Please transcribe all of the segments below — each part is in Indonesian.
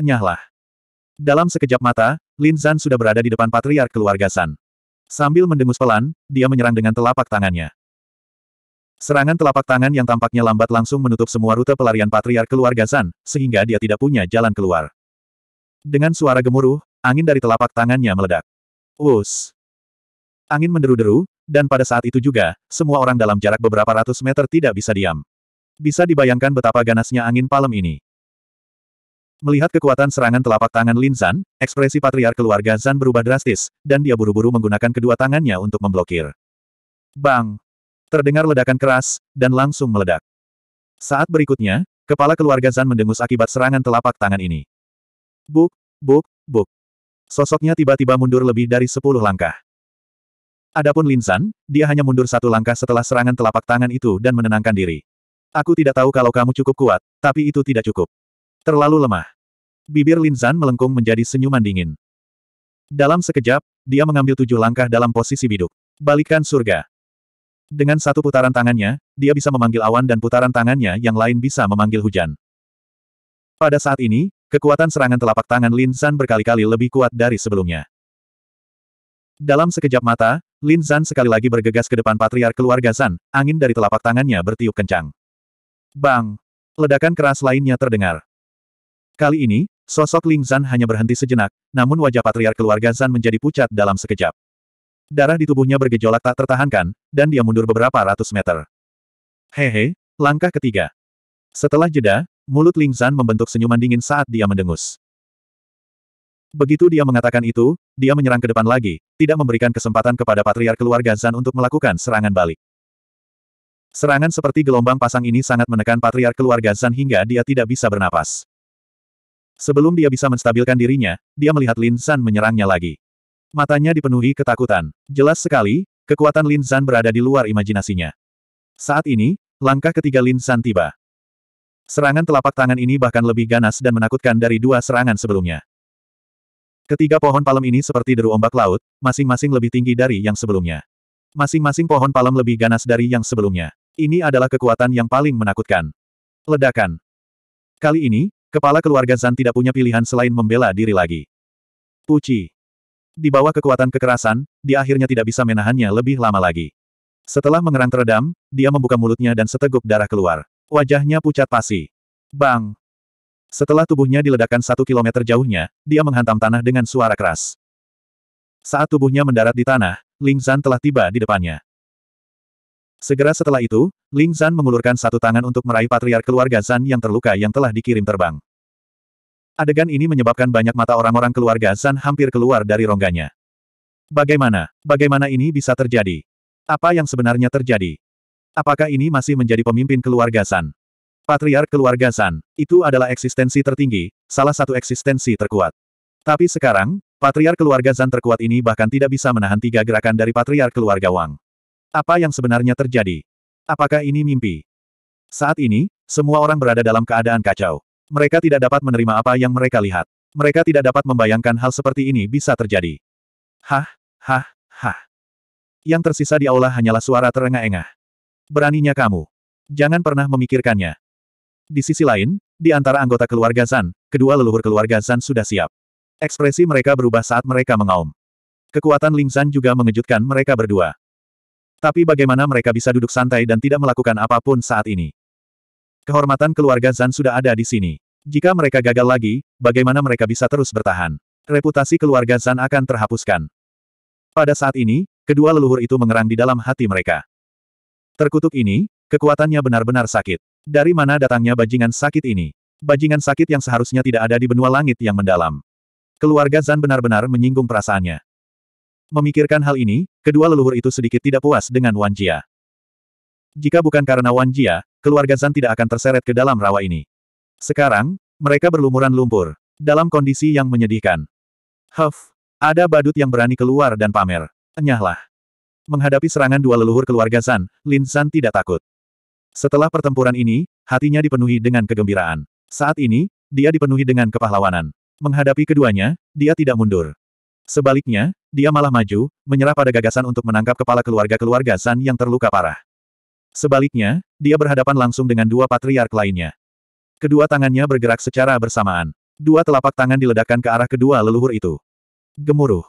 Nyahlah. Dalam sekejap mata, Lin Zan sudah berada di depan patriark keluarga San. Sambil mendengus pelan, dia menyerang dengan telapak tangannya. Serangan telapak tangan yang tampaknya lambat langsung menutup semua rute pelarian patriark keluarga San, sehingga dia tidak punya jalan keluar. Dengan suara gemuruh, angin dari telapak tangannya meledak. Us! Angin menderu-deru, dan pada saat itu juga, semua orang dalam jarak beberapa ratus meter tidak bisa diam. Bisa dibayangkan betapa ganasnya angin palem ini. Melihat kekuatan serangan telapak tangan Lin Zan, ekspresi patriar keluarga Zan berubah drastis, dan dia buru-buru menggunakan kedua tangannya untuk memblokir. Bang! Terdengar ledakan keras, dan langsung meledak. Saat berikutnya, kepala keluarga Zan mendengus akibat serangan telapak tangan ini. Buk, buk, buk. Sosoknya tiba-tiba mundur lebih dari sepuluh langkah. Adapun Linsan, dia hanya mundur satu langkah setelah serangan telapak tangan itu dan menenangkan diri. Aku tidak tahu kalau kamu cukup kuat, tapi itu tidak cukup. Terlalu lemah. Bibir Linsan melengkung menjadi senyuman dingin. Dalam sekejap, dia mengambil tujuh langkah dalam posisi biduk. Balikan surga. Dengan satu putaran tangannya, dia bisa memanggil awan dan putaran tangannya yang lain bisa memanggil hujan. Pada saat ini, kekuatan serangan telapak tangan Linsan berkali-kali lebih kuat dari sebelumnya. Dalam sekejap mata, Lin Zan sekali lagi bergegas ke depan patriark keluarga Zan, angin dari telapak tangannya bertiup kencang. Bang! Ledakan keras lainnya terdengar. Kali ini, sosok Lin Zan hanya berhenti sejenak, namun wajah patriark keluarga Zan menjadi pucat dalam sekejap. Darah di tubuhnya bergejolak tak tertahankan, dan dia mundur beberapa ratus meter. Hehe, langkah ketiga. Setelah jeda, mulut Lin Zan membentuk senyuman dingin saat dia mendengus. Begitu dia mengatakan itu, dia menyerang ke depan lagi, tidak memberikan kesempatan kepada patriar keluarga Zan untuk melakukan serangan balik. Serangan seperti gelombang pasang ini sangat menekan patriar keluarga Zan hingga dia tidak bisa bernapas. Sebelum dia bisa menstabilkan dirinya, dia melihat Lin Zan menyerangnya lagi. Matanya dipenuhi ketakutan. Jelas sekali, kekuatan Lin Zan berada di luar imajinasinya. Saat ini, langkah ketiga Lin Zan tiba. Serangan telapak tangan ini bahkan lebih ganas dan menakutkan dari dua serangan sebelumnya. Ketiga pohon palem ini seperti deru ombak laut, masing-masing lebih tinggi dari yang sebelumnya. Masing-masing pohon palem lebih ganas dari yang sebelumnya. Ini adalah kekuatan yang paling menakutkan. Ledakan. Kali ini, kepala keluarga Zan tidak punya pilihan selain membela diri lagi. Puci. Di bawah kekuatan kekerasan, dia akhirnya tidak bisa menahannya lebih lama lagi. Setelah mengerang teredam, dia membuka mulutnya dan seteguk darah keluar. Wajahnya pucat pasi. Bang! Setelah tubuhnya diledakkan satu kilometer jauhnya, dia menghantam tanah dengan suara keras. Saat tubuhnya mendarat di tanah, Ling Zan telah tiba di depannya. Segera setelah itu, Ling Zan mengulurkan satu tangan untuk meraih patriark keluarga Zan yang terluka yang telah dikirim terbang. Adegan ini menyebabkan banyak mata orang-orang keluarga Zan hampir keluar dari rongganya. Bagaimana? Bagaimana ini bisa terjadi? Apa yang sebenarnya terjadi? Apakah ini masih menjadi pemimpin keluarga San? Patriark keluarga San, itu adalah eksistensi tertinggi, salah satu eksistensi terkuat. Tapi sekarang, Patriark keluarga Zan terkuat ini bahkan tidak bisa menahan tiga gerakan dari Patriark keluarga Wang. Apa yang sebenarnya terjadi? Apakah ini mimpi? Saat ini, semua orang berada dalam keadaan kacau. Mereka tidak dapat menerima apa yang mereka lihat. Mereka tidak dapat membayangkan hal seperti ini bisa terjadi. Hah, hah, hah. Yang tersisa di aula hanyalah suara terengah-engah. Beraninya kamu. Jangan pernah memikirkannya. Di sisi lain, di antara anggota keluarga Zan, kedua leluhur keluarga Zan sudah siap. Ekspresi mereka berubah saat mereka mengaum. Kekuatan Ling Zan juga mengejutkan mereka berdua. Tapi bagaimana mereka bisa duduk santai dan tidak melakukan apapun saat ini? Kehormatan keluarga Zan sudah ada di sini. Jika mereka gagal lagi, bagaimana mereka bisa terus bertahan? Reputasi keluarga Zan akan terhapuskan. Pada saat ini, kedua leluhur itu mengerang di dalam hati mereka. Terkutuk ini, kekuatannya benar-benar sakit. Dari mana datangnya bajingan sakit ini? Bajingan sakit yang seharusnya tidak ada di benua langit yang mendalam. Keluarga Zan benar-benar menyinggung perasaannya. Memikirkan hal ini, kedua leluhur itu sedikit tidak puas dengan Wan Jia. Jika bukan karena Wan Jia, keluarga Zan tidak akan terseret ke dalam rawa ini. Sekarang, mereka berlumuran lumpur, dalam kondisi yang menyedihkan. Huff, ada badut yang berani keluar dan pamer. Enyahlah. Menghadapi serangan dua leluhur keluarga Zan, Lin Zan tidak takut. Setelah pertempuran ini, hatinya dipenuhi dengan kegembiraan. Saat ini, dia dipenuhi dengan kepahlawanan. Menghadapi keduanya, dia tidak mundur. Sebaliknya, dia malah maju, menyerah pada gagasan untuk menangkap kepala keluarga-keluarga San yang terluka parah. Sebaliknya, dia berhadapan langsung dengan dua patriark lainnya. Kedua tangannya bergerak secara bersamaan. Dua telapak tangan diledakkan ke arah kedua leluhur itu. Gemuruh.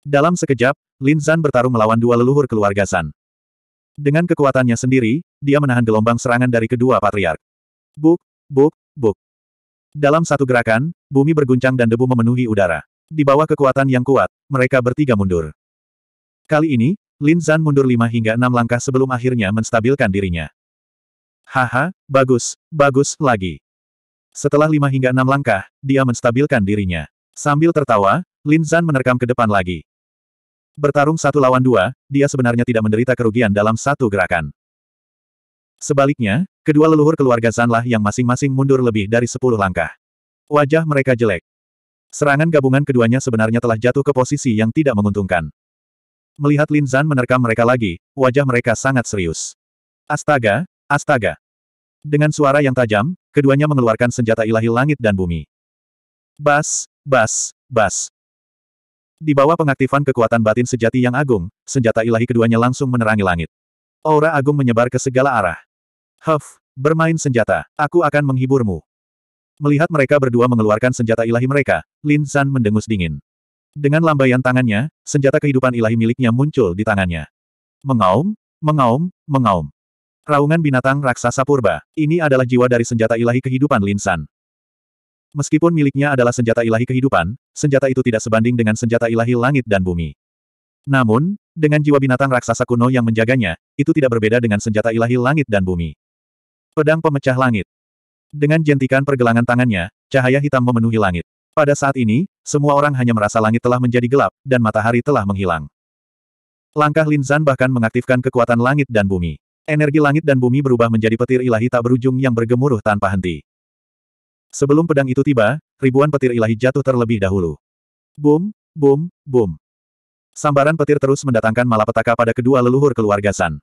Dalam sekejap, Lin Zan bertarung melawan dua leluhur keluarga San. Dengan kekuatannya sendiri, dia menahan gelombang serangan dari kedua patriark. Buk, buk, buk. Dalam satu gerakan, bumi berguncang dan debu memenuhi udara. Di bawah kekuatan yang kuat, mereka bertiga mundur. Kali ini, Lin Zan mundur lima hingga enam langkah sebelum akhirnya menstabilkan dirinya. Haha, bagus, bagus, lagi. Setelah lima hingga enam langkah, dia menstabilkan dirinya. Sambil tertawa, Lin Zan menerkam ke depan lagi. Bertarung satu lawan dua, dia sebenarnya tidak menderita kerugian dalam satu gerakan. Sebaliknya, kedua leluhur keluarga Zanlah yang masing-masing mundur lebih dari sepuluh langkah. Wajah mereka jelek. Serangan gabungan keduanya sebenarnya telah jatuh ke posisi yang tidak menguntungkan. Melihat Lin Zan menerkam mereka lagi, wajah mereka sangat serius. Astaga, astaga. Dengan suara yang tajam, keduanya mengeluarkan senjata ilahi langit dan bumi. Bas, bas, bas. Di bawah pengaktifan kekuatan batin sejati yang agung, senjata ilahi keduanya langsung menerangi langit. Aura agung menyebar ke segala arah. Huff, bermain senjata, aku akan menghiburmu. Melihat mereka berdua mengeluarkan senjata ilahi mereka, Lin San mendengus dingin. Dengan lambaian tangannya, senjata kehidupan ilahi miliknya muncul di tangannya. Mengaum, mengaum, mengaum. Raungan binatang raksasa purba, ini adalah jiwa dari senjata ilahi kehidupan Lin San. Meskipun miliknya adalah senjata ilahi kehidupan, senjata itu tidak sebanding dengan senjata ilahi langit dan bumi. Namun, dengan jiwa binatang raksasa kuno yang menjaganya, itu tidak berbeda dengan senjata ilahi langit dan bumi. Pedang pemecah langit. Dengan jentikan pergelangan tangannya, cahaya hitam memenuhi langit. Pada saat ini, semua orang hanya merasa langit telah menjadi gelap, dan matahari telah menghilang. Langkah Linzan bahkan mengaktifkan kekuatan langit dan bumi. Energi langit dan bumi berubah menjadi petir ilahi tak berujung yang bergemuruh tanpa henti. Sebelum pedang itu tiba, ribuan petir ilahi jatuh terlebih dahulu. Boom, boom, boom. Sambaran petir terus mendatangkan malapetaka pada kedua leluhur keluarga San.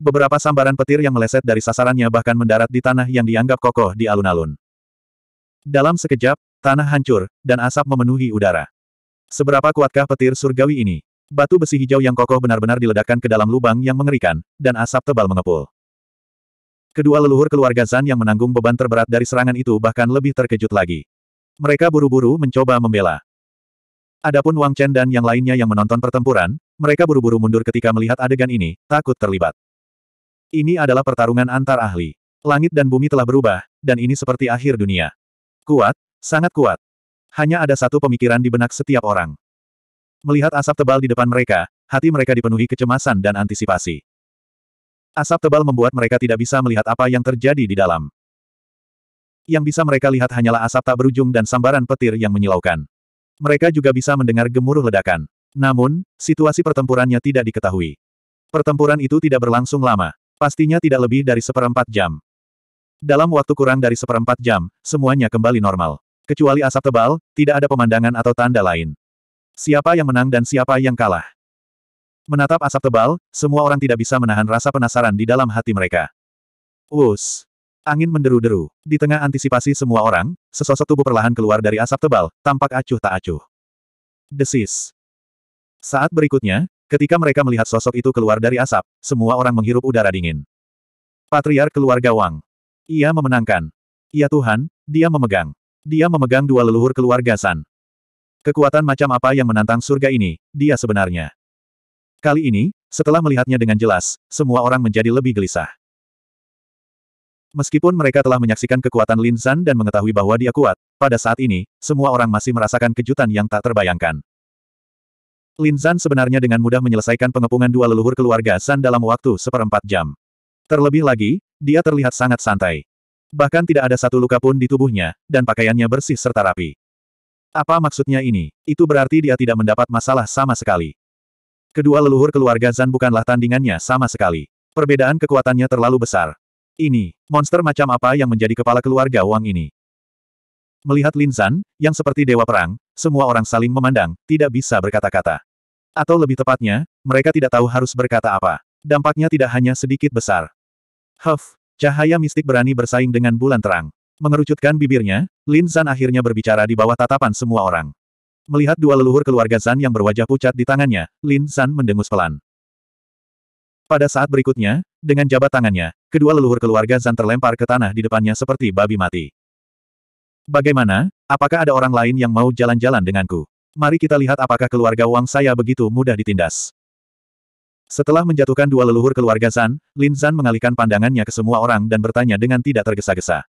Beberapa sambaran petir yang meleset dari sasarannya bahkan mendarat di tanah yang dianggap kokoh di alun-alun. Dalam sekejap, tanah hancur, dan asap memenuhi udara. Seberapa kuatkah petir surgawi ini? Batu besi hijau yang kokoh benar-benar diledakkan ke dalam lubang yang mengerikan, dan asap tebal mengepul. Kedua leluhur keluarga Zan yang menanggung beban terberat dari serangan itu bahkan lebih terkejut lagi. Mereka buru-buru mencoba membela. Adapun Wang Chen dan yang lainnya yang menonton pertempuran, mereka buru-buru mundur ketika melihat adegan ini, takut terlibat. Ini adalah pertarungan antar ahli. Langit dan bumi telah berubah, dan ini seperti akhir dunia. Kuat, sangat kuat. Hanya ada satu pemikiran di benak setiap orang. Melihat asap tebal di depan mereka, hati mereka dipenuhi kecemasan dan antisipasi. Asap tebal membuat mereka tidak bisa melihat apa yang terjadi di dalam. Yang bisa mereka lihat hanyalah asap tak berujung dan sambaran petir yang menyilaukan. Mereka juga bisa mendengar gemuruh ledakan. Namun, situasi pertempurannya tidak diketahui. Pertempuran itu tidak berlangsung lama. Pastinya tidak lebih dari seperempat jam. Dalam waktu kurang dari seperempat jam, semuanya kembali normal. Kecuali asap tebal, tidak ada pemandangan atau tanda lain. Siapa yang menang dan siapa yang kalah? Menatap asap tebal, semua orang tidak bisa menahan rasa penasaran di dalam hati mereka. Wus! Angin menderu-deru. Di tengah antisipasi semua orang, sesosok tubuh perlahan keluar dari asap tebal, tampak acuh tak acuh. Desis. Saat berikutnya, Ketika mereka melihat sosok itu keluar dari asap, semua orang menghirup udara dingin. Patriar keluarga Wang. Ia memenangkan. Ya Tuhan, dia memegang. Dia memegang dua leluhur keluarga San. Kekuatan macam apa yang menantang surga ini, dia sebenarnya. Kali ini, setelah melihatnya dengan jelas, semua orang menjadi lebih gelisah. Meskipun mereka telah menyaksikan kekuatan Lin San dan mengetahui bahwa dia kuat, pada saat ini, semua orang masih merasakan kejutan yang tak terbayangkan. Lin Zan sebenarnya dengan mudah menyelesaikan pengepungan dua leluhur keluarga San dalam waktu seperempat jam. Terlebih lagi, dia terlihat sangat santai. Bahkan tidak ada satu luka pun di tubuhnya, dan pakaiannya bersih serta rapi. Apa maksudnya ini? Itu berarti dia tidak mendapat masalah sama sekali. Kedua leluhur keluarga Zan bukanlah tandingannya sama sekali. Perbedaan kekuatannya terlalu besar. Ini, monster macam apa yang menjadi kepala keluarga Wang ini? Melihat Lin Zan, yang seperti dewa perang, semua orang saling memandang, tidak bisa berkata-kata. Atau lebih tepatnya, mereka tidak tahu harus berkata apa. Dampaknya tidak hanya sedikit besar. Huff, cahaya mistik berani bersaing dengan bulan terang. Mengerucutkan bibirnya, Lin Zan akhirnya berbicara di bawah tatapan semua orang. Melihat dua leluhur keluarga Zan yang berwajah pucat di tangannya, Lin Zan mendengus pelan. Pada saat berikutnya, dengan jabat tangannya, kedua leluhur keluarga Zan terlempar ke tanah di depannya seperti babi mati. Bagaimana, apakah ada orang lain yang mau jalan-jalan denganku? Mari kita lihat apakah keluarga Wang saya begitu mudah ditindas. Setelah menjatuhkan dua leluhur keluarga Zan, Lin Zan mengalihkan pandangannya ke semua orang dan bertanya dengan tidak tergesa-gesa.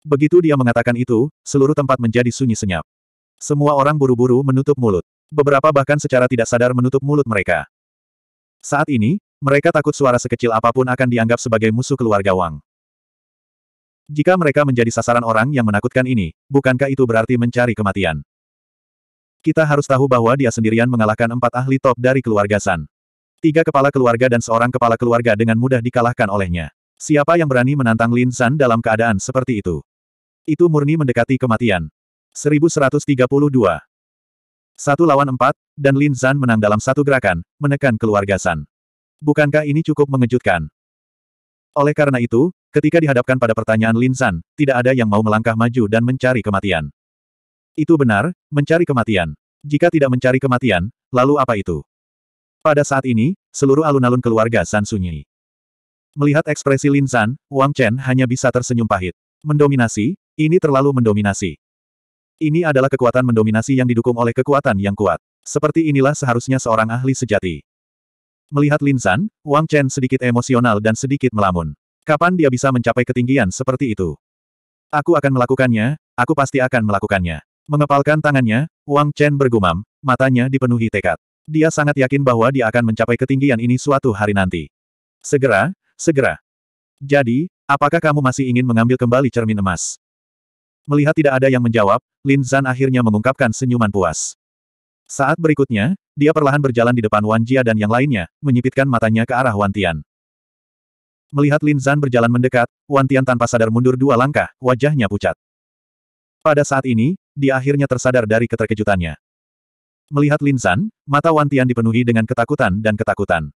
Begitu dia mengatakan itu, seluruh tempat menjadi sunyi senyap. Semua orang buru-buru menutup mulut. Beberapa bahkan secara tidak sadar menutup mulut mereka. Saat ini, mereka takut suara sekecil apapun akan dianggap sebagai musuh keluarga Wang. Jika mereka menjadi sasaran orang yang menakutkan ini, bukankah itu berarti mencari kematian? Kita harus tahu bahwa dia sendirian mengalahkan empat ahli top dari keluarga San. Tiga kepala keluarga dan seorang kepala keluarga dengan mudah dikalahkan olehnya. Siapa yang berani menantang Lin San dalam keadaan seperti itu? Itu murni mendekati kematian. 1132 Satu lawan empat, dan Lin San menang dalam satu gerakan, menekan keluarga San. Bukankah ini cukup mengejutkan? Oleh karena itu, ketika dihadapkan pada pertanyaan Lin San, tidak ada yang mau melangkah maju dan mencari kematian. Itu benar, mencari kematian. Jika tidak mencari kematian, lalu apa itu? Pada saat ini, seluruh alun-alun keluarga San sunyi. Melihat ekspresi Lin San, Wang Chen hanya bisa tersenyum pahit. Mendominasi, ini terlalu mendominasi. Ini adalah kekuatan mendominasi yang didukung oleh kekuatan yang kuat. Seperti inilah seharusnya seorang ahli sejati. Melihat Lin San, Wang Chen sedikit emosional dan sedikit melamun. Kapan dia bisa mencapai ketinggian seperti itu? Aku akan melakukannya, aku pasti akan melakukannya. Mengepalkan tangannya, Wang Chen bergumam, matanya dipenuhi tekad. Dia sangat yakin bahwa dia akan mencapai ketinggian ini suatu hari nanti. Segera, segera. Jadi, apakah kamu masih ingin mengambil kembali cermin emas? Melihat tidak ada yang menjawab, Lin Zan akhirnya mengungkapkan senyuman puas. Saat berikutnya, dia perlahan berjalan di depan Wan Jia dan yang lainnya, menyipitkan matanya ke arah Wan Tian. Melihat Lin Zan berjalan mendekat, Wan Tian tanpa sadar mundur dua langkah, wajahnya pucat. Pada saat ini, dia akhirnya tersadar dari keterkejutannya. Melihat Lin San, mata Wan Tian dipenuhi dengan ketakutan dan ketakutan.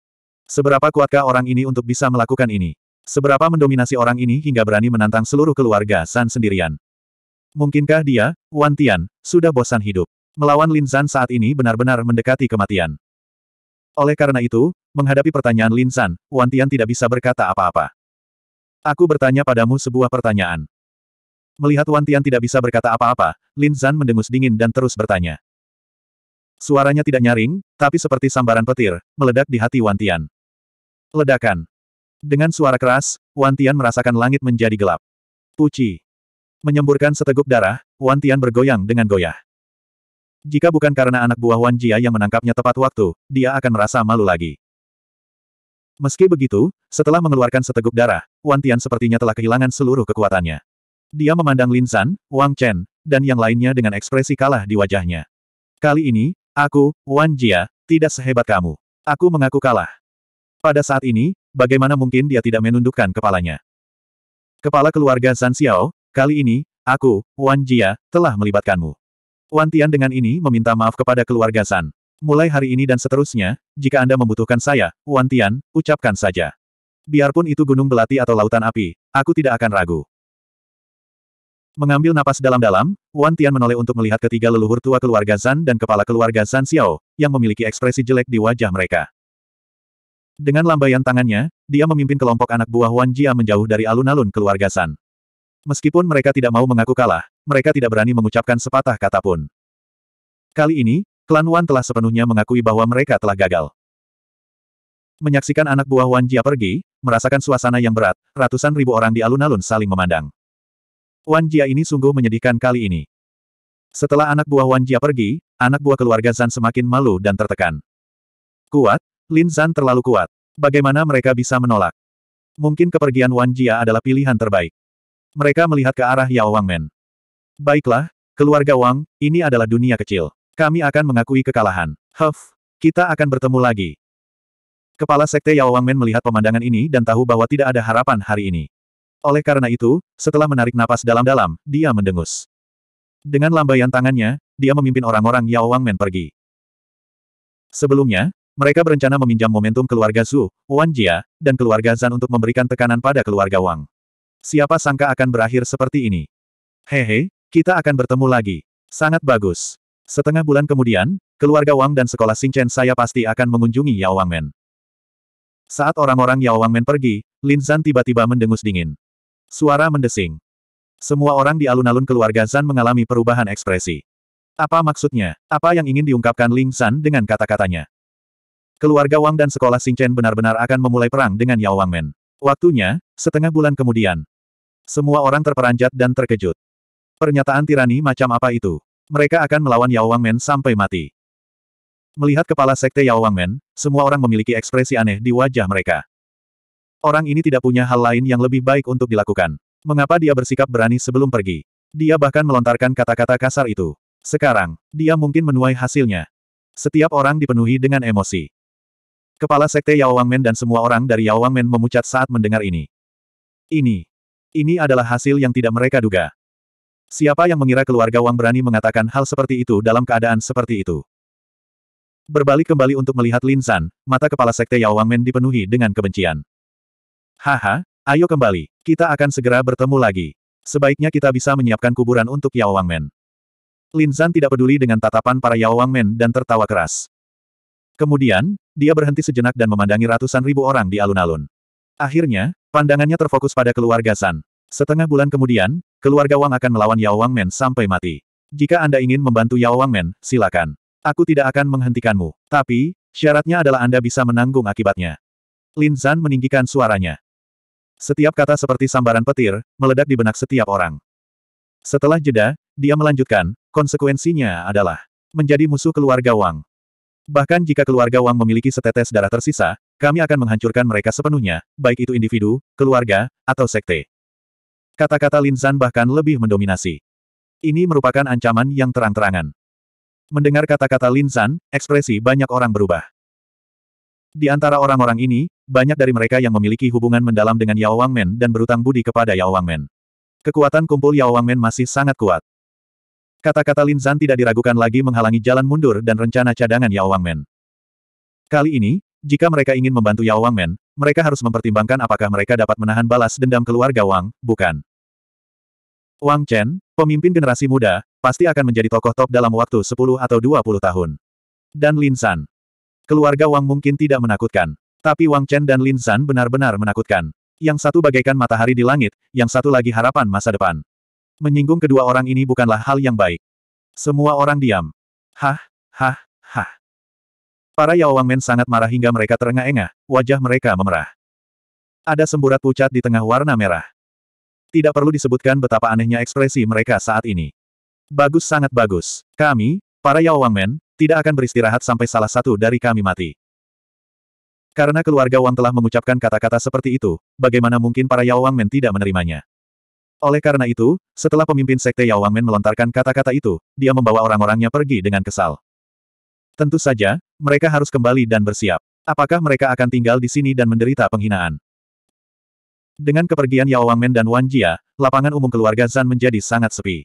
Seberapa kuatkah orang ini untuk bisa melakukan ini? Seberapa mendominasi orang ini hingga berani menantang seluruh keluarga San sendirian? Mungkinkah dia, Wan Tian, sudah bosan hidup? Melawan Lin San saat ini benar-benar mendekati kematian. Oleh karena itu, menghadapi pertanyaan San, Wan Tian tidak bisa berkata apa-apa. Aku bertanya padamu sebuah pertanyaan. Melihat Wan Tian tidak bisa berkata apa-apa, Lin Zan mendengus dingin dan terus bertanya. Suaranya tidak nyaring, tapi seperti sambaran petir, meledak di hati Wan Tian. Ledakan. Dengan suara keras, Wan Tian merasakan langit menjadi gelap. Puci. Menyemburkan seteguk darah, Wan Tian bergoyang dengan goyah. Jika bukan karena anak buah Wan Jia yang menangkapnya tepat waktu, dia akan merasa malu lagi. Meski begitu, setelah mengeluarkan seteguk darah, Wan Tian sepertinya telah kehilangan seluruh kekuatannya. Dia memandang Lin San, Wang Chen, dan yang lainnya dengan ekspresi kalah di wajahnya. Kali ini, aku, Wan Jia, tidak sehebat kamu. Aku mengaku kalah. Pada saat ini, bagaimana mungkin dia tidak menundukkan kepalanya? Kepala keluarga San Xiao, kali ini, aku, Wan Jia, telah melibatkanmu. Wan Tian dengan ini meminta maaf kepada keluarga San. Mulai hari ini dan seterusnya, jika Anda membutuhkan saya, Wan Tian, ucapkan saja. Biarpun itu gunung belati atau lautan api, aku tidak akan ragu. Mengambil napas dalam-dalam, Wan Tian menoleh untuk melihat ketiga leluhur tua keluarga Zan dan kepala keluarga Zan Xiao, yang memiliki ekspresi jelek di wajah mereka. Dengan lambaian tangannya, dia memimpin kelompok anak buah Wan Jia menjauh dari alun-alun keluarga Zan. Meskipun mereka tidak mau mengaku kalah, mereka tidak berani mengucapkan sepatah kata pun. Kali ini, klan Wan telah sepenuhnya mengakui bahwa mereka telah gagal. Menyaksikan anak buah Wan Jia pergi, merasakan suasana yang berat, ratusan ribu orang di alun-alun saling memandang. Wan Jia ini sungguh menyedihkan kali ini. Setelah anak buah Wan Jia pergi, anak buah keluarga Zan semakin malu dan tertekan. Kuat, Lin Zan terlalu kuat. Bagaimana mereka bisa menolak? Mungkin kepergian Wan Jia adalah pilihan terbaik. Mereka melihat ke arah Yao Wang Men. Baiklah, keluarga Wang, ini adalah dunia kecil. Kami akan mengakui kekalahan. Huff, kita akan bertemu lagi. Kepala Sekte Yao Wang Men melihat pemandangan ini dan tahu bahwa tidak ada harapan hari ini. Oleh karena itu, setelah menarik napas dalam-dalam, dia mendengus. Dengan lambaian tangannya, dia memimpin orang-orang Yao Wang Men pergi. Sebelumnya, mereka berencana meminjam momentum keluarga Zhu, Wan Jia, dan keluarga Zan untuk memberikan tekanan pada keluarga Wang. Siapa sangka akan berakhir seperti ini? Hehe, kita akan bertemu lagi. Sangat bagus. Setengah bulan kemudian, keluarga Wang dan sekolah Xingchen saya pasti akan mengunjungi Yao Wang Men. Saat orang-orang Yao Wang Men pergi, Lin Zan tiba-tiba mendengus dingin. Suara mendesing. Semua orang di alun-alun keluarga Zan mengalami perubahan ekspresi. Apa maksudnya? Apa yang ingin diungkapkan Ling San dengan kata-katanya? Keluarga Wang dan sekolah Xingchen benar-benar akan memulai perang dengan Yao Wang Men. Waktunya, setengah bulan kemudian. Semua orang terperanjat dan terkejut. Pernyataan tirani macam apa itu? Mereka akan melawan Yao Wang Men sampai mati. Melihat kepala sekte Yao Wang Men, semua orang memiliki ekspresi aneh di wajah mereka. Orang ini tidak punya hal lain yang lebih baik untuk dilakukan. Mengapa dia bersikap berani sebelum pergi? Dia bahkan melontarkan kata-kata kasar itu. Sekarang, dia mungkin menuai hasilnya. Setiap orang dipenuhi dengan emosi. Kepala Sekte Yao Wangmen dan semua orang dari Yao Wangmen memucat saat mendengar ini. Ini. Ini adalah hasil yang tidak mereka duga. Siapa yang mengira keluarga Wang berani mengatakan hal seperti itu dalam keadaan seperti itu? Berbalik kembali untuk melihat Lin San, mata kepala sekte Yao Wangmen dipenuhi dengan kebencian. Haha, ayo kembali. Kita akan segera bertemu lagi. Sebaiknya kita bisa menyiapkan kuburan untuk Yao Men. Lin Zan tidak peduli dengan tatapan para Yao Men dan tertawa keras. Kemudian, dia berhenti sejenak dan memandangi ratusan ribu orang di alun-alun. Akhirnya, pandangannya terfokus pada keluarga Zan. Setengah bulan kemudian, keluarga Wang akan melawan Yao Men sampai mati. Jika Anda ingin membantu Yao Men, silakan. Aku tidak akan menghentikanmu. Tapi, syaratnya adalah Anda bisa menanggung akibatnya. Lin Zan meninggikan suaranya. Setiap kata seperti sambaran petir, meledak di benak setiap orang. Setelah jeda, dia melanjutkan, konsekuensinya adalah menjadi musuh keluarga Wang. Bahkan jika keluarga Wang memiliki setetes darah tersisa, kami akan menghancurkan mereka sepenuhnya, baik itu individu, keluarga, atau sekte. Kata-kata Lin Zan bahkan lebih mendominasi. Ini merupakan ancaman yang terang-terangan. Mendengar kata-kata Lin Zan, ekspresi banyak orang berubah. Di antara orang-orang ini, banyak dari mereka yang memiliki hubungan mendalam dengan Yao Wangmen dan berutang budi kepada Yao Wangmen. Kekuatan kumpul Yao Wangmen masih sangat kuat. Kata-kata Lin Zan tidak diragukan lagi menghalangi jalan mundur dan rencana cadangan Yao Wangmen. Kali ini, jika mereka ingin membantu Yao Wangmen, mereka harus mempertimbangkan apakah mereka dapat menahan balas dendam keluarga Wang, bukan. Wang Chen, pemimpin generasi muda, pasti akan menjadi tokoh top dalam waktu 10 atau 20 tahun. Dan Lin San. Keluarga Wang mungkin tidak menakutkan. Tapi Wang Chen dan Lin San benar-benar menakutkan. Yang satu bagaikan matahari di langit, yang satu lagi harapan masa depan. Menyinggung kedua orang ini bukanlah hal yang baik. Semua orang diam. Hah, hah, hah. Para Yao Wang Men sangat marah hingga mereka terengah-engah, wajah mereka memerah. Ada semburat pucat di tengah warna merah. Tidak perlu disebutkan betapa anehnya ekspresi mereka saat ini. Bagus sangat bagus. Kami, para Yao Wang Men, tidak akan beristirahat sampai salah satu dari kami mati. Karena keluarga Wang telah mengucapkan kata-kata seperti itu, bagaimana mungkin para Yao Wang Men tidak menerimanya? Oleh karena itu, setelah pemimpin sekte Yao Wang Men melontarkan kata-kata itu, dia membawa orang-orangnya pergi dengan kesal. Tentu saja, mereka harus kembali dan bersiap. Apakah mereka akan tinggal di sini dan menderita penghinaan? Dengan kepergian Yao Wang Men dan Wan Jia, lapangan umum keluarga Zan menjadi sangat sepi.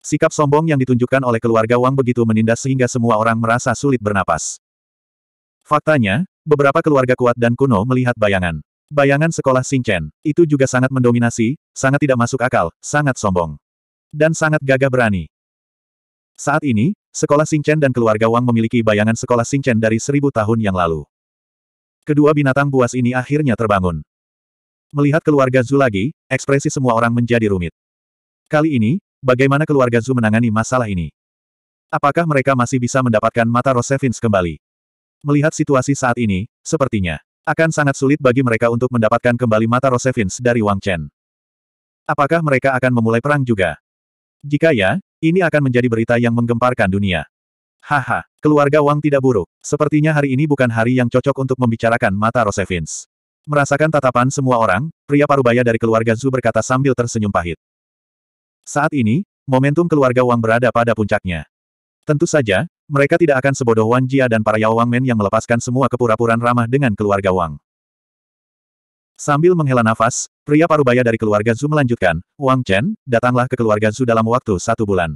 Sikap sombong yang ditunjukkan oleh keluarga Wang begitu menindas sehingga semua orang merasa sulit bernapas. Faktanya, beberapa keluarga kuat dan kuno melihat bayangan. Bayangan sekolah Singchen, itu juga sangat mendominasi, sangat tidak masuk akal, sangat sombong. Dan sangat gagah berani. Saat ini, sekolah Singchen dan keluarga Wang memiliki bayangan sekolah Singchen dari seribu tahun yang lalu. Kedua binatang buas ini akhirnya terbangun. Melihat keluarga Zhu lagi, ekspresi semua orang menjadi rumit. Kali ini, bagaimana keluarga Zhu menangani masalah ini? Apakah mereka masih bisa mendapatkan mata Rosevins kembali? Melihat situasi saat ini, sepertinya akan sangat sulit bagi mereka untuk mendapatkan kembali mata Rosevins dari Wang Chen. Apakah mereka akan memulai perang juga? Jika ya, ini akan menjadi berita yang menggemparkan dunia. Haha, keluarga Wang tidak buruk. Sepertinya hari ini bukan hari yang cocok untuk membicarakan mata Rosevins. Merasakan tatapan semua orang, pria parubaya dari keluarga Zhu berkata sambil tersenyum pahit. Saat ini, momentum keluarga Wang berada pada puncaknya. Tentu saja, mereka tidak akan sebodoh Wan Jia dan para Yao Wang Men yang melepaskan semua kepura-puraan ramah dengan keluarga Wang. Sambil menghela nafas, pria parubaya dari keluarga Zhu melanjutkan, Wang Chen, datanglah ke keluarga Zhu dalam waktu satu bulan.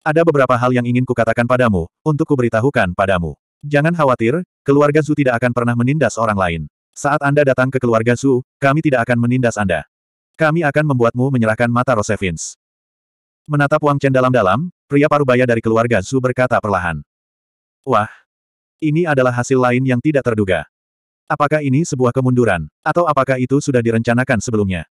Ada beberapa hal yang ingin kukatakan padamu, untuk kuberitahukan padamu. Jangan khawatir, keluarga Zhu tidak akan pernah menindas orang lain. Saat Anda datang ke keluarga Zhu, kami tidak akan menindas Anda. Kami akan membuatmu menyerahkan mata Rosevins. Menatap Wang Chen dalam-dalam, pria parubaya dari keluarga Zhu berkata perlahan. Wah! Ini adalah hasil lain yang tidak terduga. Apakah ini sebuah kemunduran, atau apakah itu sudah direncanakan sebelumnya?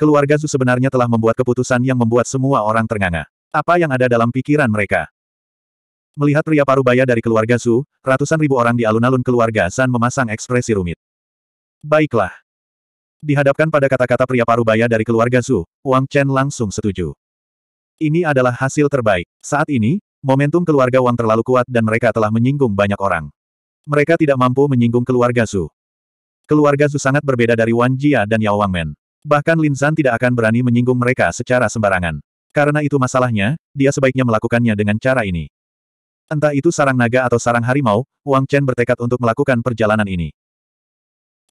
Keluarga Zu sebenarnya telah membuat keputusan yang membuat semua orang ternganga. Apa yang ada dalam pikiran mereka? Melihat pria parubaya dari keluarga Zu, ratusan ribu orang di alun-alun keluarga San memasang ekspresi rumit. Baiklah. Dihadapkan pada kata-kata pria parubaya dari keluarga Zu, Wang Chen langsung setuju. Ini adalah hasil terbaik. Saat ini, Momentum keluarga Wang terlalu kuat dan mereka telah menyinggung banyak orang. Mereka tidak mampu menyinggung keluarga Su. Keluarga Su sangat berbeda dari Wan Jia dan Yao Wangmen. Bahkan Lin San tidak akan berani menyinggung mereka secara sembarangan. Karena itu masalahnya, dia sebaiknya melakukannya dengan cara ini. Entah itu sarang naga atau sarang harimau, Wang Chen bertekad untuk melakukan perjalanan ini.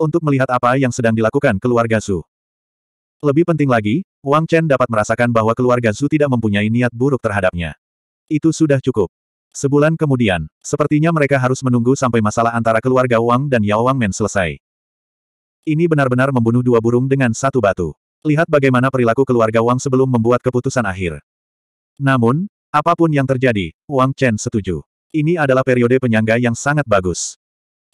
Untuk melihat apa yang sedang dilakukan keluarga Su. Lebih penting lagi, Wang Chen dapat merasakan bahwa keluarga Su tidak mempunyai niat buruk terhadapnya. Itu sudah cukup. Sebulan kemudian, sepertinya mereka harus menunggu sampai masalah antara keluarga Wang dan Yao Wang Men selesai. Ini benar-benar membunuh dua burung dengan satu batu. Lihat bagaimana perilaku keluarga Wang sebelum membuat keputusan akhir. Namun, apapun yang terjadi, Wang Chen setuju. Ini adalah periode penyangga yang sangat bagus.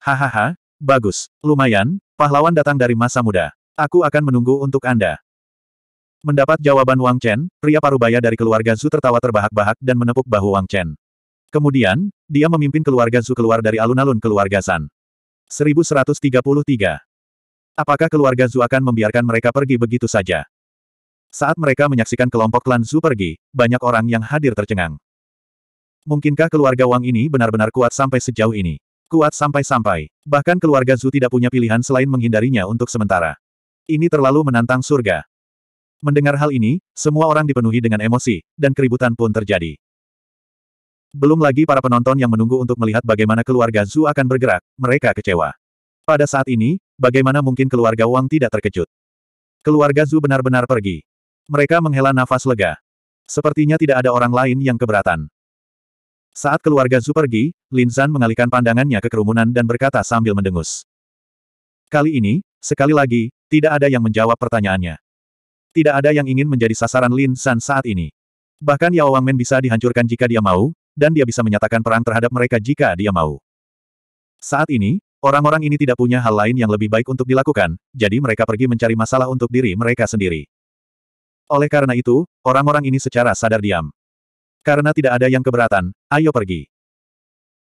Hahaha, bagus, lumayan, pahlawan datang dari masa muda. Aku akan menunggu untuk Anda. Mendapat jawaban Wang Chen, pria parubaya dari keluarga Zhu tertawa terbahak-bahak dan menepuk bahu Wang Chen. Kemudian, dia memimpin keluarga Zhu keluar dari alun-alun keluarga San. 1133. Apakah keluarga Zhu akan membiarkan mereka pergi begitu saja? Saat mereka menyaksikan kelompok klan Zhu pergi, banyak orang yang hadir tercengang. Mungkinkah keluarga Wang ini benar-benar kuat sampai sejauh ini? Kuat sampai-sampai. Bahkan keluarga Zhu tidak punya pilihan selain menghindarinya untuk sementara. Ini terlalu menantang surga. Mendengar hal ini, semua orang dipenuhi dengan emosi, dan keributan pun terjadi. Belum lagi para penonton yang menunggu untuk melihat bagaimana keluarga Zhu akan bergerak, mereka kecewa. Pada saat ini, bagaimana mungkin keluarga Wang tidak terkejut? Keluarga Zhu benar-benar pergi. Mereka menghela nafas lega. Sepertinya tidak ada orang lain yang keberatan. Saat keluarga Zhu pergi, Lin Zan mengalihkan pandangannya ke kerumunan dan berkata sambil mendengus. Kali ini, sekali lagi, tidak ada yang menjawab pertanyaannya. Tidak ada yang ingin menjadi sasaran Lin San saat ini. Bahkan Yao Wangmen bisa dihancurkan jika dia mau, dan dia bisa menyatakan perang terhadap mereka jika dia mau. Saat ini, orang-orang ini tidak punya hal lain yang lebih baik untuk dilakukan, jadi mereka pergi mencari masalah untuk diri mereka sendiri. Oleh karena itu, orang-orang ini secara sadar diam. Karena tidak ada yang keberatan, ayo pergi.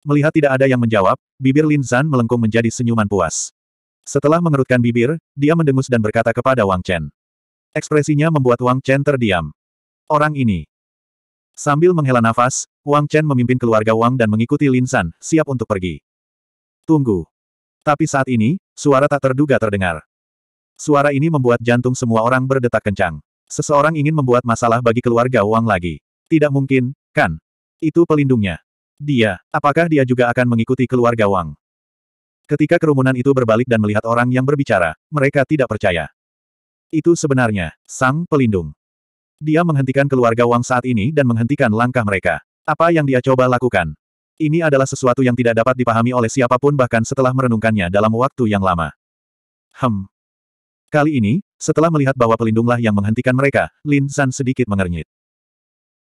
Melihat tidak ada yang menjawab, bibir Lin Zan melengkung menjadi senyuman puas. Setelah mengerutkan bibir, dia mendengus dan berkata kepada Wang Chen. Ekspresinya membuat Wang Chen terdiam. Orang ini. Sambil menghela nafas, Wang Chen memimpin keluarga Wang dan mengikuti Lin San, siap untuk pergi. Tunggu. Tapi saat ini, suara tak terduga terdengar. Suara ini membuat jantung semua orang berdetak kencang. Seseorang ingin membuat masalah bagi keluarga Wang lagi. Tidak mungkin, kan? Itu pelindungnya. Dia, apakah dia juga akan mengikuti keluarga Wang? Ketika kerumunan itu berbalik dan melihat orang yang berbicara, mereka tidak percaya. Itu sebenarnya, sang pelindung. Dia menghentikan keluarga Wang saat ini dan menghentikan langkah mereka. Apa yang dia coba lakukan? Ini adalah sesuatu yang tidak dapat dipahami oleh siapapun bahkan setelah merenungkannya dalam waktu yang lama. Hem. Kali ini, setelah melihat bahwa pelindunglah yang menghentikan mereka, Lin San sedikit mengernyit.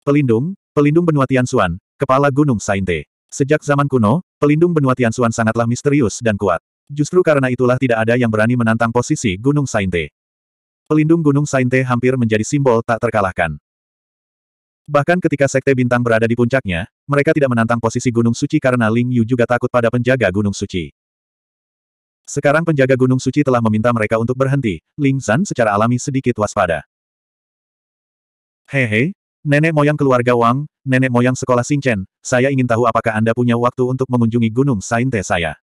Pelindung, pelindung benua Tianxuan, kepala gunung Sainte. Sejak zaman kuno, pelindung benua Tianxuan sangatlah misterius dan kuat. Justru karena itulah tidak ada yang berani menantang posisi gunung Sainte. Pelindung Gunung Sainte hampir menjadi simbol tak terkalahkan. Bahkan ketika Sekte Bintang berada di puncaknya, mereka tidak menantang posisi Gunung Suci karena Ling Yu juga takut pada penjaga Gunung Suci. Sekarang penjaga Gunung Suci telah meminta mereka untuk berhenti, Ling San secara alami sedikit waspada. Hehe, nenek moyang keluarga Wang, nenek moyang sekolah Xingchen, saya ingin tahu apakah Anda punya waktu untuk mengunjungi Gunung Sainte saya.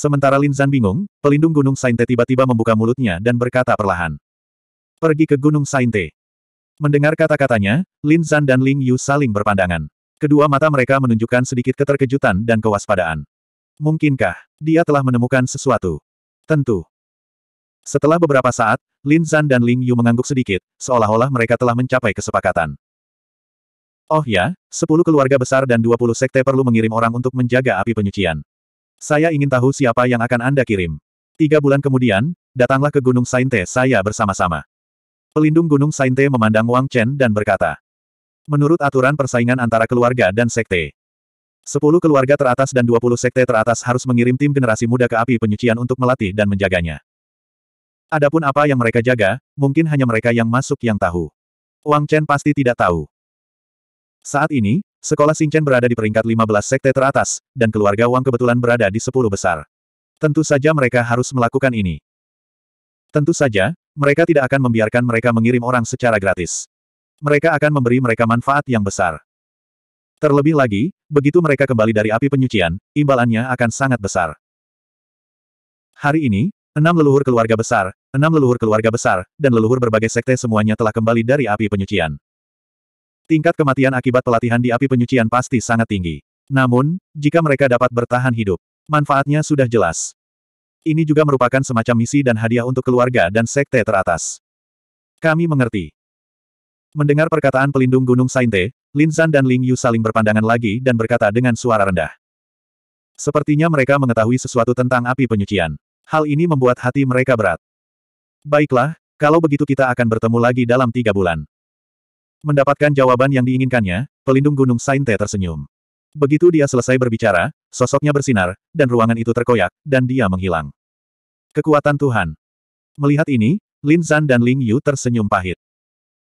Sementara Lin Zan bingung, pelindung Gunung Sainte tiba-tiba membuka mulutnya dan berkata perlahan. Pergi ke Gunung Sainte. Mendengar kata-katanya, Lin Zan dan Ling Yu saling berpandangan. Kedua mata mereka menunjukkan sedikit keterkejutan dan kewaspadaan. Mungkinkah dia telah menemukan sesuatu? Tentu. Setelah beberapa saat, Lin Zan dan Ling Yu mengangguk sedikit, seolah-olah mereka telah mencapai kesepakatan. Oh ya, sepuluh keluarga besar dan dua puluh sekte perlu mengirim orang untuk menjaga api penyucian. Saya ingin tahu siapa yang akan Anda kirim. Tiga bulan kemudian, datanglah ke Gunung Sainte saya bersama-sama. Pelindung Gunung Sainte memandang Wang Chen dan berkata, Menurut aturan persaingan antara keluarga dan sekte, sepuluh keluarga teratas dan dua puluh sekte teratas harus mengirim tim generasi muda ke api penyucian untuk melatih dan menjaganya. Adapun apa yang mereka jaga, mungkin hanya mereka yang masuk yang tahu. Wang Chen pasti tidak tahu. Saat ini, Sekolah Singchen berada di peringkat 15 sekte teratas, dan keluarga Wang kebetulan berada di 10 besar. Tentu saja mereka harus melakukan ini. Tentu saja, mereka tidak akan membiarkan mereka mengirim orang secara gratis. Mereka akan memberi mereka manfaat yang besar. Terlebih lagi, begitu mereka kembali dari api penyucian, imbalannya akan sangat besar. Hari ini, enam leluhur keluarga besar, enam leluhur keluarga besar, dan leluhur berbagai sekte semuanya telah kembali dari api penyucian. Tingkat kematian akibat pelatihan di api penyucian pasti sangat tinggi. Namun, jika mereka dapat bertahan hidup, manfaatnya sudah jelas. Ini juga merupakan semacam misi dan hadiah untuk keluarga dan sekte teratas. Kami mengerti. Mendengar perkataan pelindung Gunung Sainte, Lin Zan dan Ling Yu saling berpandangan lagi dan berkata dengan suara rendah. Sepertinya mereka mengetahui sesuatu tentang api penyucian. Hal ini membuat hati mereka berat. Baiklah, kalau begitu kita akan bertemu lagi dalam tiga bulan. Mendapatkan jawaban yang diinginkannya, pelindung gunung Sainte tersenyum. Begitu dia selesai berbicara, sosoknya bersinar, dan ruangan itu terkoyak, dan dia menghilang. Kekuatan Tuhan. Melihat ini, Lin Zan dan Ling Yu tersenyum pahit.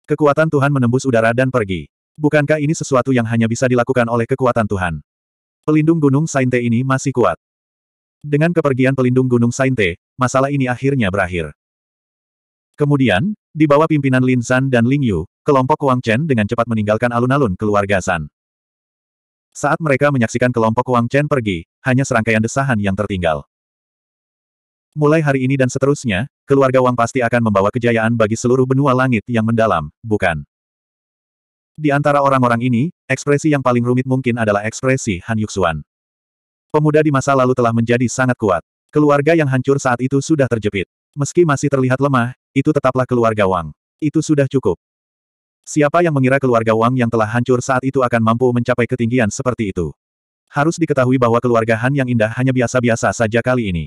Kekuatan Tuhan menembus udara dan pergi. Bukankah ini sesuatu yang hanya bisa dilakukan oleh kekuatan Tuhan? Pelindung Gunung Sainte ini masih kuat. Dengan kepergian pelindung Gunung Sainte, masalah ini akhirnya berakhir. Kemudian, di bawah pimpinan Lin San dan Ling Yu, kelompok Wang Chen dengan cepat meninggalkan alun-alun keluarga San. Saat mereka menyaksikan kelompok Wang Chen pergi, hanya serangkaian desahan yang tertinggal. Mulai hari ini dan seterusnya, keluarga Wang pasti akan membawa kejayaan bagi seluruh benua langit yang mendalam, bukan? Di antara orang-orang ini, ekspresi yang paling rumit mungkin adalah ekspresi Han Yuxuan. Pemuda di masa lalu telah menjadi sangat kuat. Keluarga yang hancur saat itu sudah terjepit. Meski masih terlihat lemah, itu tetaplah keluarga Wang. Itu sudah cukup. Siapa yang mengira keluarga Wang yang telah hancur saat itu akan mampu mencapai ketinggian seperti itu? Harus diketahui bahwa keluarga Han yang indah hanya biasa-biasa saja kali ini.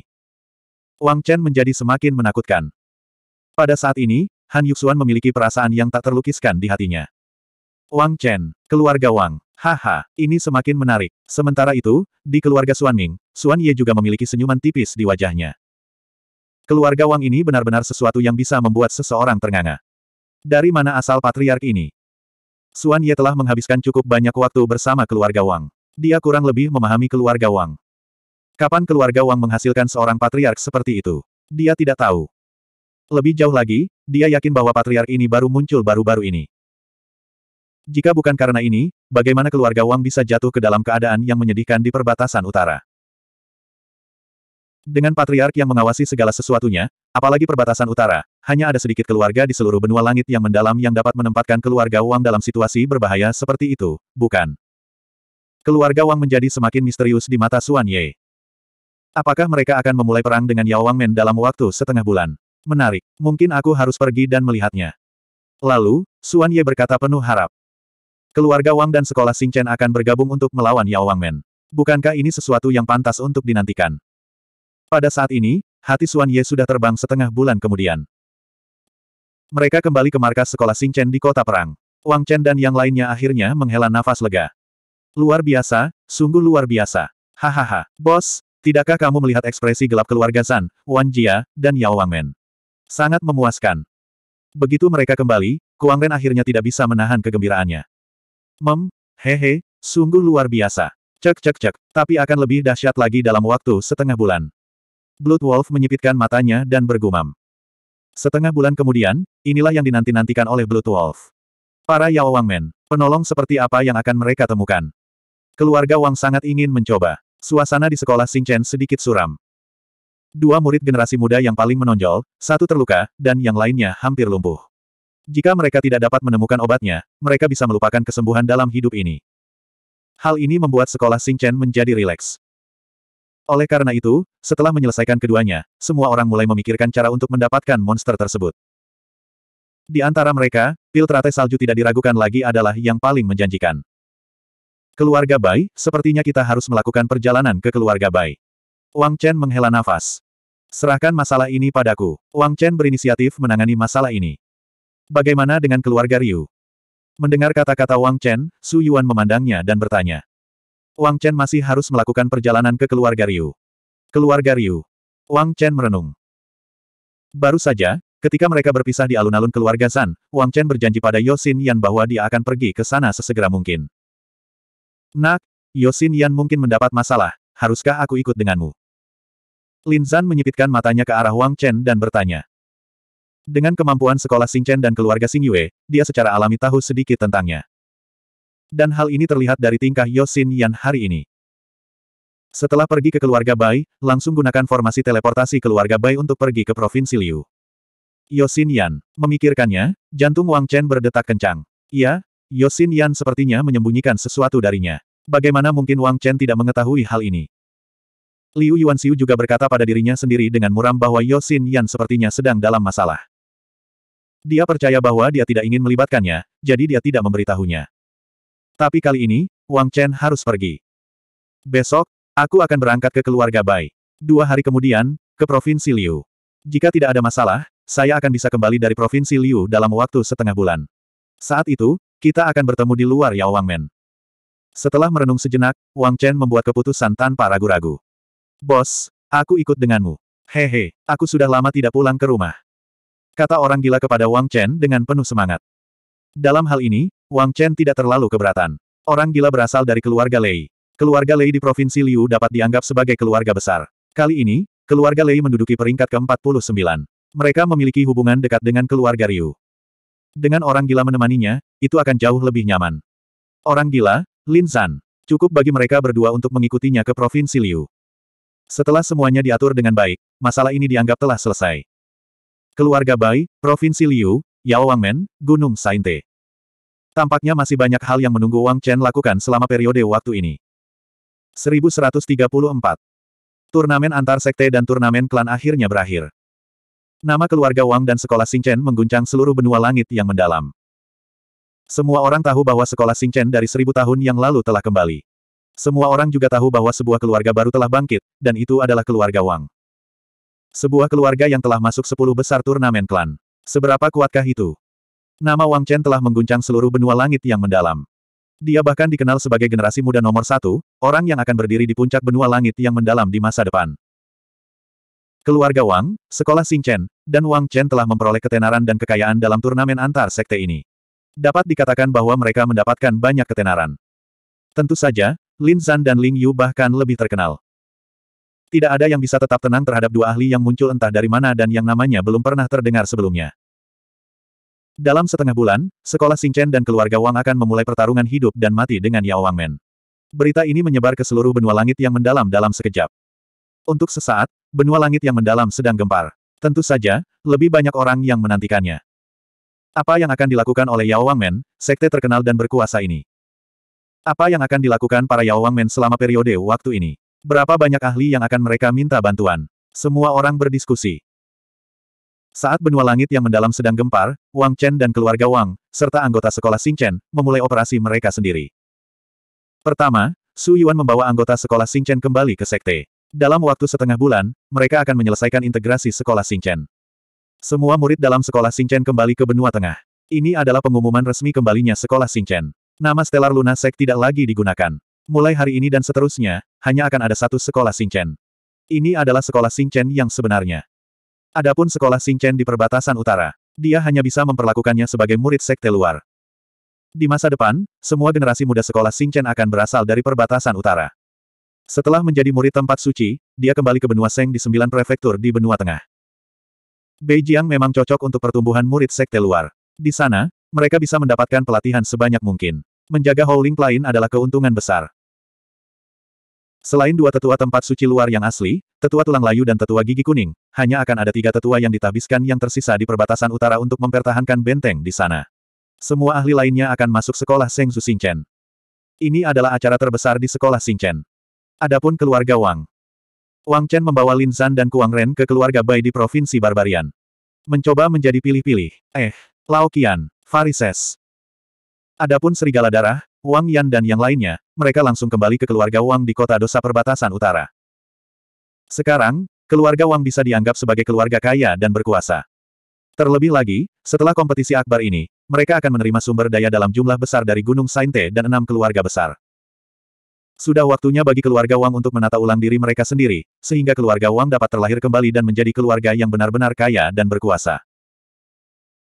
Wang Chen menjadi semakin menakutkan. Pada saat ini, Han Yuxuan memiliki perasaan yang tak terlukiskan di hatinya. Wang Chen, keluarga Wang, haha, ini semakin menarik. Sementara itu, di keluarga Suan Ming, Suan Ye juga memiliki senyuman tipis di wajahnya. Keluarga Wang ini benar-benar sesuatu yang bisa membuat seseorang ternganga. Dari mana asal patriark ini? Suan Ye telah menghabiskan cukup banyak waktu bersama keluarga Wang. Dia kurang lebih memahami keluarga Wang. Kapan keluarga Wang menghasilkan seorang patriark seperti itu? Dia tidak tahu. Lebih jauh lagi, dia yakin bahwa patriark ini baru muncul baru-baru ini. Jika bukan karena ini, bagaimana keluarga Wang bisa jatuh ke dalam keadaan yang menyedihkan di perbatasan utara? Dengan patriark yang mengawasi segala sesuatunya, apalagi perbatasan utara, hanya ada sedikit keluarga di seluruh benua langit yang mendalam yang dapat menempatkan keluarga Wang dalam situasi berbahaya seperti itu, bukan? Keluarga Wang menjadi semakin misterius di mata Suan Ye. Apakah mereka akan memulai perang dengan Yao Wang Men dalam waktu setengah bulan? Menarik, mungkin aku harus pergi dan melihatnya. Lalu, Suan Ye berkata penuh harap. Keluarga Wang dan sekolah Chen akan bergabung untuk melawan Yao Wang Men. Bukankah ini sesuatu yang pantas untuk dinantikan? Pada saat ini, hati Suan Ye sudah terbang setengah bulan kemudian. Mereka kembali ke markas sekolah Chen di kota perang. Wang Chen dan yang lainnya akhirnya menghela nafas lega. Luar biasa, sungguh luar biasa. Hahaha, bos, tidakkah kamu melihat ekspresi gelap keluarga Zan, Wan Jia, dan Yao Wang Wangmen? Sangat memuaskan. Begitu mereka kembali, Kuang Ren akhirnya tidak bisa menahan kegembiraannya. Mem, hehe, sungguh luar biasa. Cek cek cek, tapi akan lebih dahsyat lagi dalam waktu setengah bulan. Blood Wolf menyipitkan matanya dan bergumam. Setengah bulan kemudian, inilah yang dinanti-nantikan oleh Blood Wolf. Para Yao Wangmen, penolong seperti apa yang akan mereka temukan? Keluarga Wang sangat ingin mencoba. Suasana di sekolah Sing Chen sedikit suram. Dua murid generasi muda yang paling menonjol, satu terluka, dan yang lainnya hampir lumpuh. Jika mereka tidak dapat menemukan obatnya, mereka bisa melupakan kesembuhan dalam hidup ini. Hal ini membuat sekolah Sing Chen menjadi rileks. Oleh karena itu, setelah menyelesaikan keduanya, semua orang mulai memikirkan cara untuk mendapatkan monster tersebut. Di antara mereka, pil teratai salju tidak diragukan lagi adalah yang paling menjanjikan. Keluarga Bai, sepertinya kita harus melakukan perjalanan ke keluarga Bai. Wang Chen menghela nafas. Serahkan masalah ini padaku. Wang Chen berinisiatif menangani masalah ini. Bagaimana dengan keluarga Ryu? Mendengar kata-kata Wang Chen, Su Yuan memandangnya dan bertanya. Wang Chen masih harus melakukan perjalanan ke keluarga Ryu. Keluarga Ryu. Wang Chen merenung. Baru saja, ketika mereka berpisah di alun-alun keluarga San, Wang Chen berjanji pada Yosin Yan bahwa dia akan pergi ke sana sesegera mungkin. Nak, Yosin Yan mungkin mendapat masalah, haruskah aku ikut denganmu? Lin Zan menyipitkan matanya ke arah Wang Chen dan bertanya. Dengan kemampuan sekolah Sing Chen dan keluarga Sing Yue, dia secara alami tahu sedikit tentangnya. Dan hal ini terlihat dari tingkah Yosin Yan hari ini. Setelah pergi ke keluarga Bai, langsung gunakan formasi teleportasi keluarga Bai untuk pergi ke Provinsi Liu. Yosin Yan. Memikirkannya, jantung Wang Chen berdetak kencang. Iya, Yosin Yan sepertinya menyembunyikan sesuatu darinya. Bagaimana mungkin Wang Chen tidak mengetahui hal ini? Liu Xiu juga berkata pada dirinya sendiri dengan muram bahwa Yosin Yan sepertinya sedang dalam masalah. Dia percaya bahwa dia tidak ingin melibatkannya, jadi dia tidak memberitahunya. Tapi kali ini, Wang Chen harus pergi. Besok, aku akan berangkat ke keluarga Bai. Dua hari kemudian, ke Provinsi Liu. Jika tidak ada masalah, saya akan bisa kembali dari Provinsi Liu dalam waktu setengah bulan. Saat itu, kita akan bertemu di luar Yao Men. Setelah merenung sejenak, Wang Chen membuat keputusan tanpa ragu-ragu. Bos, aku ikut denganmu. Hehe, aku sudah lama tidak pulang ke rumah. Kata orang gila kepada Wang Chen dengan penuh semangat. Dalam hal ini, Wang Chen tidak terlalu keberatan. Orang gila berasal dari keluarga Lei. Keluarga Lei di Provinsi Liu dapat dianggap sebagai keluarga besar. Kali ini, keluarga Lei menduduki peringkat ke-49. Mereka memiliki hubungan dekat dengan keluarga Liu. Dengan orang gila menemaninya, itu akan jauh lebih nyaman. Orang gila, Lin San. Cukup bagi mereka berdua untuk mengikutinya ke Provinsi Liu. Setelah semuanya diatur dengan baik, masalah ini dianggap telah selesai. Keluarga Bai, Provinsi Liu, Yao Wangmen, Gunung Sainte. Tampaknya masih banyak hal yang menunggu Wang Chen lakukan selama periode waktu ini. 1134. Turnamen antar sekte dan turnamen klan akhirnya berakhir. Nama keluarga Wang dan sekolah Sing Chen mengguncang seluruh benua langit yang mendalam. Semua orang tahu bahwa sekolah Sing Chen dari seribu tahun yang lalu telah kembali. Semua orang juga tahu bahwa sebuah keluarga baru telah bangkit, dan itu adalah keluarga Wang. Sebuah keluarga yang telah masuk sepuluh besar turnamen klan. Seberapa kuatkah itu? Nama Wang Chen telah mengguncang seluruh benua langit yang mendalam. Dia bahkan dikenal sebagai generasi muda nomor satu, orang yang akan berdiri di puncak benua langit yang mendalam di masa depan. Keluarga Wang, sekolah Xing Chen, dan Wang Chen telah memperoleh ketenaran dan kekayaan dalam turnamen antar sekte ini. Dapat dikatakan bahwa mereka mendapatkan banyak ketenaran. Tentu saja, Lin Zan dan Ling Yu bahkan lebih terkenal. Tidak ada yang bisa tetap tenang terhadap dua ahli yang muncul entah dari mana dan yang namanya belum pernah terdengar sebelumnya. Dalam setengah bulan, sekolah Singchen dan keluarga Wang akan memulai pertarungan hidup dan mati dengan Yao Wangmen. Berita ini menyebar ke seluruh benua langit yang mendalam dalam sekejap. Untuk sesaat, benua langit yang mendalam sedang gempar. Tentu saja, lebih banyak orang yang menantikannya. Apa yang akan dilakukan oleh Yao Wangmen, sekte terkenal dan berkuasa ini? Apa yang akan dilakukan para Yao Wangmen selama periode waktu ini? Berapa banyak ahli yang akan mereka minta bantuan? Semua orang berdiskusi. Saat benua langit yang mendalam sedang gempar, Wang Chen dan keluarga Wang, serta anggota sekolah Xing Chen, memulai operasi mereka sendiri. Pertama, Su Yuan membawa anggota sekolah Xing Chen kembali ke sekte. Dalam waktu setengah bulan, mereka akan menyelesaikan integrasi sekolah Xing Chen. Semua murid dalam sekolah Xing Chen kembali ke benua tengah. Ini adalah pengumuman resmi kembalinya sekolah Xing Chen. Nama Stellar Luna Sek tidak lagi digunakan. Mulai hari ini dan seterusnya, hanya akan ada satu sekolah Chen. Ini adalah sekolah Chen yang sebenarnya. Adapun sekolah Singchen di perbatasan utara, dia hanya bisa memperlakukannya sebagai murid sekte luar. Di masa depan, semua generasi muda sekolah Singchen akan berasal dari perbatasan utara. Setelah menjadi murid tempat suci, dia kembali ke benua Seng di sembilan prefektur di benua tengah. Beijing memang cocok untuk pertumbuhan murid sekte luar. Di sana, mereka bisa mendapatkan pelatihan sebanyak mungkin. Menjaga Howling Plain adalah keuntungan besar. Selain dua tetua tempat suci luar yang asli, tetua tulang layu dan tetua gigi kuning, hanya akan ada tiga tetua yang ditabiskan yang tersisa di perbatasan utara untuk mempertahankan benteng di sana. Semua ahli lainnya akan masuk sekolah Seng Su Xingchen. Ini adalah acara terbesar di sekolah Xingchen. Adapun keluarga Wang. Wang Chen membawa Lin Zan dan Kuang Ren ke keluarga Bai di Provinsi Barbarian. Mencoba menjadi pilih-pilih. Eh, Lao Qian, Farises. Adapun serigala darah, Wang Yan dan yang lainnya, mereka langsung kembali ke keluarga Wang di kota dosa perbatasan utara. Sekarang, keluarga Wang bisa dianggap sebagai keluarga kaya dan berkuasa. Terlebih lagi, setelah kompetisi akbar ini, mereka akan menerima sumber daya dalam jumlah besar dari Gunung Sainte dan enam keluarga besar. Sudah waktunya bagi keluarga Wang untuk menata ulang diri mereka sendiri, sehingga keluarga Wang dapat terlahir kembali dan menjadi keluarga yang benar-benar kaya dan berkuasa.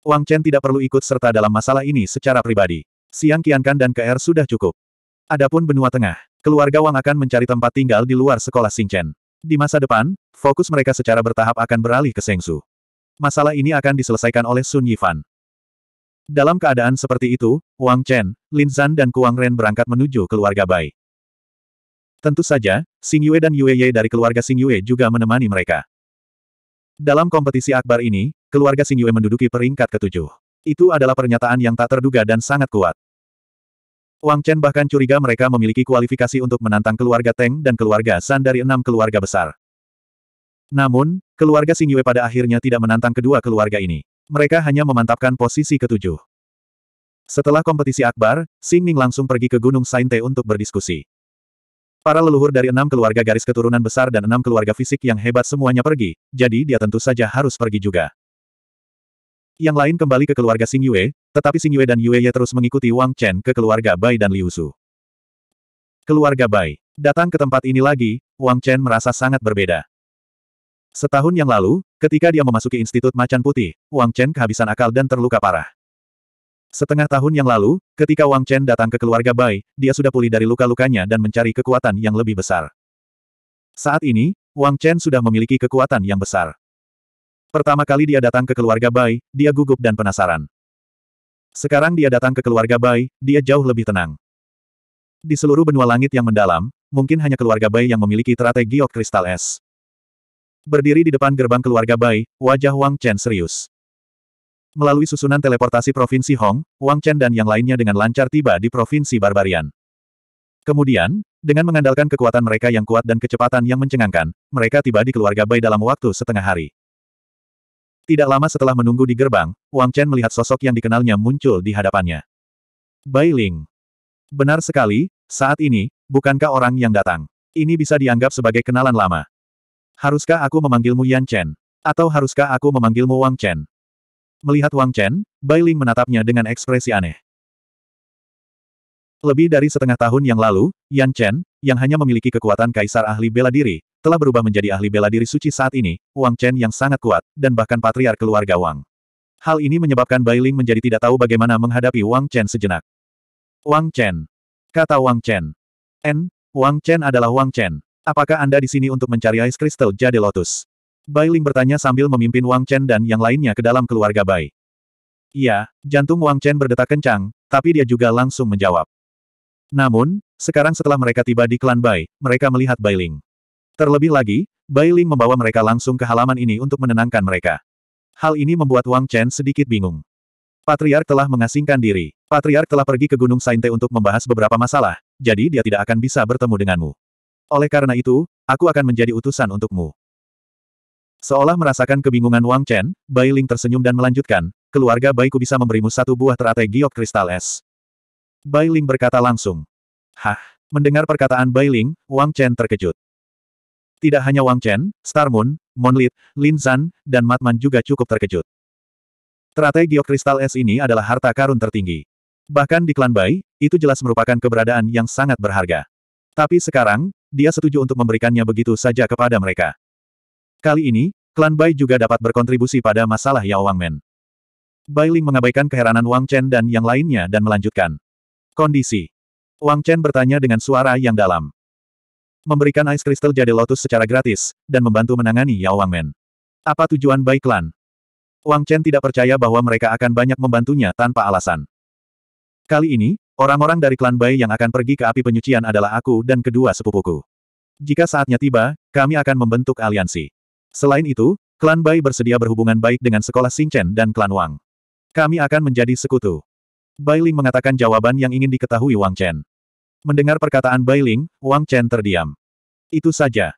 Wang Chen tidak perlu ikut serta dalam masalah ini secara pribadi. Siang Kiankan dan KR er sudah cukup. Adapun benua tengah, keluarga Wang akan mencari tempat tinggal di luar sekolah Xingchen. Di masa depan, fokus mereka secara bertahap akan beralih ke Sengsu. Masalah ini akan diselesaikan oleh Sun Yifan. Dalam keadaan seperti itu, Wang Chen, Lin Zan dan Kuang Ren berangkat menuju keluarga Bai. Tentu saja, Xing Yue dan Yue Ye dari keluarga Xing Yue juga menemani mereka. Dalam kompetisi akbar ini, keluarga Xing Yue menduduki peringkat ketujuh. Itu adalah pernyataan yang tak terduga dan sangat kuat. Wang Chen bahkan curiga mereka memiliki kualifikasi untuk menantang keluarga Teng dan keluarga San dari enam keluarga besar. Namun, keluarga Xing Yue pada akhirnya tidak menantang kedua keluarga ini. Mereka hanya memantapkan posisi ketujuh. Setelah kompetisi akbar, Xing Ning langsung pergi ke Gunung Sainte untuk berdiskusi. Para leluhur dari enam keluarga garis keturunan besar dan enam keluarga fisik yang hebat semuanya pergi, jadi dia tentu saja harus pergi juga. Yang lain kembali ke keluarga Sing Yue, tetapi Sing Yue dan Yue Ye terus mengikuti Wang Chen ke keluarga Bai dan Liu Su. Keluarga Bai. Datang ke tempat ini lagi, Wang Chen merasa sangat berbeda. Setahun yang lalu, ketika dia memasuki Institut Macan Putih, Wang Chen kehabisan akal dan terluka parah. Setengah tahun yang lalu, ketika Wang Chen datang ke keluarga Bai, dia sudah pulih dari luka-lukanya dan mencari kekuatan yang lebih besar. Saat ini, Wang Chen sudah memiliki kekuatan yang besar. Pertama kali dia datang ke keluarga Bai, dia gugup dan penasaran. Sekarang dia datang ke keluarga Bai, dia jauh lebih tenang. Di seluruh benua langit yang mendalam, mungkin hanya keluarga Bai yang memiliki teratai giok kristal es. Berdiri di depan gerbang keluarga Bai, wajah Wang Chen serius. Melalui susunan teleportasi Provinsi Hong, Wang Chen dan yang lainnya dengan lancar tiba di Provinsi Barbarian. Kemudian, dengan mengandalkan kekuatan mereka yang kuat dan kecepatan yang mencengangkan, mereka tiba di keluarga Bai dalam waktu setengah hari. Tidak lama setelah menunggu di gerbang, Wang Chen melihat sosok yang dikenalnya muncul di hadapannya. Bai Ling. Benar sekali, saat ini, bukankah orang yang datang? Ini bisa dianggap sebagai kenalan lama. Haruskah aku memanggilmu Yan Chen? Atau haruskah aku memanggilmu Wang Chen? Melihat Wang Chen, Bai Ling menatapnya dengan ekspresi aneh. Lebih dari setengah tahun yang lalu, Yan Chen, yang hanya memiliki kekuatan kaisar ahli bela diri, telah berubah menjadi ahli bela diri suci saat ini, Wang Chen yang sangat kuat, dan bahkan patriar keluarga Wang. Hal ini menyebabkan Bai Ling menjadi tidak tahu bagaimana menghadapi Wang Chen sejenak. Wang Chen. Kata Wang Chen. N, Wang Chen adalah Wang Chen. Apakah Anda di sini untuk mencari Ice Crystal Jade Lotus? Bai Ling bertanya sambil memimpin Wang Chen dan yang lainnya ke dalam keluarga Bai. Iya, jantung Wang Chen berdetak kencang, tapi dia juga langsung menjawab. Namun, sekarang setelah mereka tiba di klan Bai, mereka melihat Bai Ling. Terlebih lagi, Bai Ling membawa mereka langsung ke halaman ini untuk menenangkan mereka. Hal ini membuat Wang Chen sedikit bingung. Patriark telah mengasingkan diri. Patriark telah pergi ke Gunung Sainte untuk membahas beberapa masalah, jadi dia tidak akan bisa bertemu denganmu. Oleh karena itu, aku akan menjadi utusan untukmu. Seolah merasakan kebingungan Wang Chen, Bai Ling tersenyum dan melanjutkan, keluarga Baiku bisa memberimu satu buah teratai giok kristal es. Bai Ling berkata langsung. Hah, mendengar perkataan Bai Ling, Wang Chen terkejut. Tidak hanya Wang Chen, Star Moon, Monlit, Lin Zan, dan Matman juga cukup terkejut. Teratai Geokristal kristal es ini adalah harta karun tertinggi. Bahkan di klan Bai, itu jelas merupakan keberadaan yang sangat berharga. Tapi sekarang, dia setuju untuk memberikannya begitu saja kepada mereka. Kali ini, klan Bai juga dapat berkontribusi pada masalah Yao Wangmen. Bai Ling mengabaikan keheranan Wang Chen dan yang lainnya dan melanjutkan. Kondisi. Wang Chen bertanya dengan suara yang dalam. Memberikan Ice Crystal Jade Lotus secara gratis, dan membantu menangani Yao Wangmen. Apa tujuan Bai Clan? Wang Chen tidak percaya bahwa mereka akan banyak membantunya tanpa alasan. Kali ini, orang-orang dari klan Bai yang akan pergi ke api penyucian adalah aku dan kedua sepupuku. Jika saatnya tiba, kami akan membentuk aliansi. Selain itu, klan Bai bersedia berhubungan baik dengan sekolah Chen dan klan Wang. Kami akan menjadi sekutu. Bai Ling mengatakan jawaban yang ingin diketahui Wang Chen. Mendengar perkataan Bailing, Wang Chen terdiam. Itu saja.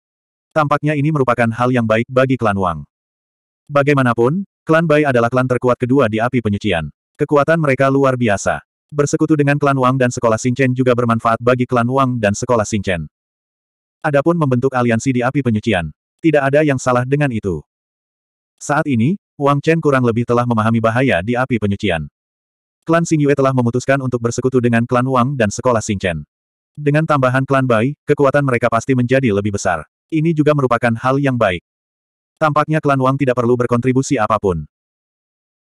Tampaknya ini merupakan hal yang baik bagi klan Wang. Bagaimanapun, klan Bai adalah klan terkuat kedua di api penyucian. Kekuatan mereka luar biasa. Bersekutu dengan klan Wang dan sekolah Xingchen juga bermanfaat bagi klan Wang dan sekolah Xingchen. Adapun membentuk aliansi di api penyucian. Tidak ada yang salah dengan itu. Saat ini, Wang Chen kurang lebih telah memahami bahaya di api penyucian. Klan Xingyue telah memutuskan untuk bersekutu dengan klan Wang dan sekolah Xingchen. Dengan tambahan klan Bai, kekuatan mereka pasti menjadi lebih besar. Ini juga merupakan hal yang baik. Tampaknya klan Wang tidak perlu berkontribusi apapun.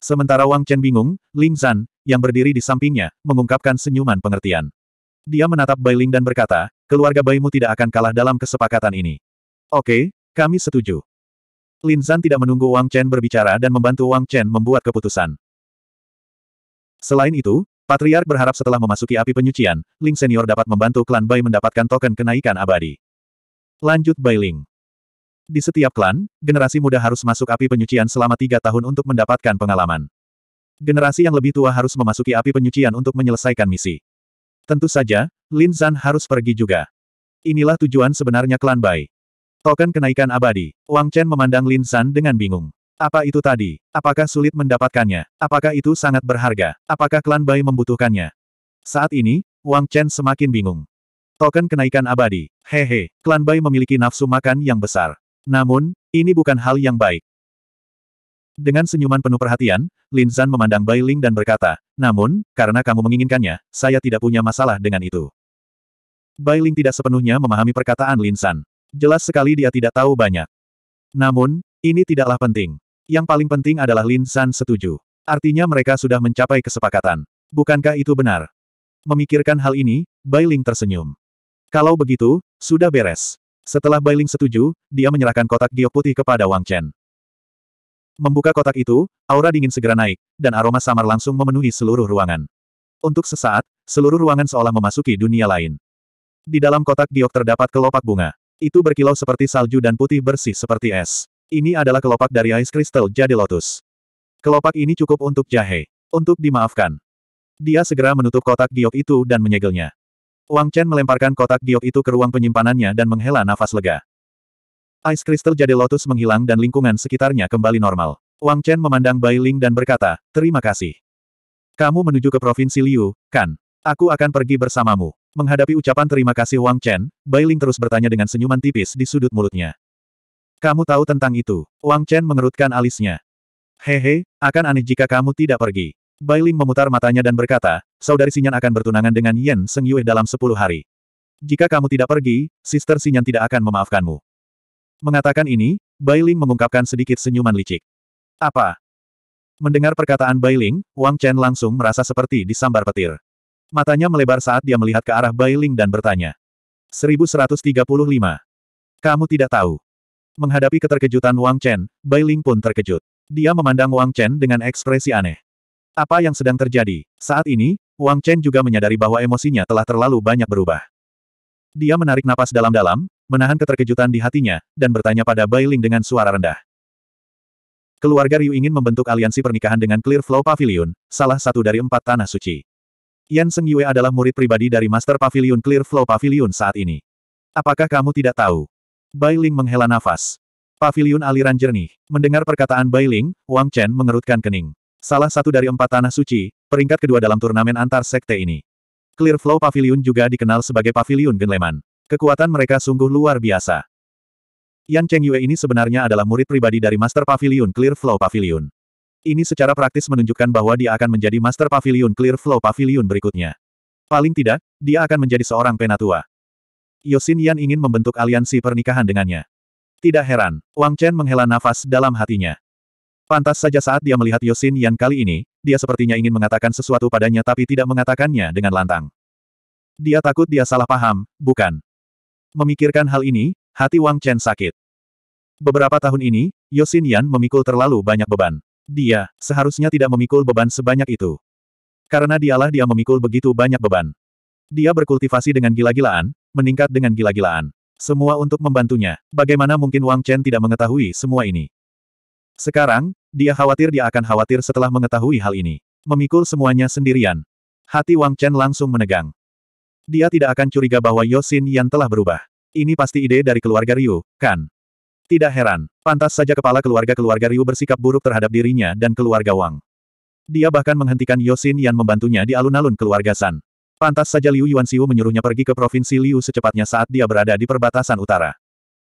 Sementara Wang Chen bingung, Ling Zan, yang berdiri di sampingnya, mengungkapkan senyuman pengertian. Dia menatap Bai Ling dan berkata, keluarga Baimu tidak akan kalah dalam kesepakatan ini. Oke, kami setuju. Lin Zan tidak menunggu Wang Chen berbicara dan membantu Wang Chen membuat keputusan. Selain itu, Patriark berharap setelah memasuki api penyucian, Ling Senior dapat membantu klan Bai mendapatkan token kenaikan abadi. Lanjut Bai Ling. Di setiap klan, generasi muda harus masuk api penyucian selama tiga tahun untuk mendapatkan pengalaman. Generasi yang lebih tua harus memasuki api penyucian untuk menyelesaikan misi. Tentu saja, Lin Zan harus pergi juga. Inilah tujuan sebenarnya klan Bai. Token kenaikan abadi, Wang Chen memandang Lin Zan dengan bingung. Apa itu tadi? Apakah sulit mendapatkannya? Apakah itu sangat berharga? Apakah klan Bai membutuhkannya? Saat ini, Wang Chen semakin bingung. Token kenaikan abadi. Hehe, klan Bai memiliki nafsu makan yang besar. Namun, ini bukan hal yang baik. Dengan senyuman penuh perhatian, Lin Zan memandang Bai Ling dan berkata, namun, karena kamu menginginkannya, saya tidak punya masalah dengan itu. Bai Ling tidak sepenuhnya memahami perkataan Lin Zan. Jelas sekali dia tidak tahu banyak. Namun, ini tidaklah penting. Yang paling penting adalah Lin San setuju. Artinya mereka sudah mencapai kesepakatan. Bukankah itu benar? Memikirkan hal ini, Bailing tersenyum. Kalau begitu, sudah beres. Setelah Bailing setuju, dia menyerahkan kotak giok putih kepada Wang Chen. Membuka kotak itu, aura dingin segera naik, dan aroma samar langsung memenuhi seluruh ruangan. Untuk sesaat, seluruh ruangan seolah memasuki dunia lain. Di dalam kotak giok terdapat kelopak bunga. Itu berkilau seperti salju dan putih bersih seperti es. Ini adalah kelopak dari Ice Crystal Jade Lotus. Kelopak ini cukup untuk jahe. Untuk dimaafkan. Dia segera menutup kotak giok itu dan menyegelnya. Wang Chen melemparkan kotak giok itu ke ruang penyimpanannya dan menghela nafas lega. Ice Crystal Jade Lotus menghilang dan lingkungan sekitarnya kembali normal. Wang Chen memandang Bai Ling dan berkata, terima kasih. Kamu menuju ke Provinsi Liu, kan? Aku akan pergi bersamamu. Menghadapi ucapan terima kasih Wang Chen, Bai Ling terus bertanya dengan senyuman tipis di sudut mulutnya. Kamu tahu tentang itu. Wang Chen mengerutkan alisnya. Hehe, akan aneh jika kamu tidak pergi. Bailing memutar matanya dan berkata, saudari Sinyan akan bertunangan dengan Yen Seng Yue dalam sepuluh hari. Jika kamu tidak pergi, sister Sinyan tidak akan memaafkanmu. Mengatakan ini, Bailing mengungkapkan sedikit senyuman licik. Apa? Mendengar perkataan Bailing, Wang Chen langsung merasa seperti disambar petir. Matanya melebar saat dia melihat ke arah Bailing dan bertanya. 1135. Kamu tidak tahu. Menghadapi keterkejutan Wang Chen, Bai Ling pun terkejut. Dia memandang Wang Chen dengan ekspresi aneh. Apa yang sedang terjadi? Saat ini, Wang Chen juga menyadari bahwa emosinya telah terlalu banyak berubah. Dia menarik napas dalam-dalam, menahan keterkejutan di hatinya, dan bertanya pada Bai Ling dengan suara rendah. Keluarga Ryu ingin membentuk aliansi pernikahan dengan Clear Flow Pavilion, salah satu dari empat tanah suci. Yan Seng Yue adalah murid pribadi dari Master Pavilion Clear Flow Pavilion saat ini. Apakah kamu tidak tahu? Bailing menghela nafas. Paviliun aliran jernih. Mendengar perkataan Bailing, Wang Chen mengerutkan kening. Salah satu dari empat tanah suci, peringkat kedua dalam turnamen antar sekte ini. Clear Flow Pavilion juga dikenal sebagai Pavilion Genleman. Kekuatan mereka sungguh luar biasa. Yan Cheng Yue ini sebenarnya adalah murid pribadi dari Master Pavilion Clear Flow Pavilion. Ini secara praktis menunjukkan bahwa dia akan menjadi Master Pavilion Clear Flow Pavilion berikutnya. Paling tidak, dia akan menjadi seorang penatua. Yosin Yan ingin membentuk aliansi pernikahan dengannya. Tidak heran, Wang Chen menghela nafas dalam hatinya. Pantas saja saat dia melihat Yosin Yan kali ini, dia sepertinya ingin mengatakan sesuatu padanya tapi tidak mengatakannya dengan lantang. Dia takut dia salah paham, bukan? Memikirkan hal ini, hati Wang Chen sakit. Beberapa tahun ini, Yosin Yan memikul terlalu banyak beban. Dia, seharusnya tidak memikul beban sebanyak itu. Karena dialah dia memikul begitu banyak beban. Dia berkultivasi dengan gila-gilaan, meningkat dengan gila-gilaan. Semua untuk membantunya. Bagaimana mungkin Wang Chen tidak mengetahui semua ini? Sekarang, dia khawatir dia akan khawatir setelah mengetahui hal ini. Memikul semuanya sendirian. Hati Wang Chen langsung menegang. Dia tidak akan curiga bahwa Yosin yang telah berubah. Ini pasti ide dari keluarga Ryu, kan? Tidak heran, pantas saja kepala keluarga-keluarga Ryu bersikap buruk terhadap dirinya dan keluarga Wang. Dia bahkan menghentikan Yosin yang membantunya di alun-alun keluarga San. Pantas saja Liu Yuanxiu menyuruhnya pergi ke provinsi Liu secepatnya saat dia berada di perbatasan utara.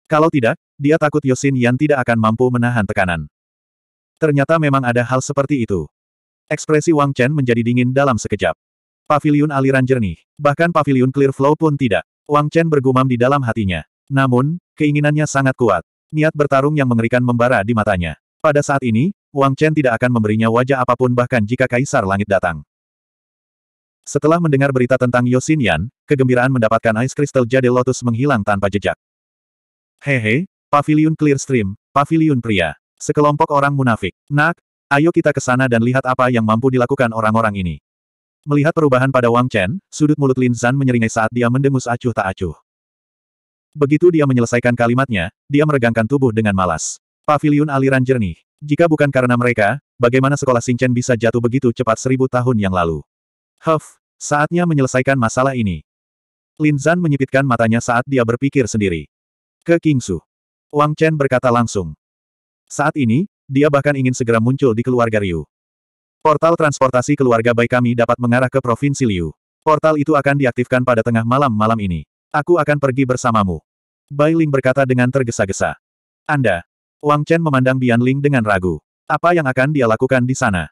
Kalau tidak, dia takut Yosin Yan tidak akan mampu menahan tekanan. Ternyata memang ada hal seperti itu. Ekspresi Wang Chen menjadi dingin dalam sekejap. Pavilion aliran jernih, bahkan Pavilion clear flow pun tidak. Wang Chen bergumam di dalam hatinya. Namun, keinginannya sangat kuat. Niat bertarung yang mengerikan membara di matanya. Pada saat ini, Wang Chen tidak akan memberinya wajah apapun bahkan jika Kaisar Langit datang. Setelah mendengar berita tentang Yosinian, kegembiraan mendapatkan Ice Crystal Jade Lotus menghilang tanpa jejak. Hehe, Pavilion clear Stream, Pavilion Pria. Sekelompok orang munafik. Nak, ayo kita ke sana dan lihat apa yang mampu dilakukan orang-orang ini. Melihat perubahan pada Wang Chen, sudut mulut Lin Zan menyeringai saat dia mendengus acuh tak acuh. Begitu dia menyelesaikan kalimatnya, dia meregangkan tubuh dengan malas. Pavilion aliran jernih. Jika bukan karena mereka, bagaimana sekolah Chen bisa jatuh begitu cepat seribu tahun yang lalu? Huff, saatnya menyelesaikan masalah ini. Lin Zan menyipitkan matanya saat dia berpikir sendiri. Ke Kingsu. Wang Chen berkata langsung. Saat ini, dia bahkan ingin segera muncul di keluarga Ryu. Portal transportasi keluarga baik kami dapat mengarah ke Provinsi Liu. Portal itu akan diaktifkan pada tengah malam malam ini. Aku akan pergi bersamamu. Bai Ling berkata dengan tergesa-gesa. Anda. Wang Chen memandang Bian Ling dengan ragu. Apa yang akan dia lakukan di sana?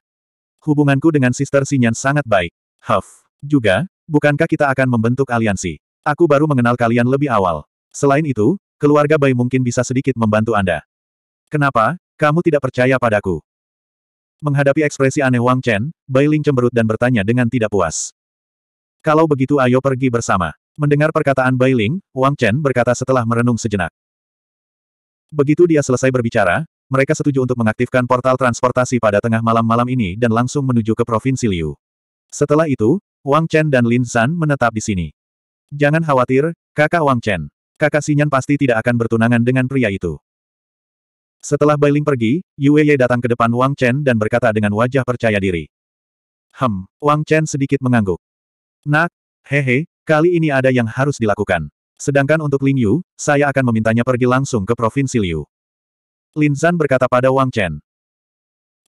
Hubunganku dengan Sister Sinyan sangat baik. Huff. Juga, bukankah kita akan membentuk aliansi? Aku baru mengenal kalian lebih awal. Selain itu, keluarga Bai mungkin bisa sedikit membantu Anda. Kenapa, kamu tidak percaya padaku? Menghadapi ekspresi aneh Wang Chen, Bai Ling cemberut dan bertanya dengan tidak puas. Kalau begitu ayo pergi bersama. Mendengar perkataan Bai Ling, Wang Chen berkata setelah merenung sejenak. Begitu dia selesai berbicara, mereka setuju untuk mengaktifkan portal transportasi pada tengah malam-malam ini dan langsung menuju ke Provinsi Liu. Setelah itu, Wang Chen dan Lin Zan menetap di sini. Jangan khawatir, kakak Wang Chen. Kakak Sinyan pasti tidak akan bertunangan dengan pria itu. Setelah Bailing pergi, Yue Ye datang ke depan Wang Chen dan berkata dengan wajah percaya diri. Hem, Wang Chen sedikit mengangguk. Nak, hehe, kali ini ada yang harus dilakukan. Sedangkan untuk Lin Yu, saya akan memintanya pergi langsung ke Provinsi Liu. Lin Zan berkata pada Wang Chen.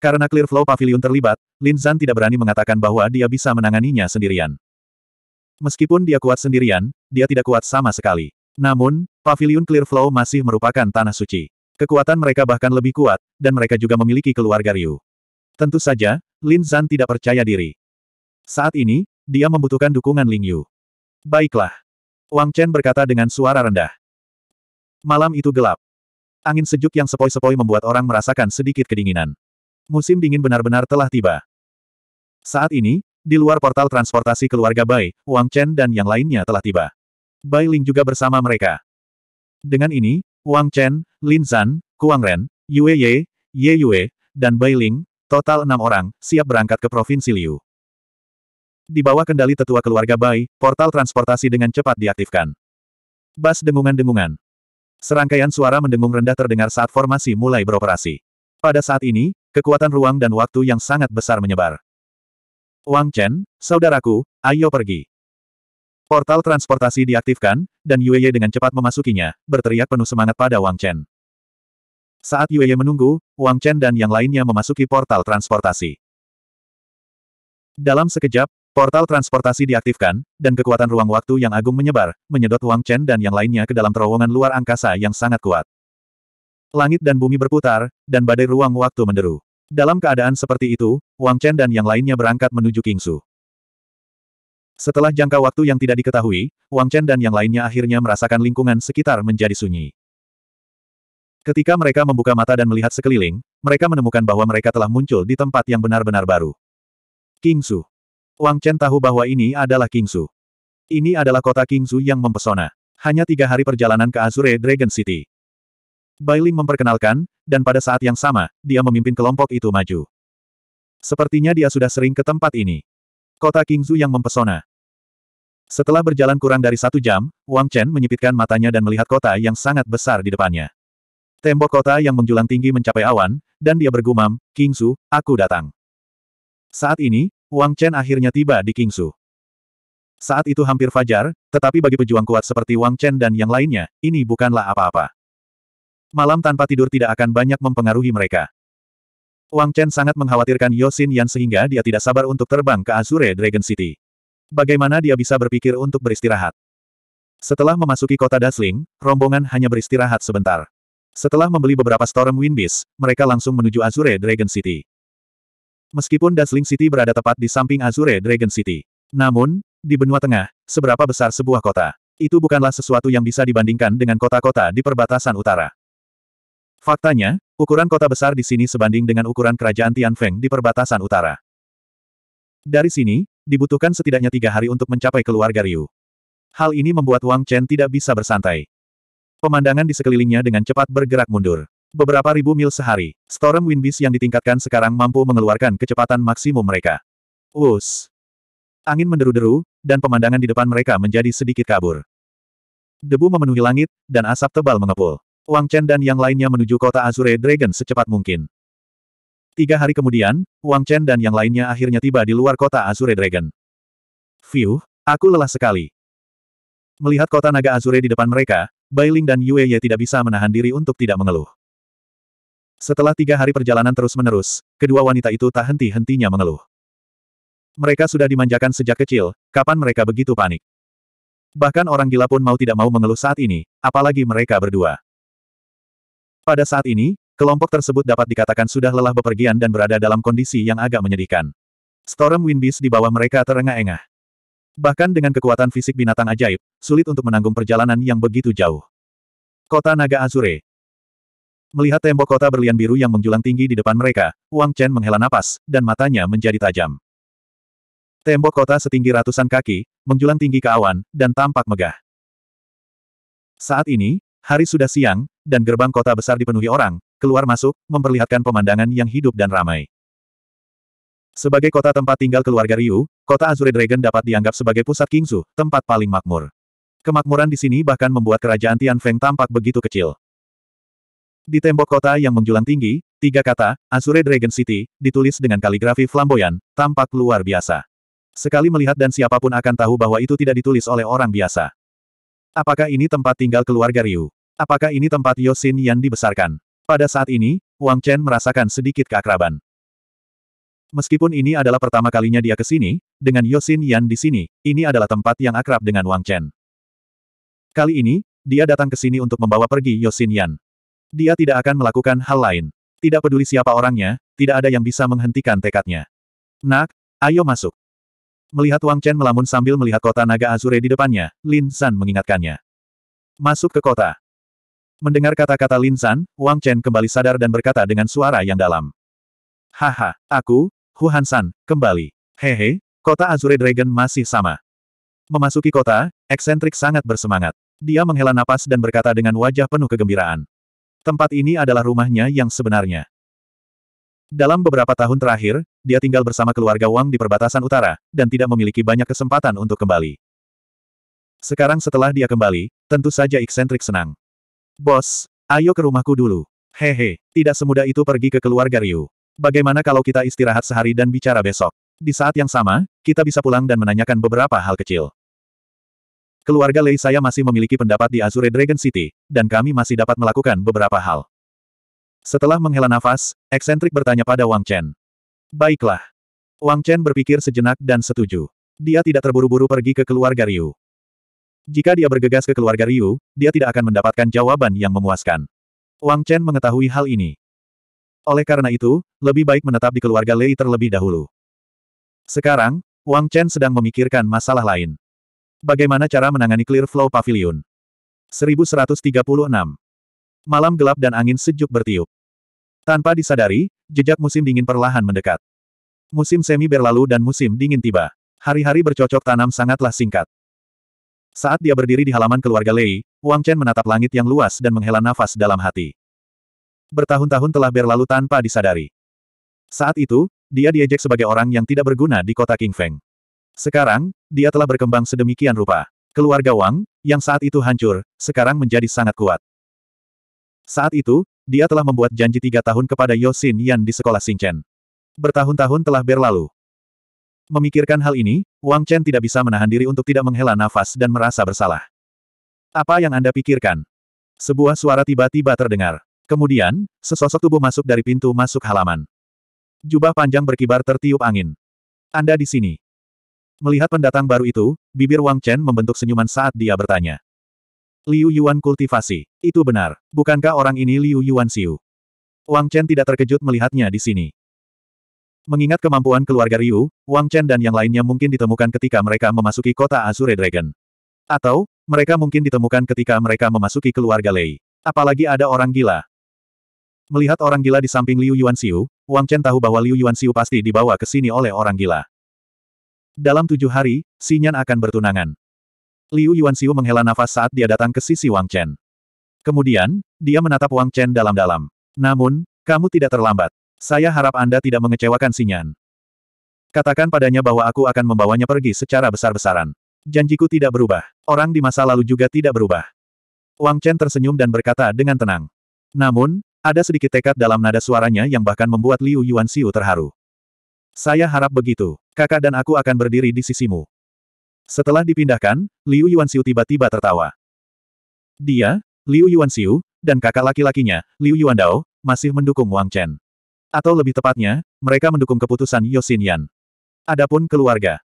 Karena Clearflow Pavilion terlibat, Lin Zhan tidak berani mengatakan bahwa dia bisa menanganinya sendirian. Meskipun dia kuat sendirian, dia tidak kuat sama sekali. Namun, Pavilion Clearflow masih merupakan tanah suci. Kekuatan mereka bahkan lebih kuat, dan mereka juga memiliki keluarga Ryu. Tentu saja, Lin Zhan tidak percaya diri. Saat ini, dia membutuhkan dukungan Ling Yu. Baiklah. Wang Chen berkata dengan suara rendah. Malam itu gelap. Angin sejuk yang sepoi-sepoi membuat orang merasakan sedikit kedinginan. Musim dingin benar-benar telah tiba. Saat ini, di luar portal transportasi keluarga Bai, Wang Chen dan yang lainnya telah tiba. Bai Ling juga bersama mereka. Dengan ini, Wang Chen, Lin Zan, Kuang Ren, Yue Ye, Ye Yue, dan Bai Ling, total enam orang, siap berangkat ke Provinsi Liu. Di bawah kendali tetua keluarga Bai, portal transportasi dengan cepat diaktifkan. Bas dengungan-dengungan. Serangkaian suara mendengung rendah terdengar saat formasi mulai beroperasi. Pada saat ini, Kekuatan ruang dan waktu yang sangat besar menyebar. Wang Chen, saudaraku, ayo pergi. Portal transportasi diaktifkan, dan Yue dengan cepat memasukinya, berteriak penuh semangat pada Wang Chen. Saat Yue menunggu, Wang Chen dan yang lainnya memasuki portal transportasi. Dalam sekejap, portal transportasi diaktifkan, dan kekuatan ruang waktu yang agung menyebar, menyedot Wang Chen dan yang lainnya ke dalam terowongan luar angkasa yang sangat kuat. Langit dan bumi berputar, dan badai ruang waktu menderu. Dalam keadaan seperti itu, Wang Chen dan yang lainnya berangkat menuju Kingsu. Setelah jangka waktu yang tidak diketahui, Wang Chen dan yang lainnya akhirnya merasakan lingkungan sekitar menjadi sunyi. Ketika mereka membuka mata dan melihat sekeliling, mereka menemukan bahwa mereka telah muncul di tempat yang benar-benar baru. Kingsu. Wang Chen tahu bahwa ini adalah Kingsu. Ini adalah kota Kingsu yang mempesona. Hanya tiga hari perjalanan ke Azure Dragon City. Bailing memperkenalkan, dan pada saat yang sama, dia memimpin kelompok itu maju. Sepertinya dia sudah sering ke tempat ini. Kota Kingzu yang mempesona. Setelah berjalan kurang dari satu jam, Wang Chen menyipitkan matanya dan melihat kota yang sangat besar di depannya. Tembok kota yang menjulang tinggi mencapai awan, dan dia bergumam, Kingsu, aku datang. Saat ini, Wang Chen akhirnya tiba di Kingsu. Saat itu hampir fajar, tetapi bagi pejuang kuat seperti Wang Chen dan yang lainnya, ini bukanlah apa-apa malam tanpa tidur tidak akan banyak mempengaruhi mereka. Wang Chen sangat mengkhawatirkan Yosin Yan sehingga dia tidak sabar untuk terbang ke Azure Dragon City. Bagaimana dia bisa berpikir untuk beristirahat? Setelah memasuki kota Dasling, rombongan hanya beristirahat sebentar. Setelah membeli beberapa Storm Wind Beast, mereka langsung menuju Azure Dragon City. Meskipun Dasling City berada tepat di samping Azure Dragon City. Namun, di benua tengah, seberapa besar sebuah kota? Itu bukanlah sesuatu yang bisa dibandingkan dengan kota-kota di perbatasan utara. Faktanya, ukuran kota besar di sini sebanding dengan ukuran kerajaan Tianfeng di perbatasan utara. Dari sini, dibutuhkan setidaknya tiga hari untuk mencapai keluarga Ryu. Hal ini membuat Wang Chen tidak bisa bersantai. Pemandangan di sekelilingnya dengan cepat bergerak mundur. Beberapa ribu mil sehari, Storm Wind Beast yang ditingkatkan sekarang mampu mengeluarkan kecepatan maksimum mereka. Us. Angin menderu-deru, dan pemandangan di depan mereka menjadi sedikit kabur. Debu memenuhi langit, dan asap tebal mengepul. Wang Chen dan yang lainnya menuju kota Azure Dragon secepat mungkin. Tiga hari kemudian, Wang Chen dan yang lainnya akhirnya tiba di luar kota Azure Dragon. View, aku lelah sekali. Melihat kota naga Azure di depan mereka, Bailing dan Yue Ye tidak bisa menahan diri untuk tidak mengeluh. Setelah tiga hari perjalanan terus-menerus, kedua wanita itu tak henti-hentinya mengeluh. Mereka sudah dimanjakan sejak kecil, kapan mereka begitu panik? Bahkan orang gila pun mau tidak mau mengeluh saat ini, apalagi mereka berdua. Pada saat ini, kelompok tersebut dapat dikatakan sudah lelah bepergian dan berada dalam kondisi yang agak menyedihkan. Storm Wind Beast di bawah mereka terengah-engah. Bahkan dengan kekuatan fisik binatang ajaib, sulit untuk menanggung perjalanan yang begitu jauh. Kota Naga Azure Melihat tembok kota berlian biru yang menjulang tinggi di depan mereka, Wang Chen menghela napas, dan matanya menjadi tajam. Tembok kota setinggi ratusan kaki, menjulang tinggi ke awan, dan tampak megah. Saat ini, hari sudah siang, dan gerbang kota besar dipenuhi orang, keluar masuk, memperlihatkan pemandangan yang hidup dan ramai. Sebagai kota tempat tinggal keluarga Ryu, kota Azure Dragon dapat dianggap sebagai pusat Kingzu, tempat paling makmur. Kemakmuran di sini bahkan membuat kerajaan Tianfeng tampak begitu kecil. Di tembok kota yang menjulang tinggi, tiga kata, Azure Dragon City, ditulis dengan kaligrafi flamboyan, tampak luar biasa. Sekali melihat dan siapapun akan tahu bahwa itu tidak ditulis oleh orang biasa. Apakah ini tempat tinggal keluarga Ryu? Apakah ini tempat Yosin yang dibesarkan? Pada saat ini, Wang Chen merasakan sedikit keakraban. Meskipun ini adalah pertama kalinya dia ke sini, dengan Yosin Yan di sini, ini adalah tempat yang akrab dengan Wang Chen. Kali ini, dia datang ke sini untuk membawa pergi Yosin Yan. Dia tidak akan melakukan hal lain. Tidak peduli siapa orangnya, tidak ada yang bisa menghentikan tekadnya. Nak, ayo masuk. Melihat Wang Chen melamun sambil melihat kota naga Azure di depannya, Lin San mengingatkannya. Masuk ke kota. Mendengar kata-kata Lin San, Wang Chen kembali sadar dan berkata dengan suara yang dalam. Haha, aku, Hu Hansan, kembali. Hehe, kota Azure Dragon masih sama. Memasuki kota, eksentrik sangat bersemangat. Dia menghela napas dan berkata dengan wajah penuh kegembiraan. Tempat ini adalah rumahnya yang sebenarnya. Dalam beberapa tahun terakhir, dia tinggal bersama keluarga Wang di perbatasan utara, dan tidak memiliki banyak kesempatan untuk kembali. Sekarang setelah dia kembali, tentu saja eksentrik senang. Bos, ayo ke rumahku dulu. Hehe, tidak semudah itu pergi ke keluarga Ryu. Bagaimana kalau kita istirahat sehari dan bicara besok? Di saat yang sama, kita bisa pulang dan menanyakan beberapa hal kecil. Keluarga Lei saya masih memiliki pendapat di Azure Dragon City, dan kami masih dapat melakukan beberapa hal. Setelah menghela nafas, eksentrik bertanya pada Wang Chen. Baiklah. Wang Chen berpikir sejenak dan setuju. Dia tidak terburu-buru pergi ke keluarga Ryu. Jika dia bergegas ke keluarga Ryu, dia tidak akan mendapatkan jawaban yang memuaskan. Wang Chen mengetahui hal ini. Oleh karena itu, lebih baik menetap di keluarga Lei terlebih dahulu. Sekarang, Wang Chen sedang memikirkan masalah lain. Bagaimana cara menangani Clear Flow Pavilion? 1136 Malam gelap dan angin sejuk bertiup. Tanpa disadari, jejak musim dingin perlahan mendekat. Musim semi berlalu dan musim dingin tiba. Hari-hari bercocok tanam sangatlah singkat. Saat dia berdiri di halaman keluarga Lei, Wang Chen menatap langit yang luas dan menghela nafas dalam hati. Bertahun-tahun telah berlalu tanpa disadari. Saat itu, dia diejek sebagai orang yang tidak berguna di kota King Feng. Sekarang, dia telah berkembang sedemikian rupa. Keluarga Wang, yang saat itu hancur, sekarang menjadi sangat kuat. Saat itu, dia telah membuat janji tiga tahun kepada Yosin Yan di sekolah Chen. Bertahun-tahun telah berlalu. Memikirkan hal ini, Wang Chen tidak bisa menahan diri untuk tidak menghela nafas dan merasa bersalah. Apa yang Anda pikirkan? Sebuah suara tiba-tiba terdengar. Kemudian, sesosok tubuh masuk dari pintu masuk halaman. Jubah panjang berkibar tertiup angin. Anda di sini. Melihat pendatang baru itu, bibir Wang Chen membentuk senyuman saat dia bertanya. Liu Yuan kultivasi. Itu benar. Bukankah orang ini Liu Yuan Siu? Wang Chen tidak terkejut melihatnya di sini. Mengingat kemampuan keluarga Ryu, Wang Chen dan yang lainnya mungkin ditemukan ketika mereka memasuki kota Azure Dragon. Atau, mereka mungkin ditemukan ketika mereka memasuki keluarga Lei. Apalagi ada orang gila. Melihat orang gila di samping Liu Yuanxiu, Wang Chen tahu bahwa Liu Yuanxiu pasti dibawa ke sini oleh orang gila. Dalam tujuh hari, Xinyan akan bertunangan. Liu Yuanxiu menghela nafas saat dia datang ke sisi Wang Chen. Kemudian, dia menatap Wang Chen dalam-dalam. Namun, kamu tidak terlambat. Saya harap Anda tidak mengecewakan Sinyan. Katakan padanya bahwa aku akan membawanya pergi secara besar-besaran. Janjiku tidak berubah. Orang di masa lalu juga tidak berubah. Wang Chen tersenyum dan berkata dengan tenang. Namun, ada sedikit tekad dalam nada suaranya yang bahkan membuat Liu Yuan Xiu terharu. Saya harap begitu. Kakak dan aku akan berdiri di sisimu. Setelah dipindahkan, Liu Yuan Xiu tiba-tiba tertawa. Dia, Liu Yuan Xiu, dan kakak laki-lakinya, Liu Yuan Dao, masih mendukung Wang Chen. Atau lebih tepatnya, mereka mendukung keputusan Yosin Yan. Adapun keluarga.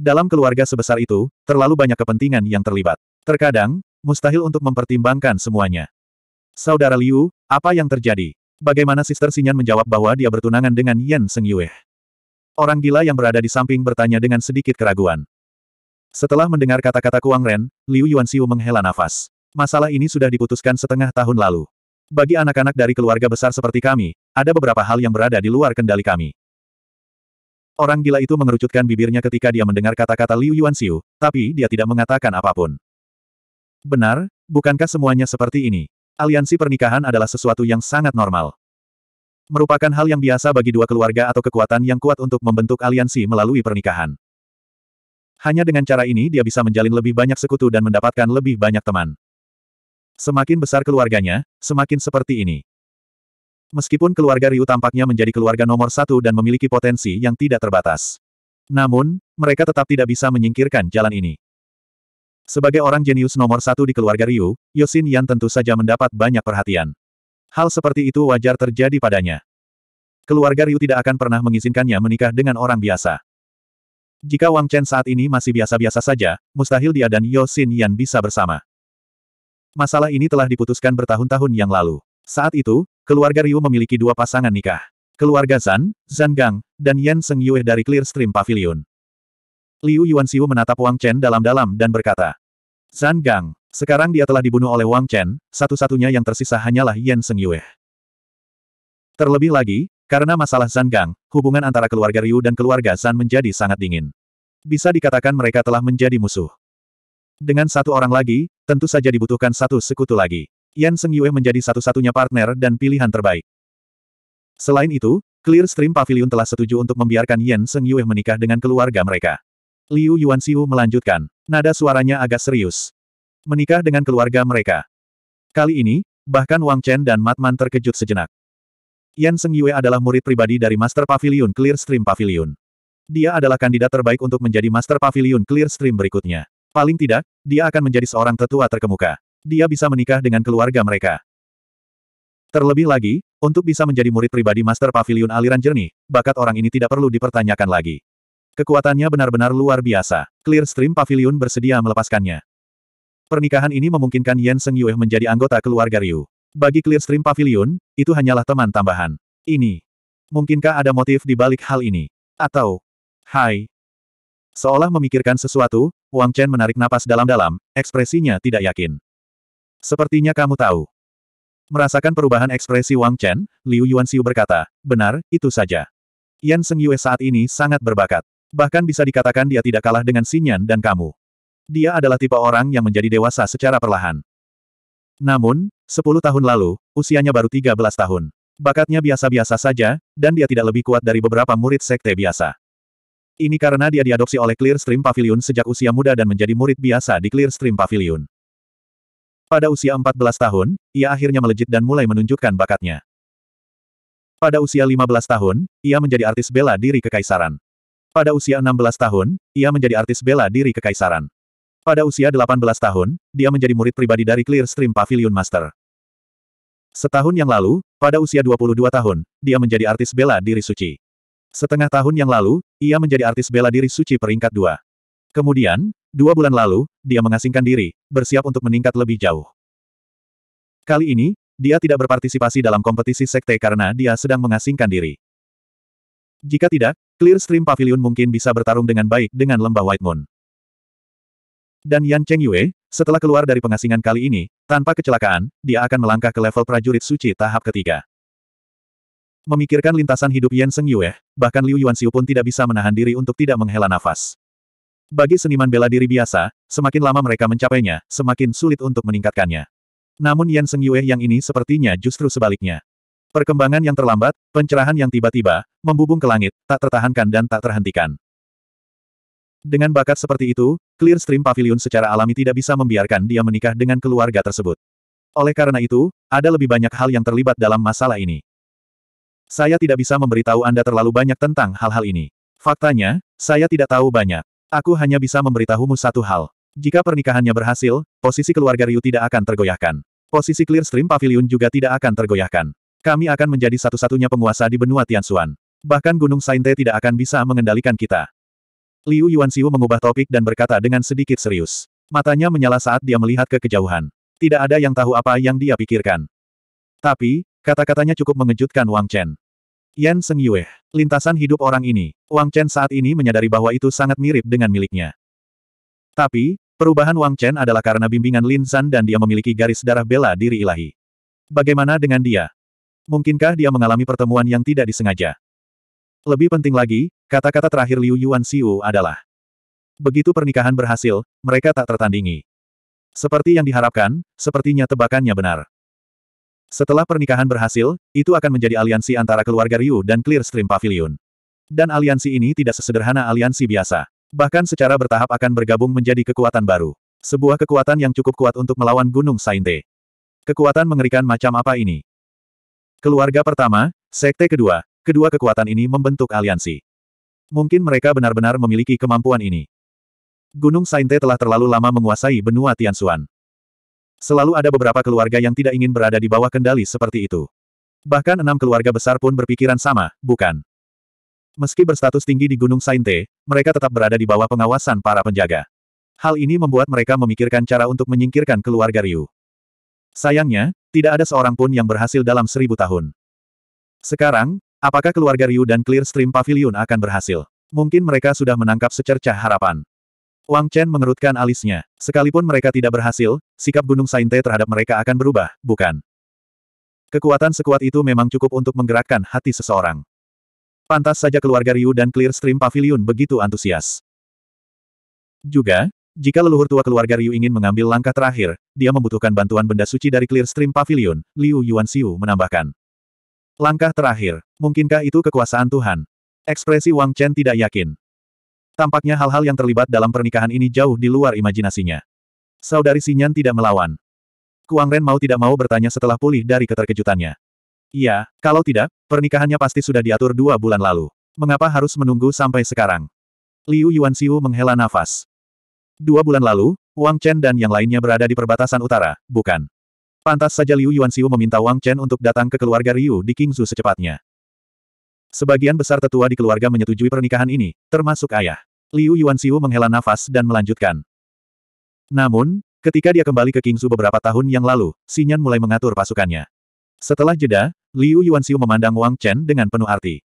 Dalam keluarga sebesar itu, terlalu banyak kepentingan yang terlibat. Terkadang, mustahil untuk mempertimbangkan semuanya. Saudara Liu, apa yang terjadi? Bagaimana Sister Sinyan menjawab bahwa dia bertunangan dengan Yan Seng Yue? Orang gila yang berada di samping bertanya dengan sedikit keraguan. Setelah mendengar kata-kata Kuang Ren, Liu Yuanxiu menghela nafas. Masalah ini sudah diputuskan setengah tahun lalu. Bagi anak-anak dari keluarga besar seperti kami, ada beberapa hal yang berada di luar kendali kami. Orang gila itu mengerucutkan bibirnya ketika dia mendengar kata-kata Liu Yuanxiu, tapi dia tidak mengatakan apapun. Benar, bukankah semuanya seperti ini? Aliansi pernikahan adalah sesuatu yang sangat normal. Merupakan hal yang biasa bagi dua keluarga atau kekuatan yang kuat untuk membentuk aliansi melalui pernikahan. Hanya dengan cara ini dia bisa menjalin lebih banyak sekutu dan mendapatkan lebih banyak teman. Semakin besar keluarganya, semakin seperti ini. Meskipun keluarga Ryu tampaknya menjadi keluarga nomor satu dan memiliki potensi yang tidak terbatas. Namun, mereka tetap tidak bisa menyingkirkan jalan ini. Sebagai orang jenius nomor satu di keluarga Ryu, Yosin Yan tentu saja mendapat banyak perhatian. Hal seperti itu wajar terjadi padanya. Keluarga Ryu tidak akan pernah mengizinkannya menikah dengan orang biasa. Jika Wang Chen saat ini masih biasa-biasa saja, mustahil dia dan Yosin Yan bisa bersama. Masalah ini telah diputuskan bertahun-tahun yang lalu. Saat itu, keluarga Ryu memiliki dua pasangan nikah. Keluarga Zan, Zan Gang, dan Yan Seng Yue dari Clear Stream Pavilion. Liu Yuan Yuanxiu menatap Wang Chen dalam-dalam dan berkata, Zan Gang, sekarang dia telah dibunuh oleh Wang Chen, satu-satunya yang tersisa hanyalah Yan Seng Yue. Terlebih lagi, karena masalah Zan Gang, hubungan antara keluarga Ryu dan keluarga Zan menjadi sangat dingin. Bisa dikatakan mereka telah menjadi musuh. Dengan satu orang lagi, tentu saja dibutuhkan satu sekutu lagi. Yan Seng Yue menjadi satu-satunya partner dan pilihan terbaik. Selain itu, Clear Stream Pavilion telah setuju untuk membiarkan Yan Seng Yue menikah dengan keluarga mereka. Liu Yuan Xiu melanjutkan. Nada suaranya agak serius. Menikah dengan keluarga mereka. Kali ini, bahkan Wang Chen dan Matman terkejut sejenak. Yan Seng Yue adalah murid pribadi dari Master Pavilion Clear Stream Pavilion. Dia adalah kandidat terbaik untuk menjadi Master Pavilion Clear Stream berikutnya. Paling tidak, dia akan menjadi seorang tetua terkemuka. Dia bisa menikah dengan keluarga mereka. Terlebih lagi, untuk bisa menjadi murid pribadi Master Pavilion aliran jernih, bakat orang ini tidak perlu dipertanyakan lagi. Kekuatannya benar-benar luar biasa. Clear Stream Pavilion bersedia melepaskannya. Pernikahan ini memungkinkan Yen Seng Yue menjadi anggota keluarga Ryu. Bagi Clear Stream Pavilion, itu hanyalah teman tambahan. Ini. Mungkinkah ada motif di balik hal ini? Atau, Hai, Seolah memikirkan sesuatu, Wang Chen menarik napas dalam-dalam, ekspresinya tidak yakin. Sepertinya kamu tahu. Merasakan perubahan ekspresi Wang Chen, Liu Yuanxiu berkata, benar, itu saja. Yan Seng Yue saat ini sangat berbakat. Bahkan bisa dikatakan dia tidak kalah dengan Sinyan dan kamu. Dia adalah tipe orang yang menjadi dewasa secara perlahan. Namun, 10 tahun lalu, usianya baru 13 tahun. Bakatnya biasa-biasa saja, dan dia tidak lebih kuat dari beberapa murid sekte biasa. Ini karena dia diadopsi oleh Clearstream Pavilion sejak usia muda dan menjadi murid biasa di Clearstream Pavilion. Pada usia 14 tahun, ia akhirnya melejit dan mulai menunjukkan bakatnya. Pada usia 15 tahun, ia menjadi artis bela diri kekaisaran. Pada usia 16 tahun, ia menjadi artis bela diri kekaisaran. Pada usia 18 tahun, dia menjadi murid pribadi dari Clearstream Pavilion Master. Setahun yang lalu, pada usia 22 tahun, dia menjadi artis bela diri suci. Setengah tahun yang lalu, ia menjadi artis bela diri suci peringkat dua. Kemudian, dua bulan lalu, dia mengasingkan diri, bersiap untuk meningkat lebih jauh. Kali ini, dia tidak berpartisipasi dalam kompetisi sekte karena dia sedang mengasingkan diri. Jika tidak, Clearstream Pavilion mungkin bisa bertarung dengan baik dengan lembah White Moon. Dan Yan Cheng Yue, setelah keluar dari pengasingan kali ini, tanpa kecelakaan, dia akan melangkah ke level prajurit suci tahap ketiga. Memikirkan lintasan hidup Yan Seng Yue, bahkan Liu Yuanxiu pun tidak bisa menahan diri untuk tidak menghela nafas. Bagi seniman bela diri biasa, semakin lama mereka mencapainya, semakin sulit untuk meningkatkannya. Namun Yan Seng Yue yang ini sepertinya justru sebaliknya. Perkembangan yang terlambat, pencerahan yang tiba-tiba, membubung ke langit, tak tertahankan dan tak terhentikan. Dengan bakat seperti itu, Clear Stream Pavilion secara alami tidak bisa membiarkan dia menikah dengan keluarga tersebut. Oleh karena itu, ada lebih banyak hal yang terlibat dalam masalah ini. Saya tidak bisa memberitahu Anda terlalu banyak tentang hal-hal ini. Faktanya, saya tidak tahu banyak. Aku hanya bisa memberitahumu satu hal. Jika pernikahannya berhasil, posisi keluarga Ryu tidak akan tergoyahkan. Posisi Clearstream Pavilion juga tidak akan tergoyahkan. Kami akan menjadi satu-satunya penguasa di benua Tianxuan. Bahkan Gunung Sainte tidak akan bisa mengendalikan kita. Liu Yuanxiu mengubah topik dan berkata dengan sedikit serius. Matanya menyala saat dia melihat ke kejauhan. Tidak ada yang tahu apa yang dia pikirkan. Tapi, Kata-katanya cukup mengejutkan Wang Chen. Yan Seng Yue, lintasan hidup orang ini, Wang Chen saat ini menyadari bahwa itu sangat mirip dengan miliknya. Tapi, perubahan Wang Chen adalah karena bimbingan Lin San dan dia memiliki garis darah bela diri ilahi. Bagaimana dengan dia? Mungkinkah dia mengalami pertemuan yang tidak disengaja? Lebih penting lagi, kata-kata terakhir Liu Yuan Xiu adalah Begitu pernikahan berhasil, mereka tak tertandingi. Seperti yang diharapkan, sepertinya tebakannya benar. Setelah pernikahan berhasil, itu akan menjadi aliansi antara keluarga Ryu dan Clearstream Pavilion. Dan aliansi ini tidak sesederhana aliansi biasa. Bahkan secara bertahap akan bergabung menjadi kekuatan baru. Sebuah kekuatan yang cukup kuat untuk melawan Gunung Sainte. Kekuatan mengerikan macam apa ini? Keluarga pertama, sekte kedua, kedua kekuatan ini membentuk aliansi. Mungkin mereka benar-benar memiliki kemampuan ini. Gunung Sainte telah terlalu lama menguasai benua Tianxuan. Selalu ada beberapa keluarga yang tidak ingin berada di bawah kendali seperti itu. Bahkan enam keluarga besar pun berpikiran sama, bukan? Meski berstatus tinggi di Gunung Sainte, mereka tetap berada di bawah pengawasan para penjaga. Hal ini membuat mereka memikirkan cara untuk menyingkirkan keluarga Ryu. Sayangnya, tidak ada seorang pun yang berhasil dalam seribu tahun. Sekarang, apakah keluarga Ryu dan Clear Stream Pavilion akan berhasil? Mungkin mereka sudah menangkap secercah harapan. Wang Chen mengerutkan alisnya. Sekalipun mereka tidak berhasil, sikap Gunung Sainte terhadap mereka akan berubah, bukan? Kekuatan sekuat itu memang cukup untuk menggerakkan hati seseorang. Pantas saja keluarga Ryu dan Clear Stream Pavilion begitu antusias. Juga, jika leluhur tua keluarga Ryu ingin mengambil langkah terakhir, dia membutuhkan bantuan benda suci dari Clear Stream Pavilion, Liu Yuan Xiu menambahkan. Langkah terakhir, mungkinkah itu kekuasaan Tuhan? Ekspresi Wang Chen tidak yakin. Tampaknya hal-hal yang terlibat dalam pernikahan ini jauh di luar imajinasinya. Saudari Sinyan tidak melawan. Kuang Ren mau tidak mau bertanya setelah pulih dari keterkejutannya. Iya, kalau tidak, pernikahannya pasti sudah diatur dua bulan lalu. Mengapa harus menunggu sampai sekarang? Liu Yuanxiu menghela nafas. Dua bulan lalu, Wang Chen dan yang lainnya berada di perbatasan utara, bukan? Pantas saja Liu Yuanxiu meminta Wang Chen untuk datang ke keluarga Ryu di Kingzu secepatnya. Sebagian besar tetua di keluarga menyetujui pernikahan ini, termasuk ayah. Liu Yuanxiu menghela nafas dan melanjutkan. Namun, ketika dia kembali ke Kingsu beberapa tahun yang lalu, Xinyan mulai mengatur pasukannya. Setelah jeda, Liu Yuanxiu memandang Wang Chen dengan penuh arti.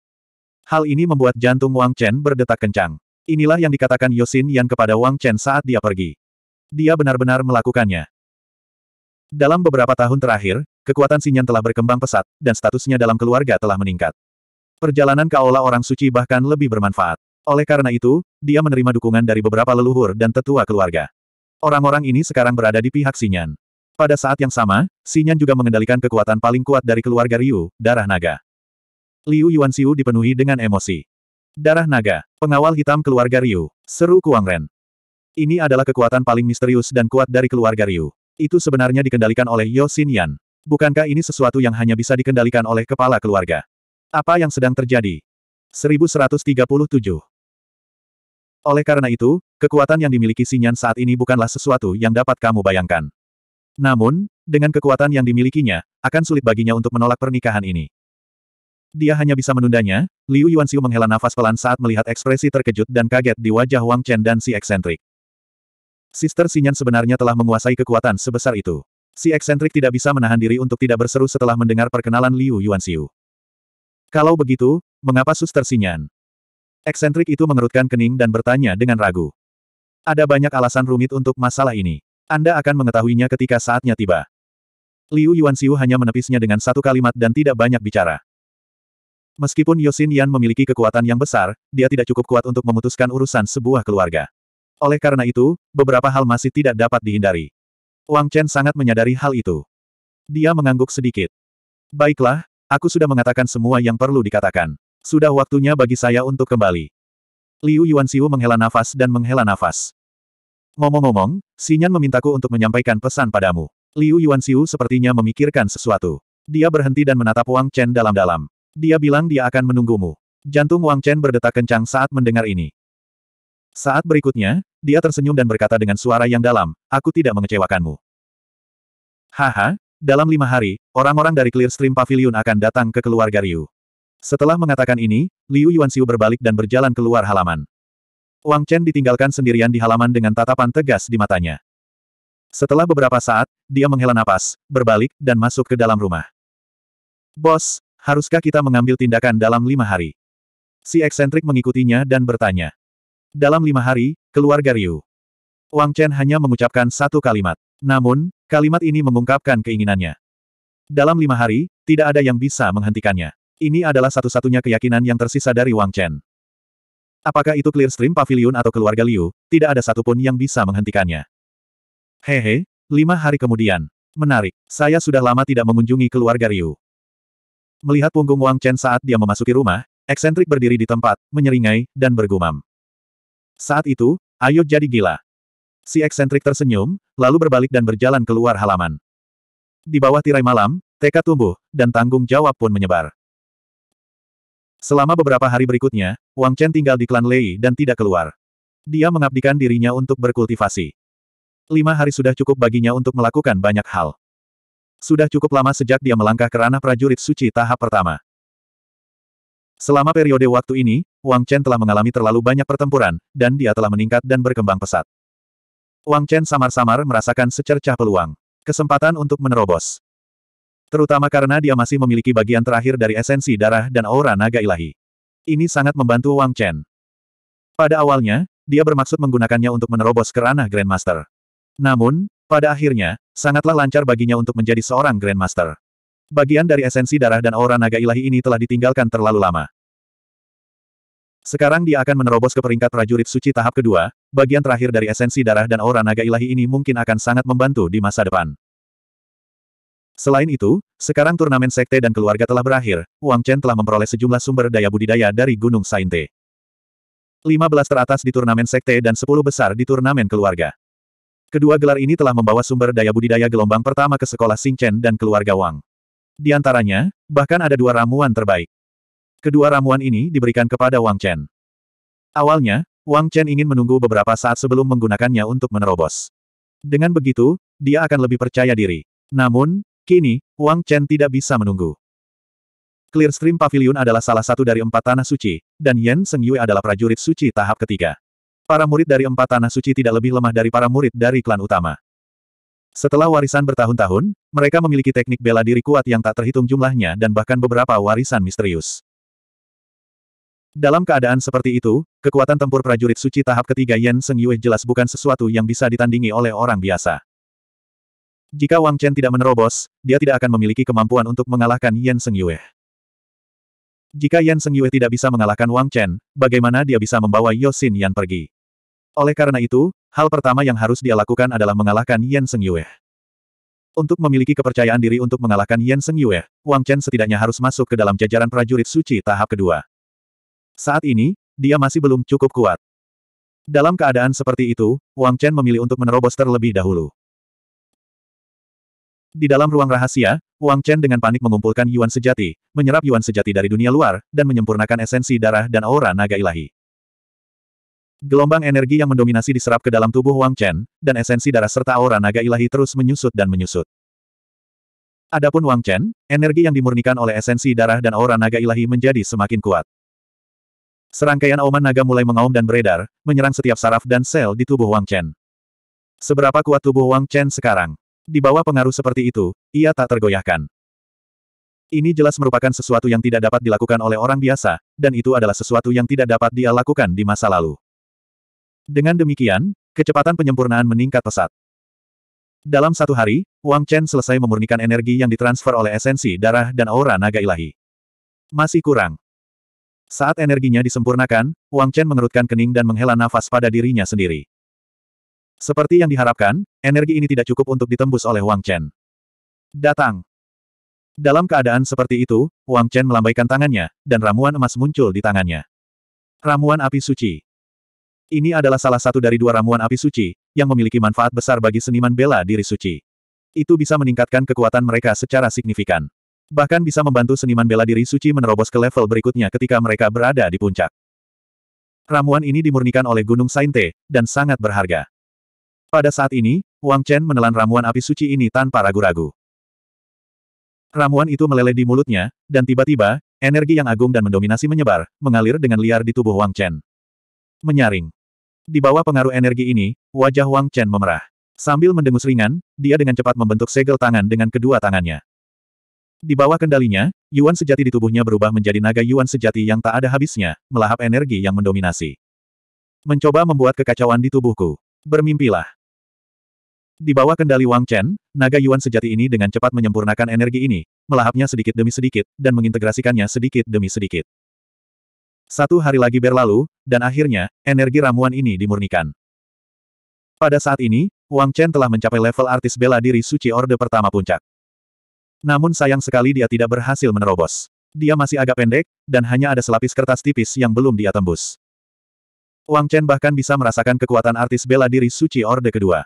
Hal ini membuat jantung Wang Chen berdetak kencang. Inilah yang dikatakan Yosin Yan kepada Wang Chen saat dia pergi. Dia benar-benar melakukannya. Dalam beberapa tahun terakhir, kekuatan Xinyan telah berkembang pesat, dan statusnya dalam keluarga telah meningkat. Perjalanan ke aula orang suci bahkan lebih bermanfaat. Oleh karena itu, dia menerima dukungan dari beberapa leluhur dan tetua keluarga. Orang-orang ini sekarang berada di pihak Sinyan. Pada saat yang sama, Sinyan juga mengendalikan kekuatan paling kuat dari keluarga Ryu, darah naga. Liu Yuan Xiu dipenuhi dengan emosi. Darah naga, pengawal hitam keluarga Ryu, seru Kuang Ren. Ini adalah kekuatan paling misterius dan kuat dari keluarga Ryu. Itu sebenarnya dikendalikan oleh Yo Sinyan. Bukankah ini sesuatu yang hanya bisa dikendalikan oleh kepala keluarga? Apa yang sedang terjadi? 1137 Oleh karena itu, kekuatan yang dimiliki Sinyan saat ini bukanlah sesuatu yang dapat kamu bayangkan. Namun, dengan kekuatan yang dimilikinya, akan sulit baginya untuk menolak pernikahan ini. Dia hanya bisa menundanya, Liu Yuanxiu menghela nafas pelan saat melihat ekspresi terkejut dan kaget di wajah Wang Chen dan si eksentrik. Sister Sinyan sebenarnya telah menguasai kekuatan sebesar itu. Si eksentrik tidak bisa menahan diri untuk tidak berseru setelah mendengar perkenalan Liu Yuanxiu. Kalau begitu, mengapa suster Sinyan? Eksentrik itu mengerutkan kening dan bertanya dengan ragu. Ada banyak alasan rumit untuk masalah ini. Anda akan mengetahuinya ketika saatnya tiba. Liu Yuanxiu hanya menepisnya dengan satu kalimat dan tidak banyak bicara. Meskipun Yosin Yan memiliki kekuatan yang besar, dia tidak cukup kuat untuk memutuskan urusan sebuah keluarga. Oleh karena itu, beberapa hal masih tidak dapat dihindari. Wang Chen sangat menyadari hal itu. Dia mengangguk sedikit. Baiklah, Aku sudah mengatakan semua yang perlu dikatakan. Sudah waktunya bagi saya untuk kembali. Liu Yuanxiu menghela nafas dan menghela nafas. Ngomong-ngomong, Xinyan memintaku untuk menyampaikan pesan padamu. Liu Yuanxiu sepertinya memikirkan sesuatu. Dia berhenti dan menatap Wang Chen dalam-dalam. Dia bilang dia akan menunggumu. Jantung Wang Chen berdetak kencang saat mendengar ini. Saat berikutnya, dia tersenyum dan berkata dengan suara yang dalam, aku tidak mengecewakanmu. Haha, dalam lima hari, orang-orang dari Clearstream Pavilion akan datang ke keluarga Ryu. Setelah mengatakan ini, Liu Yuanxiu berbalik dan berjalan keluar halaman. Wang Chen ditinggalkan sendirian di halaman dengan tatapan tegas di matanya. Setelah beberapa saat, dia menghela napas, berbalik, dan masuk ke dalam rumah. Bos, haruskah kita mengambil tindakan dalam lima hari? Si eksentrik mengikutinya dan bertanya. Dalam lima hari, keluarga Ryu. Wang Chen hanya mengucapkan satu kalimat. Namun, Kalimat ini mengungkapkan keinginannya. Dalam lima hari, tidak ada yang bisa menghentikannya. Ini adalah satu-satunya keyakinan yang tersisa dari Wang Chen. Apakah itu Clearstream Pavilion atau keluarga Liu, tidak ada satupun yang bisa menghentikannya. Hehe, lima hari kemudian. Menarik, saya sudah lama tidak mengunjungi keluarga Liu. Melihat punggung Wang Chen saat dia memasuki rumah, eksentrik berdiri di tempat, menyeringai, dan bergumam. Saat itu, ayo jadi gila. Si eksentrik tersenyum, lalu berbalik dan berjalan keluar halaman. Di bawah tirai malam, tekad tumbuh, dan tanggung jawab pun menyebar. Selama beberapa hari berikutnya, Wang Chen tinggal di klan Lei dan tidak keluar. Dia mengabdikan dirinya untuk berkultivasi. Lima hari sudah cukup baginya untuk melakukan banyak hal. Sudah cukup lama sejak dia melangkah ke ranah prajurit suci tahap pertama. Selama periode waktu ini, Wang Chen telah mengalami terlalu banyak pertempuran, dan dia telah meningkat dan berkembang pesat. Wang Chen samar-samar merasakan secercah peluang. Kesempatan untuk menerobos. Terutama karena dia masih memiliki bagian terakhir dari esensi darah dan aura naga ilahi. Ini sangat membantu Wang Chen. Pada awalnya, dia bermaksud menggunakannya untuk menerobos ke ranah Grandmaster. Namun, pada akhirnya, sangatlah lancar baginya untuk menjadi seorang Grandmaster. Bagian dari esensi darah dan aura naga ilahi ini telah ditinggalkan terlalu lama. Sekarang dia akan menerobos ke peringkat prajurit suci tahap kedua, bagian terakhir dari esensi darah dan aura naga ilahi ini mungkin akan sangat membantu di masa depan. Selain itu, sekarang turnamen sekte dan keluarga telah berakhir, Wang Chen telah memperoleh sejumlah sumber daya budidaya dari Gunung Sainte. 15 teratas di turnamen sekte dan 10 besar di turnamen keluarga. Kedua gelar ini telah membawa sumber daya budidaya gelombang pertama ke sekolah Chen dan keluarga Wang. Di antaranya, bahkan ada dua ramuan terbaik. Kedua ramuan ini diberikan kepada Wang Chen. Awalnya, Wang Chen ingin menunggu beberapa saat sebelum menggunakannya untuk menerobos. Dengan begitu, dia akan lebih percaya diri. Namun, kini, Wang Chen tidak bisa menunggu. Clearstream Pavilion adalah salah satu dari empat tanah suci, dan Yan Seng Yue adalah prajurit suci tahap ketiga. Para murid dari empat tanah suci tidak lebih lemah dari para murid dari klan utama. Setelah warisan bertahun-tahun, mereka memiliki teknik bela diri kuat yang tak terhitung jumlahnya dan bahkan beberapa warisan misterius. Dalam keadaan seperti itu, kekuatan tempur prajurit suci tahap ketiga Yan Seng Yue jelas bukan sesuatu yang bisa ditandingi oleh orang biasa. Jika Wang Chen tidak menerobos, dia tidak akan memiliki kemampuan untuk mengalahkan Yan Seng Yue. Jika Yan Seng Yue tidak bisa mengalahkan Wang Chen, bagaimana dia bisa membawa Yosin Yan pergi? Oleh karena itu, hal pertama yang harus dia lakukan adalah mengalahkan Yan Seng Yue. Untuk memiliki kepercayaan diri untuk mengalahkan Yan Seng Yue, Wang Chen setidaknya harus masuk ke dalam jajaran prajurit suci tahap kedua. Saat ini, dia masih belum cukup kuat. Dalam keadaan seperti itu, Wang Chen memilih untuk menerobos terlebih dahulu. Di dalam ruang rahasia, Wang Chen dengan panik mengumpulkan yuan sejati, menyerap yuan sejati dari dunia luar, dan menyempurnakan esensi darah dan aura naga ilahi. Gelombang energi yang mendominasi diserap ke dalam tubuh Wang Chen, dan esensi darah serta aura naga ilahi terus menyusut dan menyusut. Adapun Wang Chen, energi yang dimurnikan oleh esensi darah dan aura naga ilahi menjadi semakin kuat. Serangkaian auman naga mulai mengaum dan beredar, menyerang setiap saraf dan sel di tubuh Wang Chen. Seberapa kuat tubuh Wang Chen sekarang? Di bawah pengaruh seperti itu, ia tak tergoyahkan. Ini jelas merupakan sesuatu yang tidak dapat dilakukan oleh orang biasa, dan itu adalah sesuatu yang tidak dapat dia lakukan di masa lalu. Dengan demikian, kecepatan penyempurnaan meningkat pesat. Dalam satu hari, Wang Chen selesai memurnikan energi yang ditransfer oleh esensi darah dan aura naga ilahi. Masih kurang, saat energinya disempurnakan, Wang Chen mengerutkan kening dan menghela nafas pada dirinya sendiri. Seperti yang diharapkan, energi ini tidak cukup untuk ditembus oleh Wang Chen. Datang. Dalam keadaan seperti itu, Wang Chen melambaikan tangannya, dan ramuan emas muncul di tangannya. Ramuan api suci. Ini adalah salah satu dari dua ramuan api suci, yang memiliki manfaat besar bagi seniman bela diri suci. Itu bisa meningkatkan kekuatan mereka secara signifikan. Bahkan bisa membantu seniman bela diri suci menerobos ke level berikutnya ketika mereka berada di puncak. Ramuan ini dimurnikan oleh Gunung Sainte, dan sangat berharga. Pada saat ini, Wang Chen menelan ramuan api suci ini tanpa ragu-ragu. Ramuan itu meleleh di mulutnya, dan tiba-tiba, energi yang agung dan mendominasi menyebar, mengalir dengan liar di tubuh Wang Chen. Menyaring. Di bawah pengaruh energi ini, wajah Wang Chen memerah. Sambil mendengus ringan, dia dengan cepat membentuk segel tangan dengan kedua tangannya. Di bawah kendalinya, Yuan sejati di tubuhnya berubah menjadi naga Yuan sejati yang tak ada habisnya, melahap energi yang mendominasi. Mencoba membuat kekacauan di tubuhku. Bermimpilah. Di bawah kendali Wang Chen, naga Yuan sejati ini dengan cepat menyempurnakan energi ini, melahapnya sedikit demi sedikit, dan mengintegrasikannya sedikit demi sedikit. Satu hari lagi berlalu, dan akhirnya, energi ramuan ini dimurnikan. Pada saat ini, Wang Chen telah mencapai level artis bela diri suci Orde Pertama Puncak. Namun sayang sekali dia tidak berhasil menerobos. Dia masih agak pendek, dan hanya ada selapis kertas tipis yang belum dia tembus. Wang Chen bahkan bisa merasakan kekuatan artis bela diri suci Orde Kedua.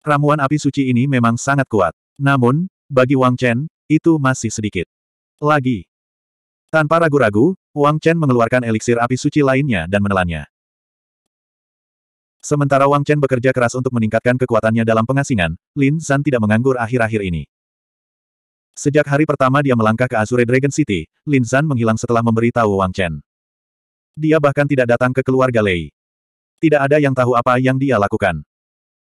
Ramuan api suci ini memang sangat kuat. Namun, bagi Wang Chen, itu masih sedikit. Lagi. Tanpa ragu-ragu, Wang Chen mengeluarkan eliksir api suci lainnya dan menelannya. Sementara Wang Chen bekerja keras untuk meningkatkan kekuatannya dalam pengasingan, Lin San tidak menganggur akhir-akhir ini. Sejak hari pertama dia melangkah ke Azure Dragon City, Lin Zan menghilang setelah memberitahu Wang Chen. Dia bahkan tidak datang ke keluarga Lei. Tidak ada yang tahu apa yang dia lakukan.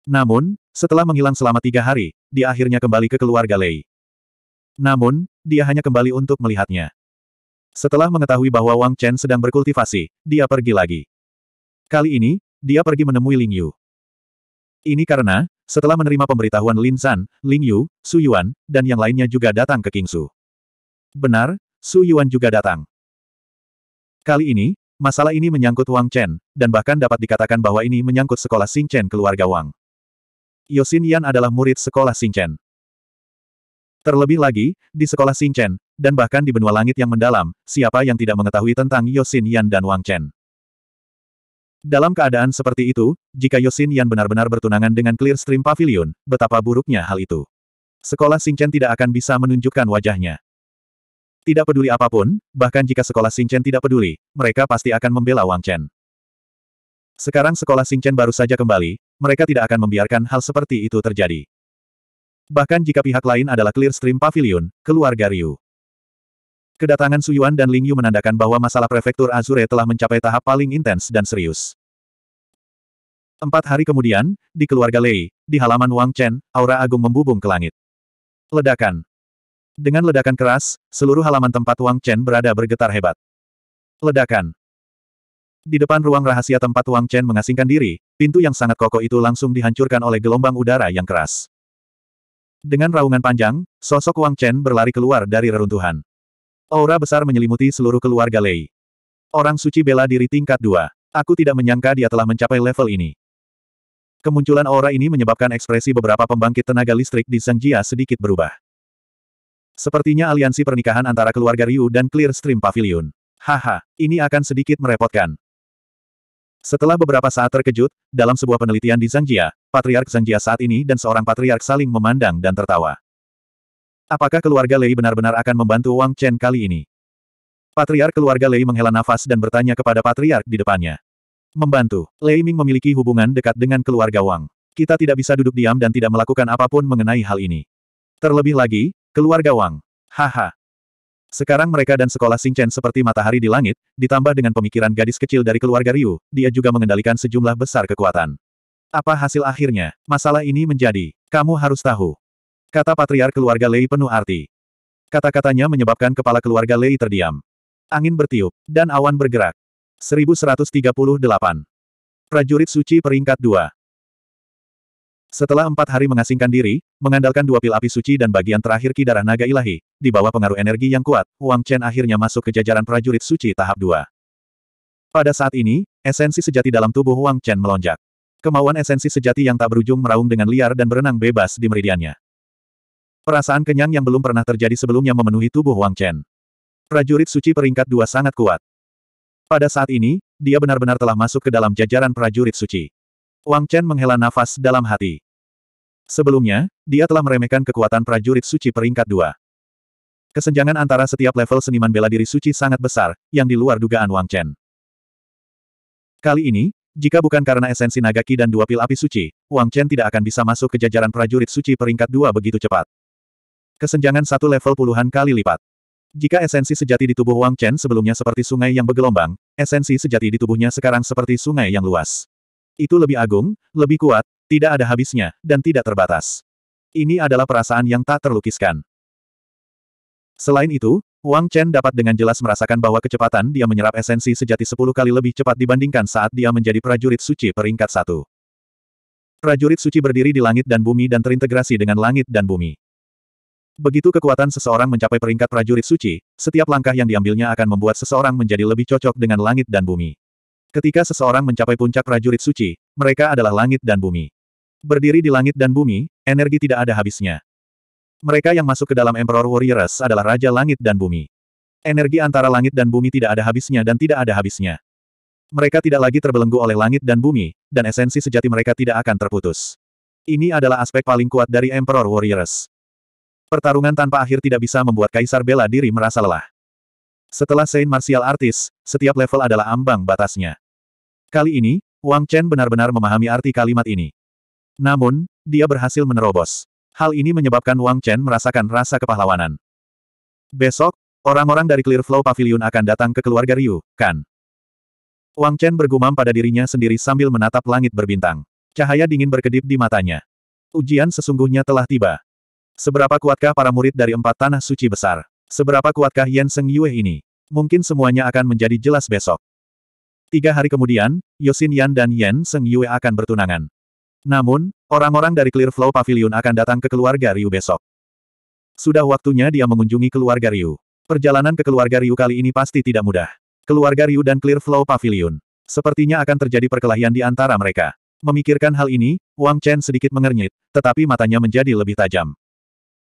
Namun, setelah menghilang selama tiga hari, dia akhirnya kembali ke keluarga Lei. Namun, dia hanya kembali untuk melihatnya. Setelah mengetahui bahwa Wang Chen sedang berkultivasi, dia pergi lagi. Kali ini, dia pergi menemui Ling Yu. Ini karena, setelah menerima pemberitahuan Lin San, Ling Yu, Su Yuan, dan yang lainnya juga datang ke Kingsu. Benar, Su Yuan juga datang. Kali ini, masalah ini menyangkut Wang Chen, dan bahkan dapat dikatakan bahwa ini menyangkut sekolah Xing Chen keluarga Wang. Yosin Yan adalah murid sekolah Xing Chen. Terlebih lagi, di sekolah Xing Chen, dan bahkan di benua langit yang mendalam, siapa yang tidak mengetahui tentang Yosin Yan dan Wang Chen. Dalam keadaan seperti itu, jika Yosin Yan benar-benar bertunangan dengan Clear Stream Pavilion, betapa buruknya hal itu. Sekolah Singchen tidak akan bisa menunjukkan wajahnya. Tidak peduli apapun, bahkan jika sekolah Singchen tidak peduli, mereka pasti akan membela Wang Chen. Sekarang sekolah Singchen baru saja kembali, mereka tidak akan membiarkan hal seperti itu terjadi. Bahkan jika pihak lain adalah Clear Stream Pavilion, keluarga Ryu. Kedatangan Suyuan dan Ling Yu menandakan bahwa masalah prefektur Azure telah mencapai tahap paling intens dan serius. Empat hari kemudian, di keluarga Lei, di halaman Wang Chen, aura agung membubung ke langit. Ledakan. Dengan ledakan keras, seluruh halaman tempat Wang Chen berada bergetar hebat. Ledakan. Di depan ruang rahasia tempat Wang Chen mengasingkan diri, pintu yang sangat kokoh itu langsung dihancurkan oleh gelombang udara yang keras. Dengan raungan panjang, sosok Wang Chen berlari keluar dari reruntuhan. Aura besar menyelimuti seluruh keluarga Lei. Orang suci bela diri tingkat dua. Aku tidak menyangka dia telah mencapai level ini. Kemunculan aura ini menyebabkan ekspresi beberapa pembangkit tenaga listrik di Zhang Jia sedikit berubah. Sepertinya aliansi pernikahan antara keluarga Ryu dan Clear Stream Pavilion. Haha, ini akan sedikit merepotkan. Setelah beberapa saat terkejut, dalam sebuah penelitian di Zhang Jia, Patriark Zhang Jia saat ini dan seorang Patriark saling memandang dan tertawa. Apakah keluarga Lei benar-benar akan membantu Wang Chen kali ini? Patriark keluarga Lei menghela nafas dan bertanya kepada Patriark di depannya. Membantu, Lei Ming memiliki hubungan dekat dengan keluarga Wang. Kita tidak bisa duduk diam dan tidak melakukan apapun mengenai hal ini. Terlebih lagi, keluarga Wang. Haha. Sekarang mereka dan sekolah Chen seperti matahari di langit, ditambah dengan pemikiran gadis kecil dari keluarga Ryu, dia juga mengendalikan sejumlah besar kekuatan. Apa hasil akhirnya? Masalah ini menjadi, kamu harus tahu. Kata patriar keluarga Lei penuh arti. Kata-katanya menyebabkan kepala keluarga Lei terdiam. Angin bertiup, dan awan bergerak. 1138. Prajurit suci peringkat 2. Setelah empat hari mengasingkan diri, mengandalkan dua pil api suci dan bagian terakhir ki darah naga ilahi, di bawah pengaruh energi yang kuat, Wang Chen akhirnya masuk ke jajaran prajurit suci tahap 2. Pada saat ini, esensi sejati dalam tubuh Wang Chen melonjak. Kemauan esensi sejati yang tak berujung meraung dengan liar dan berenang bebas di meridiannya. Perasaan kenyang yang belum pernah terjadi sebelumnya memenuhi tubuh Wang Chen. Prajurit suci peringkat dua sangat kuat. Pada saat ini, dia benar-benar telah masuk ke dalam jajaran prajurit suci. Wang Chen menghela nafas dalam hati. Sebelumnya, dia telah meremehkan kekuatan prajurit suci peringkat dua. Kesenjangan antara setiap level seniman bela diri suci sangat besar, yang di luar dugaan Wang Chen. Kali ini, jika bukan karena esensi Nagaki dan dua pil api suci, Wang Chen tidak akan bisa masuk ke jajaran prajurit suci peringkat dua begitu cepat. Kesenjangan satu level puluhan kali lipat. Jika esensi sejati di tubuh Wang Chen sebelumnya seperti sungai yang bergelombang, esensi sejati di tubuhnya sekarang seperti sungai yang luas. Itu lebih agung, lebih kuat, tidak ada habisnya, dan tidak terbatas. Ini adalah perasaan yang tak terlukiskan. Selain itu, Wang Chen dapat dengan jelas merasakan bahwa kecepatan dia menyerap esensi sejati 10 kali lebih cepat dibandingkan saat dia menjadi prajurit suci peringkat satu. Prajurit suci berdiri di langit dan bumi dan terintegrasi dengan langit dan bumi. Begitu kekuatan seseorang mencapai peringkat prajurit suci, setiap langkah yang diambilnya akan membuat seseorang menjadi lebih cocok dengan langit dan bumi. Ketika seseorang mencapai puncak prajurit suci, mereka adalah langit dan bumi. Berdiri di langit dan bumi, energi tidak ada habisnya. Mereka yang masuk ke dalam Emperor Warriors adalah Raja Langit dan Bumi. Energi antara langit dan bumi tidak ada habisnya dan tidak ada habisnya. Mereka tidak lagi terbelenggu oleh langit dan bumi, dan esensi sejati mereka tidak akan terputus. Ini adalah aspek paling kuat dari Emperor Warriors. Pertarungan tanpa akhir tidak bisa membuat Kaisar bela diri merasa lelah. Setelah Saint Martial Artis, setiap level adalah ambang batasnya. Kali ini, Wang Chen benar-benar memahami arti kalimat ini. Namun, dia berhasil menerobos. Hal ini menyebabkan Wang Chen merasakan rasa kepahlawanan. Besok, orang-orang dari Clear Flow Pavilion akan datang ke keluarga Ryu, kan? Wang Chen bergumam pada dirinya sendiri sambil menatap langit berbintang. Cahaya dingin berkedip di matanya. Ujian sesungguhnya telah tiba. Seberapa kuatkah para murid dari empat tanah suci besar? Seberapa kuatkah Yan Seng Yue ini? Mungkin semuanya akan menjadi jelas besok. Tiga hari kemudian, Yosin Yan dan Yan Seng Yue akan bertunangan. Namun, orang-orang dari Clear Flow Pavilion akan datang ke keluarga Ryu besok. Sudah waktunya dia mengunjungi keluarga Ryu. Perjalanan ke keluarga Ryu kali ini pasti tidak mudah. Keluarga Ryu dan Clear Flow Pavilion. Sepertinya akan terjadi perkelahian di antara mereka. Memikirkan hal ini, Wang Chen sedikit mengernyit, tetapi matanya menjadi lebih tajam.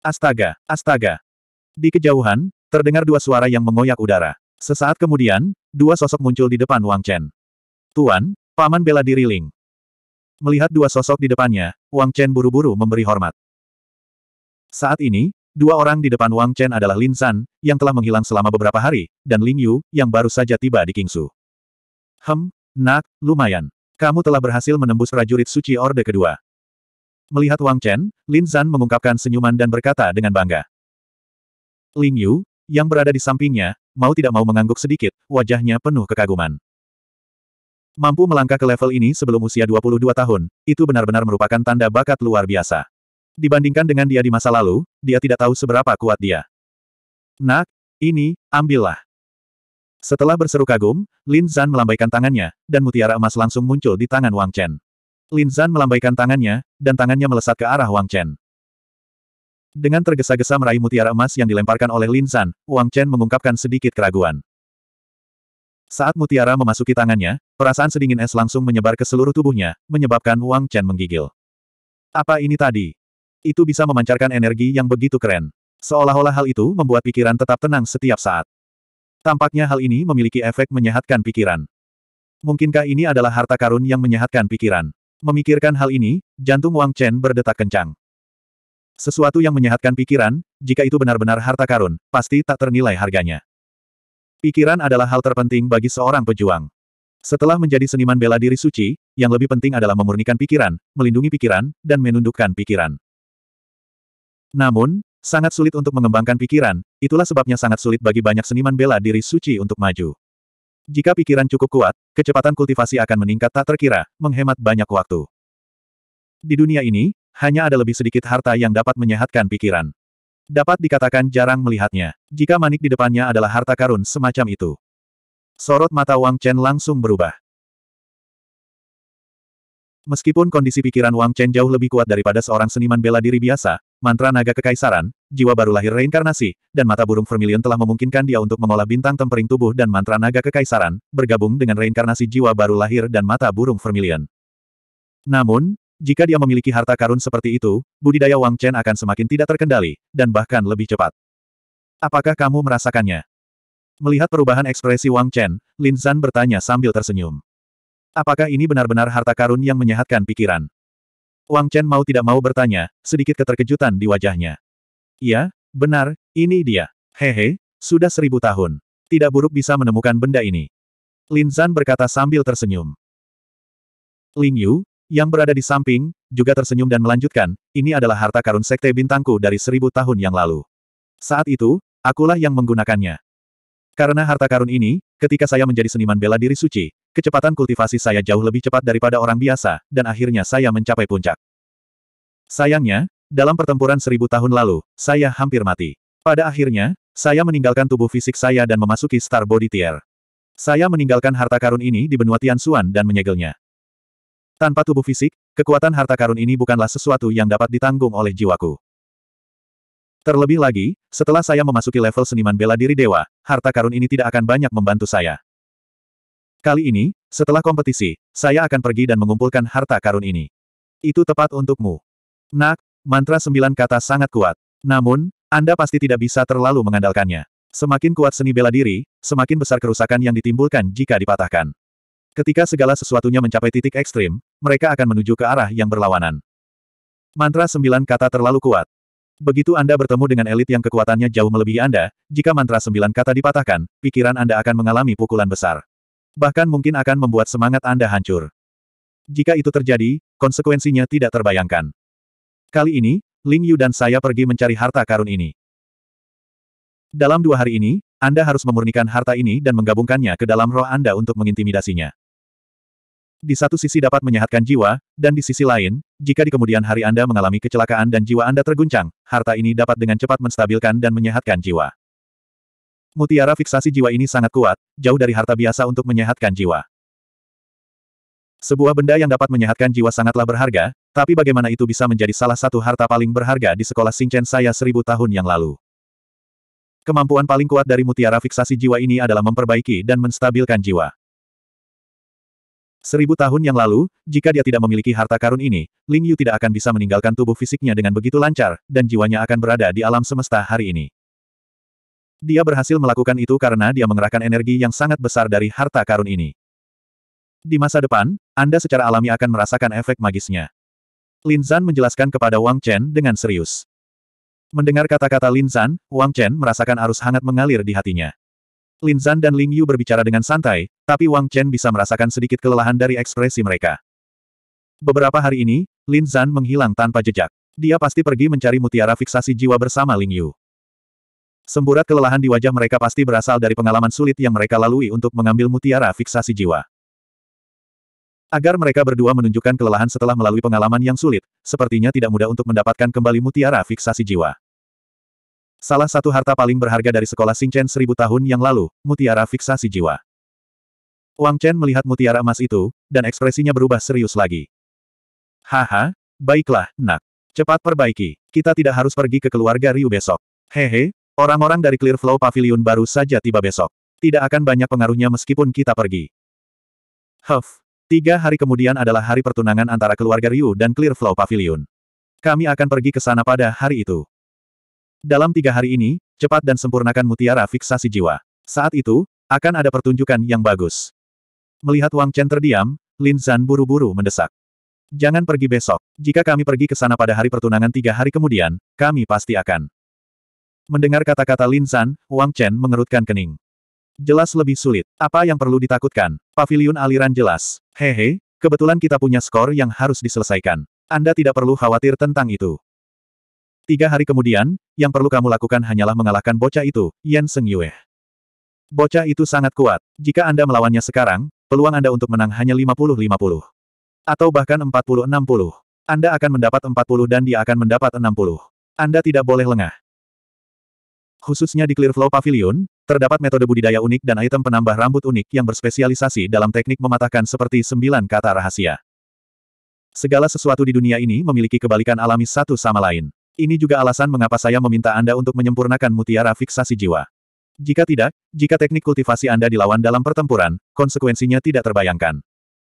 Astaga, astaga. Di kejauhan, terdengar dua suara yang mengoyak udara. Sesaat kemudian, dua sosok muncul di depan Wang Chen. Tuan, paman bela diri Ling. Melihat dua sosok di depannya, Wang Chen buru-buru memberi hormat. Saat ini, dua orang di depan Wang Chen adalah Lin San, yang telah menghilang selama beberapa hari, dan Ling Yu, yang baru saja tiba di Kingsu. Hem, nak, lumayan. Kamu telah berhasil menembus prajurit suci Orde kedua. Melihat Wang Chen, Lin Zan mengungkapkan senyuman dan berkata dengan bangga. Ling Yu, yang berada di sampingnya, mau tidak mau mengangguk sedikit, wajahnya penuh kekaguman. Mampu melangkah ke level ini sebelum usia 22 tahun, itu benar-benar merupakan tanda bakat luar biasa. Dibandingkan dengan dia di masa lalu, dia tidak tahu seberapa kuat dia. Nak, ini, ambillah. Setelah berseru kagum, Lin Zan melambaikan tangannya, dan mutiara emas langsung muncul di tangan Wang Chen. Lin Zan melambaikan tangannya, dan tangannya melesat ke arah Wang Chen. Dengan tergesa-gesa meraih mutiara emas yang dilemparkan oleh Lin Zan, Wang Chen mengungkapkan sedikit keraguan. Saat mutiara memasuki tangannya, perasaan sedingin es langsung menyebar ke seluruh tubuhnya, menyebabkan Wang Chen menggigil. Apa ini tadi? Itu bisa memancarkan energi yang begitu keren. Seolah-olah hal itu membuat pikiran tetap tenang setiap saat. Tampaknya hal ini memiliki efek menyehatkan pikiran. Mungkinkah ini adalah harta karun yang menyehatkan pikiran? Memikirkan hal ini, jantung Wang Chen berdetak kencang. Sesuatu yang menyehatkan pikiran, jika itu benar-benar harta karun, pasti tak ternilai harganya. Pikiran adalah hal terpenting bagi seorang pejuang. Setelah menjadi seniman bela diri suci, yang lebih penting adalah memurnikan pikiran, melindungi pikiran, dan menundukkan pikiran. Namun, sangat sulit untuk mengembangkan pikiran, itulah sebabnya sangat sulit bagi banyak seniman bela diri suci untuk maju. Jika pikiran cukup kuat, kecepatan kultivasi akan meningkat tak terkira, menghemat banyak waktu. Di dunia ini, hanya ada lebih sedikit harta yang dapat menyehatkan pikiran. Dapat dikatakan jarang melihatnya, jika manik di depannya adalah harta karun semacam itu. Sorot mata Wang Chen langsung berubah. Meskipun kondisi pikiran Wang Chen jauh lebih kuat daripada seorang seniman bela diri biasa, mantra naga kekaisaran, jiwa baru lahir reinkarnasi, dan mata burung vermilion telah memungkinkan dia untuk mengolah bintang tempering tubuh dan mantra naga kekaisaran, bergabung dengan reinkarnasi jiwa baru lahir dan mata burung vermilion. Namun, jika dia memiliki harta karun seperti itu, budidaya Wang Chen akan semakin tidak terkendali, dan bahkan lebih cepat. Apakah kamu merasakannya? Melihat perubahan ekspresi Wang Chen, Lin Zan bertanya sambil tersenyum. Apakah ini benar-benar harta karun yang menyehatkan pikiran? Wang Chen mau tidak mau bertanya, sedikit keterkejutan di wajahnya. Iya, benar, ini dia. Hehe, sudah seribu tahun. Tidak buruk bisa menemukan benda ini. Lin Zan berkata sambil tersenyum. Ling Yu, yang berada di samping, juga tersenyum dan melanjutkan, ini adalah harta karun sekte bintangku dari seribu tahun yang lalu. Saat itu, akulah yang menggunakannya. Karena harta karun ini, ketika saya menjadi seniman bela diri suci, Kecepatan kultivasi saya jauh lebih cepat daripada orang biasa, dan akhirnya saya mencapai puncak. Sayangnya, dalam pertempuran seribu tahun lalu, saya hampir mati. Pada akhirnya, saya meninggalkan tubuh fisik saya dan memasuki Star Body Tier. Saya meninggalkan harta karun ini di benua Tianxuan dan menyegelnya. Tanpa tubuh fisik, kekuatan harta karun ini bukanlah sesuatu yang dapat ditanggung oleh jiwaku. Terlebih lagi, setelah saya memasuki level seniman bela diri dewa, harta karun ini tidak akan banyak membantu saya. Kali ini, setelah kompetisi, saya akan pergi dan mengumpulkan harta karun ini. Itu tepat untukmu. Nak, mantra sembilan kata sangat kuat. Namun, Anda pasti tidak bisa terlalu mengandalkannya. Semakin kuat seni bela diri, semakin besar kerusakan yang ditimbulkan jika dipatahkan. Ketika segala sesuatunya mencapai titik ekstrim, mereka akan menuju ke arah yang berlawanan. Mantra sembilan kata terlalu kuat. Begitu Anda bertemu dengan elit yang kekuatannya jauh melebihi Anda, jika mantra sembilan kata dipatahkan, pikiran Anda akan mengalami pukulan besar. Bahkan mungkin akan membuat semangat Anda hancur. Jika itu terjadi, konsekuensinya tidak terbayangkan. Kali ini, Ling Yu dan saya pergi mencari harta karun ini. Dalam dua hari ini, Anda harus memurnikan harta ini dan menggabungkannya ke dalam roh Anda untuk mengintimidasinya di satu sisi dapat menyehatkan jiwa, dan di sisi lain, jika di kemudian hari Anda mengalami kecelakaan dan jiwa Anda terguncang, harta ini dapat dengan cepat menstabilkan dan menyehatkan jiwa. Mutiara fiksasi jiwa ini sangat kuat, jauh dari harta biasa untuk menyehatkan jiwa. Sebuah benda yang dapat menyehatkan jiwa sangatlah berharga, tapi bagaimana itu bisa menjadi salah satu harta paling berharga di sekolah Singchen saya seribu tahun yang lalu. Kemampuan paling kuat dari mutiara fiksasi jiwa ini adalah memperbaiki dan menstabilkan jiwa. Seribu tahun yang lalu, jika dia tidak memiliki harta karun ini, Ling Yu tidak akan bisa meninggalkan tubuh fisiknya dengan begitu lancar, dan jiwanya akan berada di alam semesta hari ini. Dia berhasil melakukan itu karena dia mengerahkan energi yang sangat besar dari harta karun ini. Di masa depan, Anda secara alami akan merasakan efek magisnya. Lin Zan menjelaskan kepada Wang Chen dengan serius. Mendengar kata-kata Lin Zan, Wang Chen merasakan arus hangat mengalir di hatinya. Lin Zan dan Ling Yu berbicara dengan santai, tapi Wang Chen bisa merasakan sedikit kelelahan dari ekspresi mereka. Beberapa hari ini, Lin Zan menghilang tanpa jejak. Dia pasti pergi mencari mutiara fiksasi jiwa bersama Ling Yu. Semburat kelelahan di wajah mereka pasti berasal dari pengalaman sulit yang mereka lalui untuk mengambil mutiara fiksasi jiwa. Agar mereka berdua menunjukkan kelelahan setelah melalui pengalaman yang sulit, sepertinya tidak mudah untuk mendapatkan kembali mutiara fiksasi jiwa. Salah satu harta paling berharga dari sekolah Chen seribu tahun yang lalu, mutiara fiksasi jiwa. Wang Chen melihat mutiara emas itu, dan ekspresinya berubah serius lagi. Haha, baiklah, nak. Cepat perbaiki. Kita tidak harus pergi ke keluarga Ryu besok. Hehe, Orang-orang dari Clearflow Pavilion baru saja tiba besok. Tidak akan banyak pengaruhnya meskipun kita pergi. Huff. Tiga hari kemudian adalah hari pertunangan antara keluarga Ryu dan Clearflow Pavilion. Kami akan pergi ke sana pada hari itu. Dalam tiga hari ini, cepat dan sempurnakan mutiara fiksasi jiwa. Saat itu, akan ada pertunjukan yang bagus. Melihat Wang Chen terdiam, Lin Zan buru-buru mendesak. Jangan pergi besok. Jika kami pergi ke sana pada hari pertunangan tiga hari kemudian, kami pasti akan. Mendengar kata-kata Lin San, Wang Chen mengerutkan kening. Jelas lebih sulit. Apa yang perlu ditakutkan? Paviliun aliran jelas. Hehe, kebetulan kita punya skor yang harus diselesaikan. Anda tidak perlu khawatir tentang itu. Tiga hari kemudian, yang perlu kamu lakukan hanyalah mengalahkan bocah itu, Yan Seng Yue. Bocah itu sangat kuat. Jika Anda melawannya sekarang, peluang Anda untuk menang hanya 50-50. Atau bahkan 40-60. Anda akan mendapat 40 dan dia akan mendapat 60. Anda tidak boleh lengah khususnya di Clearflow Pavilion, terdapat metode budidaya unik dan item penambah rambut unik yang berspesialisasi dalam teknik mematahkan seperti sembilan kata rahasia. Segala sesuatu di dunia ini memiliki kebalikan alami satu sama lain. Ini juga alasan mengapa saya meminta Anda untuk menyempurnakan mutiara fiksasi jiwa. Jika tidak, jika teknik kultivasi Anda dilawan dalam pertempuran, konsekuensinya tidak terbayangkan.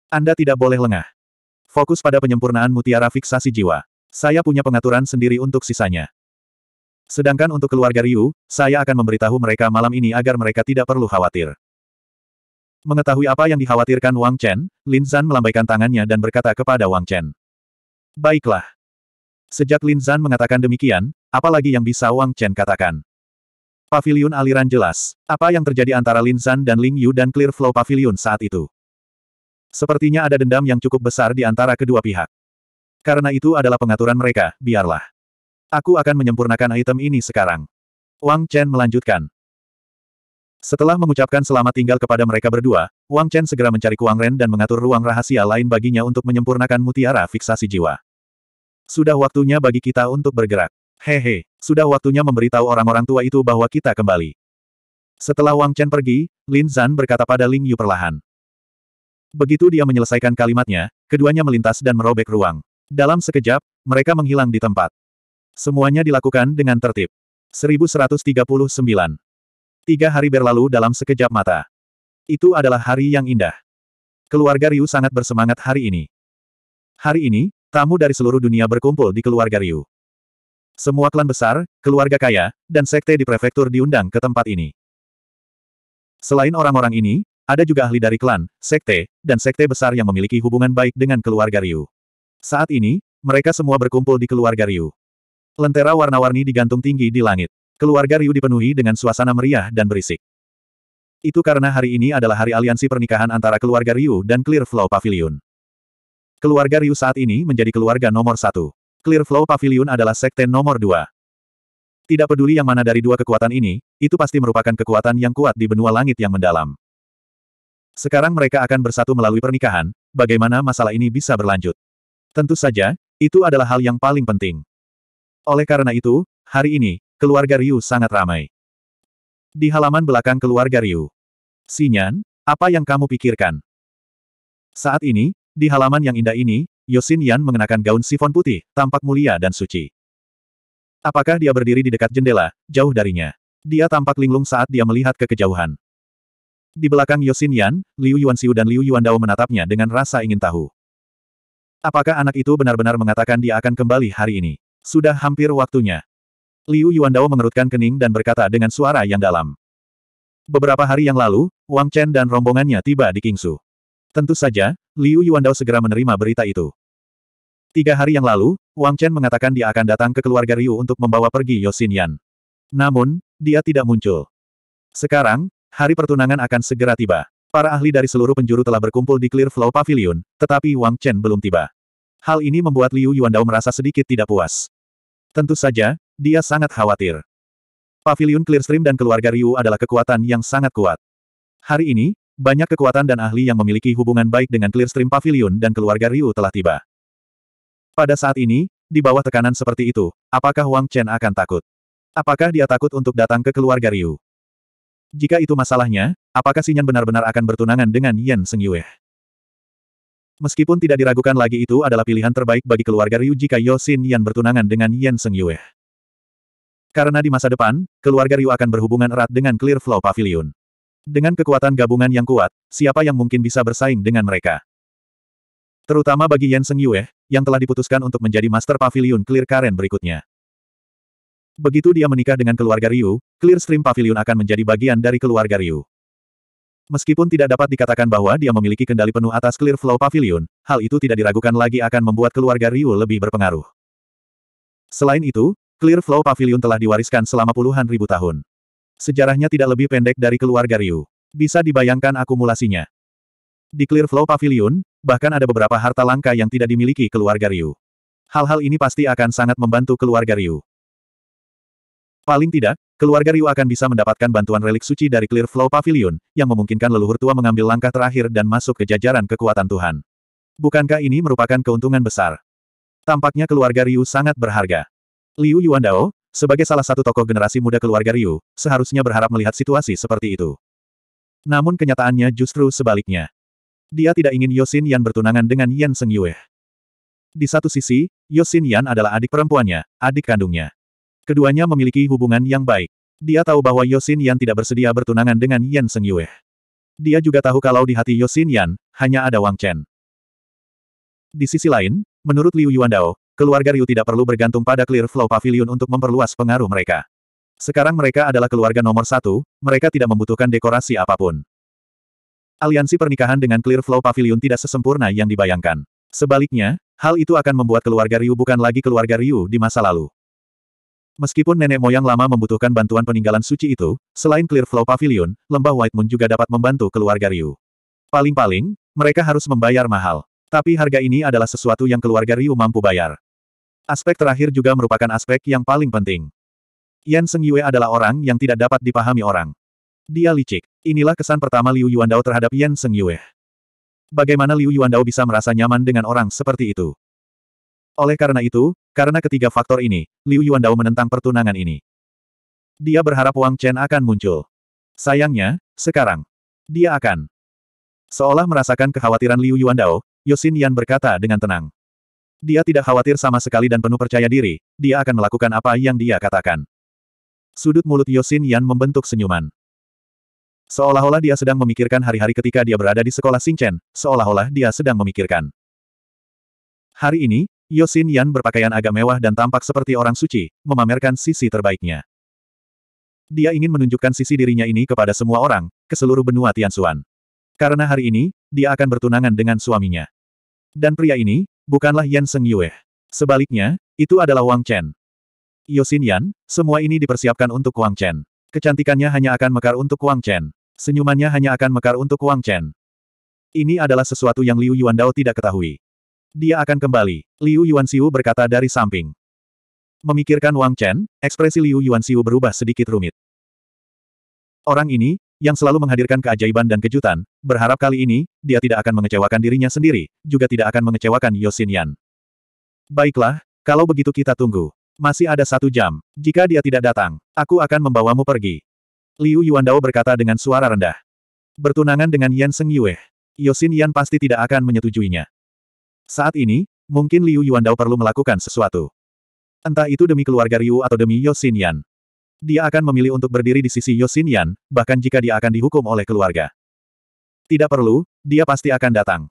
Anda tidak boleh lengah. Fokus pada penyempurnaan mutiara fiksasi jiwa. Saya punya pengaturan sendiri untuk sisanya. Sedangkan untuk keluarga Ryu, saya akan memberitahu mereka malam ini agar mereka tidak perlu khawatir. Mengetahui apa yang dikhawatirkan Wang Chen, Lin Zan melambaikan tangannya dan berkata kepada Wang Chen. Baiklah. Sejak Lin Zan mengatakan demikian, apalagi yang bisa Wang Chen katakan. Pavilion aliran jelas. Apa yang terjadi antara Lin Zan dan Ling Yu dan Clear Flow Pavilion saat itu? Sepertinya ada dendam yang cukup besar di antara kedua pihak. Karena itu adalah pengaturan mereka, biarlah. Aku akan menyempurnakan item ini sekarang. Wang Chen melanjutkan. Setelah mengucapkan selamat tinggal kepada mereka berdua, Wang Chen segera mencari Kuang Ren dan mengatur ruang rahasia lain baginya untuk menyempurnakan mutiara fiksasi jiwa. Sudah waktunya bagi kita untuk bergerak. Hehe, sudah waktunya memberitahu orang-orang tua itu bahwa kita kembali. Setelah Wang Chen pergi, Lin Zan berkata pada Ling Yu perlahan. Begitu dia menyelesaikan kalimatnya, keduanya melintas dan merobek ruang. Dalam sekejap, mereka menghilang di tempat. Semuanya dilakukan dengan tertib. 1139. Tiga hari berlalu dalam sekejap mata. Itu adalah hari yang indah. Keluarga Ryu sangat bersemangat hari ini. Hari ini, tamu dari seluruh dunia berkumpul di keluarga Ryu. Semua klan besar, keluarga kaya, dan sekte di prefektur diundang ke tempat ini. Selain orang-orang ini, ada juga ahli dari klan, sekte, dan sekte besar yang memiliki hubungan baik dengan keluarga Ryu. Saat ini, mereka semua berkumpul di keluarga Ryu. Lentera warna-warni digantung tinggi di langit. Keluarga Ryu dipenuhi dengan suasana meriah dan berisik. Itu karena hari ini adalah hari aliansi pernikahan antara keluarga Ryu dan Clear Flow Pavilion. Keluarga Ryu saat ini menjadi keluarga nomor satu. Clear Flow Pavilion adalah sekte nomor dua. Tidak peduli yang mana dari dua kekuatan ini, itu pasti merupakan kekuatan yang kuat di benua langit yang mendalam. Sekarang mereka akan bersatu melalui pernikahan, bagaimana masalah ini bisa berlanjut. Tentu saja, itu adalah hal yang paling penting. Oleh karena itu, hari ini, keluarga Ryu sangat ramai. Di halaman belakang keluarga Ryu. Sinyan, apa yang kamu pikirkan? Saat ini, di halaman yang indah ini, Yosin Yan mengenakan gaun sifon putih, tampak mulia dan suci. Apakah dia berdiri di dekat jendela, jauh darinya? Dia tampak linglung saat dia melihat ke kejauhan. Di belakang Yosin Yan, Liu Yuanxiu dan Liu Yuan Dao menatapnya dengan rasa ingin tahu. Apakah anak itu benar-benar mengatakan dia akan kembali hari ini? Sudah hampir waktunya. Liu Yuandao mengerutkan kening dan berkata dengan suara yang dalam. Beberapa hari yang lalu, Wang Chen dan rombongannya tiba di Kingsu. Tentu saja, Liu Yuandao segera menerima berita itu. Tiga hari yang lalu, Wang Chen mengatakan dia akan datang ke keluarga Ryu untuk membawa pergi Yosin Yan. Namun, dia tidak muncul. Sekarang, hari pertunangan akan segera tiba. Para ahli dari seluruh penjuru telah berkumpul di Clear Flow Pavilion, tetapi Wang Chen belum tiba. Hal ini membuat Liu Yuandao merasa sedikit tidak puas. Tentu saja, dia sangat khawatir. Pavilion Clearstream dan keluarga Ryu adalah kekuatan yang sangat kuat. Hari ini, banyak kekuatan dan ahli yang memiliki hubungan baik dengan Clearstream Pavilion dan keluarga Ryu telah tiba. Pada saat ini, di bawah tekanan seperti itu, apakah Wang Chen akan takut? Apakah dia takut untuk datang ke keluarga Ryu? Jika itu masalahnya, apakah Sinyan benar-benar akan bertunangan dengan Yan Sengyue? Meskipun tidak diragukan lagi itu adalah pilihan terbaik bagi keluarga Ryu jika Yosin Yan bertunangan dengan Yen Seng Yue. Karena di masa depan, keluarga Ryu akan berhubungan erat dengan Clear Flow Pavilion. Dengan kekuatan gabungan yang kuat, siapa yang mungkin bisa bersaing dengan mereka? Terutama bagi Yen Seng Yue, yang telah diputuskan untuk menjadi Master Pavilion Clear Karen berikutnya. Begitu dia menikah dengan keluarga Ryu, Clear Stream Pavilion akan menjadi bagian dari keluarga Ryu. Meskipun tidak dapat dikatakan bahwa dia memiliki kendali penuh atas Clear Flow Pavilion, hal itu tidak diragukan lagi akan membuat keluarga Ryu lebih berpengaruh. Selain itu, Clear Flow Pavilion telah diwariskan selama puluhan ribu tahun. Sejarahnya tidak lebih pendek dari keluarga Ryu. Bisa dibayangkan akumulasinya. Di Clear Flow Pavilion, bahkan ada beberapa harta langka yang tidak dimiliki keluarga Ryu. Hal-hal ini pasti akan sangat membantu keluarga Ryu. Paling tidak, keluarga Ryu akan bisa mendapatkan bantuan relik suci dari Clear Flow Pavilion, yang memungkinkan leluhur tua mengambil langkah terakhir dan masuk ke jajaran kekuatan Tuhan. Bukankah ini merupakan keuntungan besar? Tampaknya keluarga Ryu sangat berharga. Liu Yuandao, sebagai salah satu tokoh generasi muda keluarga Ryu, seharusnya berharap melihat situasi seperti itu. Namun kenyataannya justru sebaliknya. Dia tidak ingin Yosin Yan bertunangan dengan Yan Seng Yue. Di satu sisi, Yosin Yan adalah adik perempuannya, adik kandungnya. Keduanya memiliki hubungan yang baik. Dia tahu bahwa Yosin Yan tidak bersedia bertunangan dengan Yan Seng Yue. Dia juga tahu kalau di hati Yosin Yan, hanya ada Wang Chen. Di sisi lain, menurut Liu Yuandao, keluarga Ryu tidak perlu bergantung pada Clear Flow Pavilion untuk memperluas pengaruh mereka. Sekarang mereka adalah keluarga nomor satu, mereka tidak membutuhkan dekorasi apapun. Aliansi pernikahan dengan Clear Flow Pavilion tidak sesempurna yang dibayangkan. Sebaliknya, hal itu akan membuat keluarga Ryu bukan lagi keluarga Ryu di masa lalu. Meskipun nenek moyang lama membutuhkan bantuan peninggalan suci itu, selain Clear Flow Pavilion, lembah White Moon juga dapat membantu keluarga Ryu. Paling-paling, mereka harus membayar mahal. Tapi harga ini adalah sesuatu yang keluarga Ryu mampu bayar. Aspek terakhir juga merupakan aspek yang paling penting. Yan Seng Yue adalah orang yang tidak dapat dipahami orang. Dia licik. Inilah kesan pertama Liu Yuandao terhadap Yan Seng Yue. Bagaimana Liu Yuandao bisa merasa nyaman dengan orang seperti itu? Oleh karena itu, karena ketiga faktor ini, Liu Yuan Dao menentang pertunangan ini. Dia berharap Wang Chen akan muncul. Sayangnya, sekarang. Dia akan. Seolah merasakan kekhawatiran Liu Yuan Dao. Yosin Yan berkata dengan tenang. Dia tidak khawatir sama sekali dan penuh percaya diri, dia akan melakukan apa yang dia katakan. Sudut mulut Yosin Yan membentuk senyuman. Seolah-olah dia sedang memikirkan hari-hari ketika dia berada di sekolah Chen, seolah-olah dia sedang memikirkan. Hari ini, Yosin Yan berpakaian agak mewah dan tampak seperti orang suci, memamerkan sisi terbaiknya. Dia ingin menunjukkan sisi dirinya ini kepada semua orang, ke seluruh benua Tianxuan. Karena hari ini, dia akan bertunangan dengan suaminya. Dan pria ini, bukanlah Yan Seng Yue. Sebaliknya, itu adalah Wang Chen. Yosin Yan, semua ini dipersiapkan untuk Wang Chen. Kecantikannya hanya akan mekar untuk Wang Chen. Senyumannya hanya akan mekar untuk Wang Chen. Ini adalah sesuatu yang Liu Yuandao tidak ketahui. Dia akan kembali, Liu Yuanxiu berkata dari samping. Memikirkan Wang Chen, ekspresi Liu Yuanxiu berubah sedikit rumit. Orang ini, yang selalu menghadirkan keajaiban dan kejutan, berharap kali ini, dia tidak akan mengecewakan dirinya sendiri, juga tidak akan mengecewakan Yosin Yan. Baiklah, kalau begitu kita tunggu. Masih ada satu jam. Jika dia tidak datang, aku akan membawamu pergi. Liu Yuandao berkata dengan suara rendah. Bertunangan dengan Yan Seng Yue. Yosin Yan pasti tidak akan menyetujuinya. Saat ini, mungkin Liu Yuandao perlu melakukan sesuatu. Entah itu demi keluarga Ryu atau demi Yosin Yan. Dia akan memilih untuk berdiri di sisi Yosin Yan, bahkan jika dia akan dihukum oleh keluarga. Tidak perlu, dia pasti akan datang.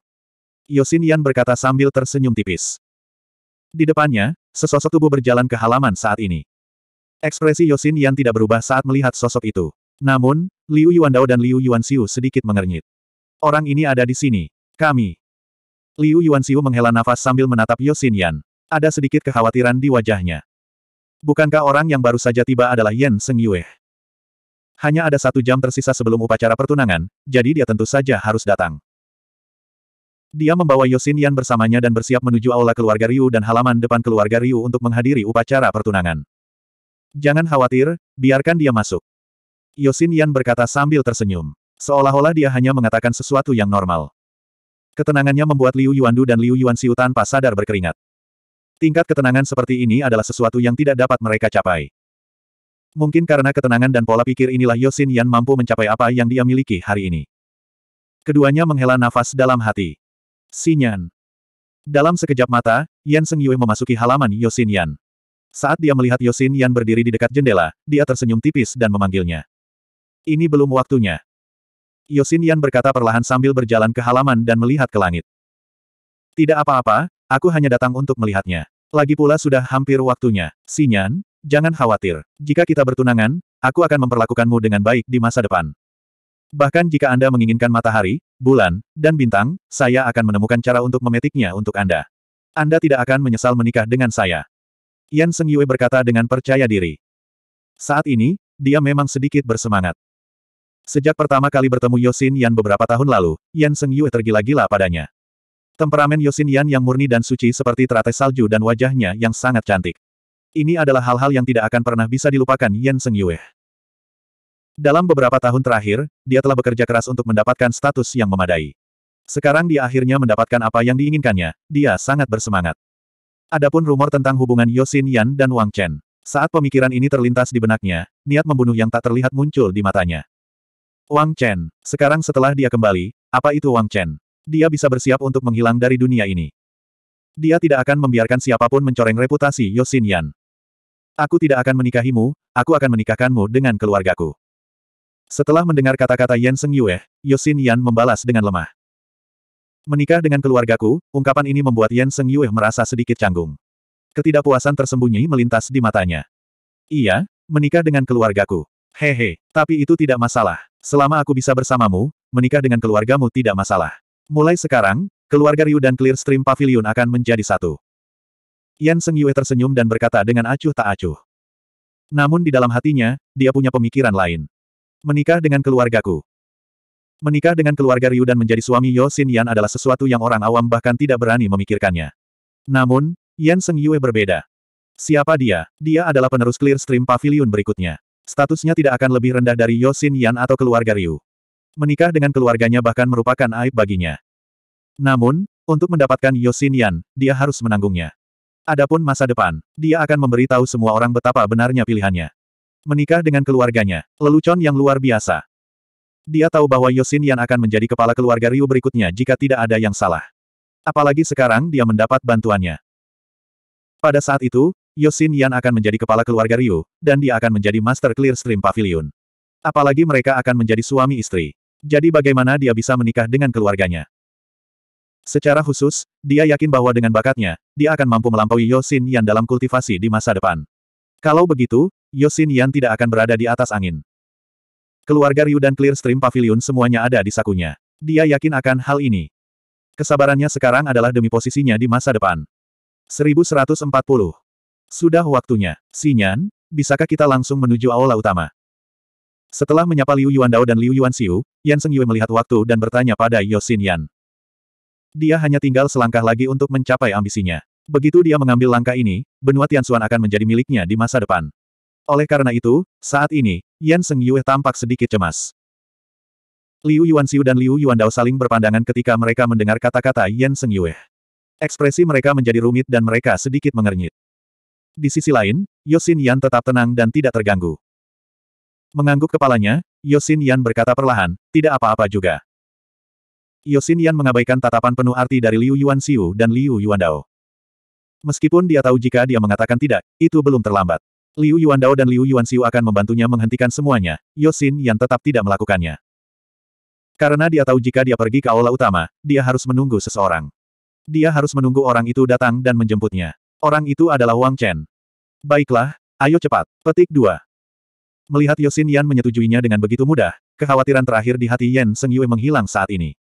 Yosin Yan berkata sambil tersenyum tipis. Di depannya, sesosok tubuh berjalan ke halaman saat ini. Ekspresi Yosin Yan tidak berubah saat melihat sosok itu. Namun, Liu Yuandao dan Liu Yuanxiu sedikit mengernyit. Orang ini ada di sini. Kami. Liu Yuanxiu menghela nafas sambil menatap Yan. Ada sedikit kekhawatiran di wajahnya. Bukankah orang yang baru saja tiba adalah Yan Seng Yue? Hanya ada satu jam tersisa sebelum upacara pertunangan, jadi dia tentu saja harus datang. Dia membawa Yan bersamanya dan bersiap menuju aula keluarga Ryu dan halaman depan keluarga Ryu untuk menghadiri upacara pertunangan. Jangan khawatir, biarkan dia masuk. Yosin Yan berkata sambil tersenyum. Seolah-olah dia hanya mengatakan sesuatu yang normal. Ketenangannya membuat Liu Yuandu dan Liu Yuanxiu tanpa sadar berkeringat. Tingkat ketenangan seperti ini adalah sesuatu yang tidak dapat mereka capai. Mungkin karena ketenangan dan pola pikir inilah Yosin Yan mampu mencapai apa yang dia miliki hari ini. Keduanya menghela nafas dalam hati. Sinyan. Dalam sekejap mata, Yan Seng Yue memasuki halaman Yosin Yan. Saat dia melihat Yosin Yan berdiri di dekat jendela, dia tersenyum tipis dan memanggilnya. Ini belum waktunya. Yosin Yan berkata perlahan sambil berjalan ke halaman dan melihat ke langit. Tidak apa-apa, aku hanya datang untuk melihatnya. Lagi pula sudah hampir waktunya. Sinyan, jangan khawatir. Jika kita bertunangan, aku akan memperlakukanmu dengan baik di masa depan. Bahkan jika Anda menginginkan matahari, bulan, dan bintang, saya akan menemukan cara untuk memetiknya untuk Anda. Anda tidak akan menyesal menikah dengan saya. Yan Seng Yue berkata dengan percaya diri. Saat ini, dia memang sedikit bersemangat. Sejak pertama kali bertemu Yosin Yan beberapa tahun lalu, Yan Seng Yue tergila-gila padanya. Temperamen Yosin Yan yang murni dan suci seperti teratai salju dan wajahnya yang sangat cantik. Ini adalah hal-hal yang tidak akan pernah bisa dilupakan Yan Seng Yue. Dalam beberapa tahun terakhir, dia telah bekerja keras untuk mendapatkan status yang memadai. Sekarang dia akhirnya mendapatkan apa yang diinginkannya, dia sangat bersemangat. Adapun rumor tentang hubungan Yosin Yan dan Wang Chen. Saat pemikiran ini terlintas di benaknya, niat membunuh yang tak terlihat muncul di matanya. Wang Chen. Sekarang setelah dia kembali, apa itu Wang Chen? Dia bisa bersiap untuk menghilang dari dunia ini. Dia tidak akan membiarkan siapapun mencoreng reputasi Yosin Yan. Aku tidak akan menikahimu, aku akan menikahkanmu dengan keluargaku. Setelah mendengar kata-kata Yan Seng Yue, Yosin Yan membalas dengan lemah. Menikah dengan keluargaku, ungkapan ini membuat Yan Seng Yue merasa sedikit canggung. Ketidakpuasan tersembunyi melintas di matanya. Iya, menikah dengan keluargaku. Hehe, tapi itu tidak masalah. Selama aku bisa bersamamu, menikah dengan keluargamu tidak masalah. Mulai sekarang, keluarga Ryu dan Clear Stream Pavilion akan menjadi satu. Yan Seng Yue tersenyum dan berkata dengan acuh tak acuh. Namun di dalam hatinya, dia punya pemikiran lain. Menikah dengan keluargaku. Menikah dengan keluarga Ryu dan menjadi suami Yo Xin Yan adalah sesuatu yang orang awam bahkan tidak berani memikirkannya. Namun, Yan Seng Yue berbeda. Siapa dia? Dia adalah penerus Clear Stream Pavilion berikutnya. Statusnya tidak akan lebih rendah dari Yosin Yan atau keluarga Ryu. Menikah dengan keluarganya bahkan merupakan aib baginya. Namun, untuk mendapatkan Yosin Yan, dia harus menanggungnya. Adapun masa depan, dia akan memberitahu semua orang betapa benarnya pilihannya. Menikah dengan keluarganya, lelucon yang luar biasa. Dia tahu bahwa Yosin Yan akan menjadi kepala keluarga Ryu berikutnya jika tidak ada yang salah. Apalagi sekarang dia mendapat bantuannya. Pada saat itu, Yosin Yan akan menjadi kepala keluarga Ryu, dan dia akan menjadi Master Clear Stream Pavilion. Apalagi mereka akan menjadi suami istri. Jadi bagaimana dia bisa menikah dengan keluarganya? Secara khusus, dia yakin bahwa dengan bakatnya, dia akan mampu melampaui Yosin Yan dalam kultivasi di masa depan. Kalau begitu, Yosin Yan tidak akan berada di atas angin. Keluarga Ryu dan Clear Stream Pavilion semuanya ada di sakunya. Dia yakin akan hal ini. Kesabarannya sekarang adalah demi posisinya di masa depan. 1140 sudah waktunya. Sinyan, bisakah kita langsung menuju aula utama? Setelah menyapa Liu Yuandao dan Liu Yuanxiu, Yan Seng Yue melihat waktu dan bertanya pada Yosin Yan. Dia hanya tinggal selangkah lagi untuk mencapai ambisinya. Begitu dia mengambil langkah ini, benua Tianxuan akan menjadi miliknya di masa depan. Oleh karena itu, saat ini, Yan Seng Yue tampak sedikit cemas. Liu Yuanxiu dan Liu Yuandao saling berpandangan ketika mereka mendengar kata-kata Yan Seng Yue. Ekspresi mereka menjadi rumit dan mereka sedikit mengernyit. Di sisi lain, Yosin Yan tetap tenang dan tidak terganggu. Mengangguk kepalanya, Yosin Yan berkata perlahan, tidak apa-apa juga. Yosin Yan mengabaikan tatapan penuh arti dari Liu Yuan Xiu dan Liu Yuan Dao. Meskipun dia tahu jika dia mengatakan tidak, itu belum terlambat. Liu Yuan Dao dan Liu Yuan Xiu akan membantunya menghentikan semuanya, Yosin Yan tetap tidak melakukannya. Karena dia tahu jika dia pergi ke aula utama, dia harus menunggu seseorang. Dia harus menunggu orang itu datang dan menjemputnya. Orang itu adalah Wang Chen. Baiklah, ayo cepat. Petik 2. Melihat Yosin Yan menyetujuinya dengan begitu mudah, kekhawatiran terakhir di hati Yan Seng Yue menghilang saat ini.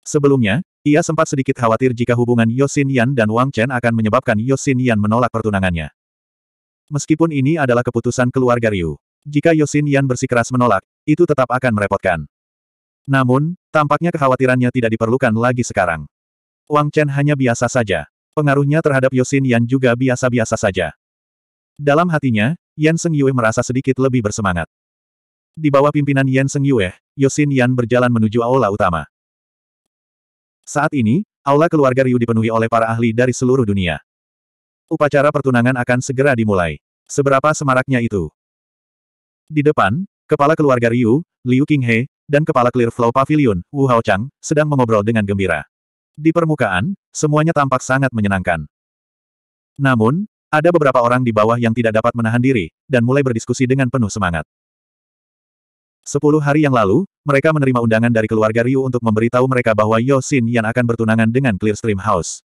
Sebelumnya, ia sempat sedikit khawatir jika hubungan Yosin Yan dan Wang Chen akan menyebabkan Yosin Yan menolak pertunangannya. Meskipun ini adalah keputusan keluarga Ryu, jika Yosin Yan bersikeras menolak, itu tetap akan merepotkan. Namun, tampaknya kekhawatirannya tidak diperlukan lagi sekarang. Wang Chen hanya biasa saja. Pengaruhnya terhadap Yosin Yan juga biasa-biasa saja. Dalam hatinya, Yan Seng Yue merasa sedikit lebih bersemangat. Di bawah pimpinan Yan Seng Yue, Yosin Yan berjalan menuju aula utama. Saat ini, aula keluarga Ryu dipenuhi oleh para ahli dari seluruh dunia. Upacara pertunangan akan segera dimulai. Seberapa semaraknya itu? Di depan, kepala keluarga Ryu, Liu Qinghe, dan kepala Clear Flow Pavilion, Wu Hao Chang, sedang mengobrol dengan gembira. Di permukaan, semuanya tampak sangat menyenangkan. Namun, ada beberapa orang di bawah yang tidak dapat menahan diri, dan mulai berdiskusi dengan penuh semangat. Sepuluh hari yang lalu, mereka menerima undangan dari keluarga Ryu untuk memberitahu mereka bahwa Yo Xin Yan akan bertunangan dengan Clearstream House.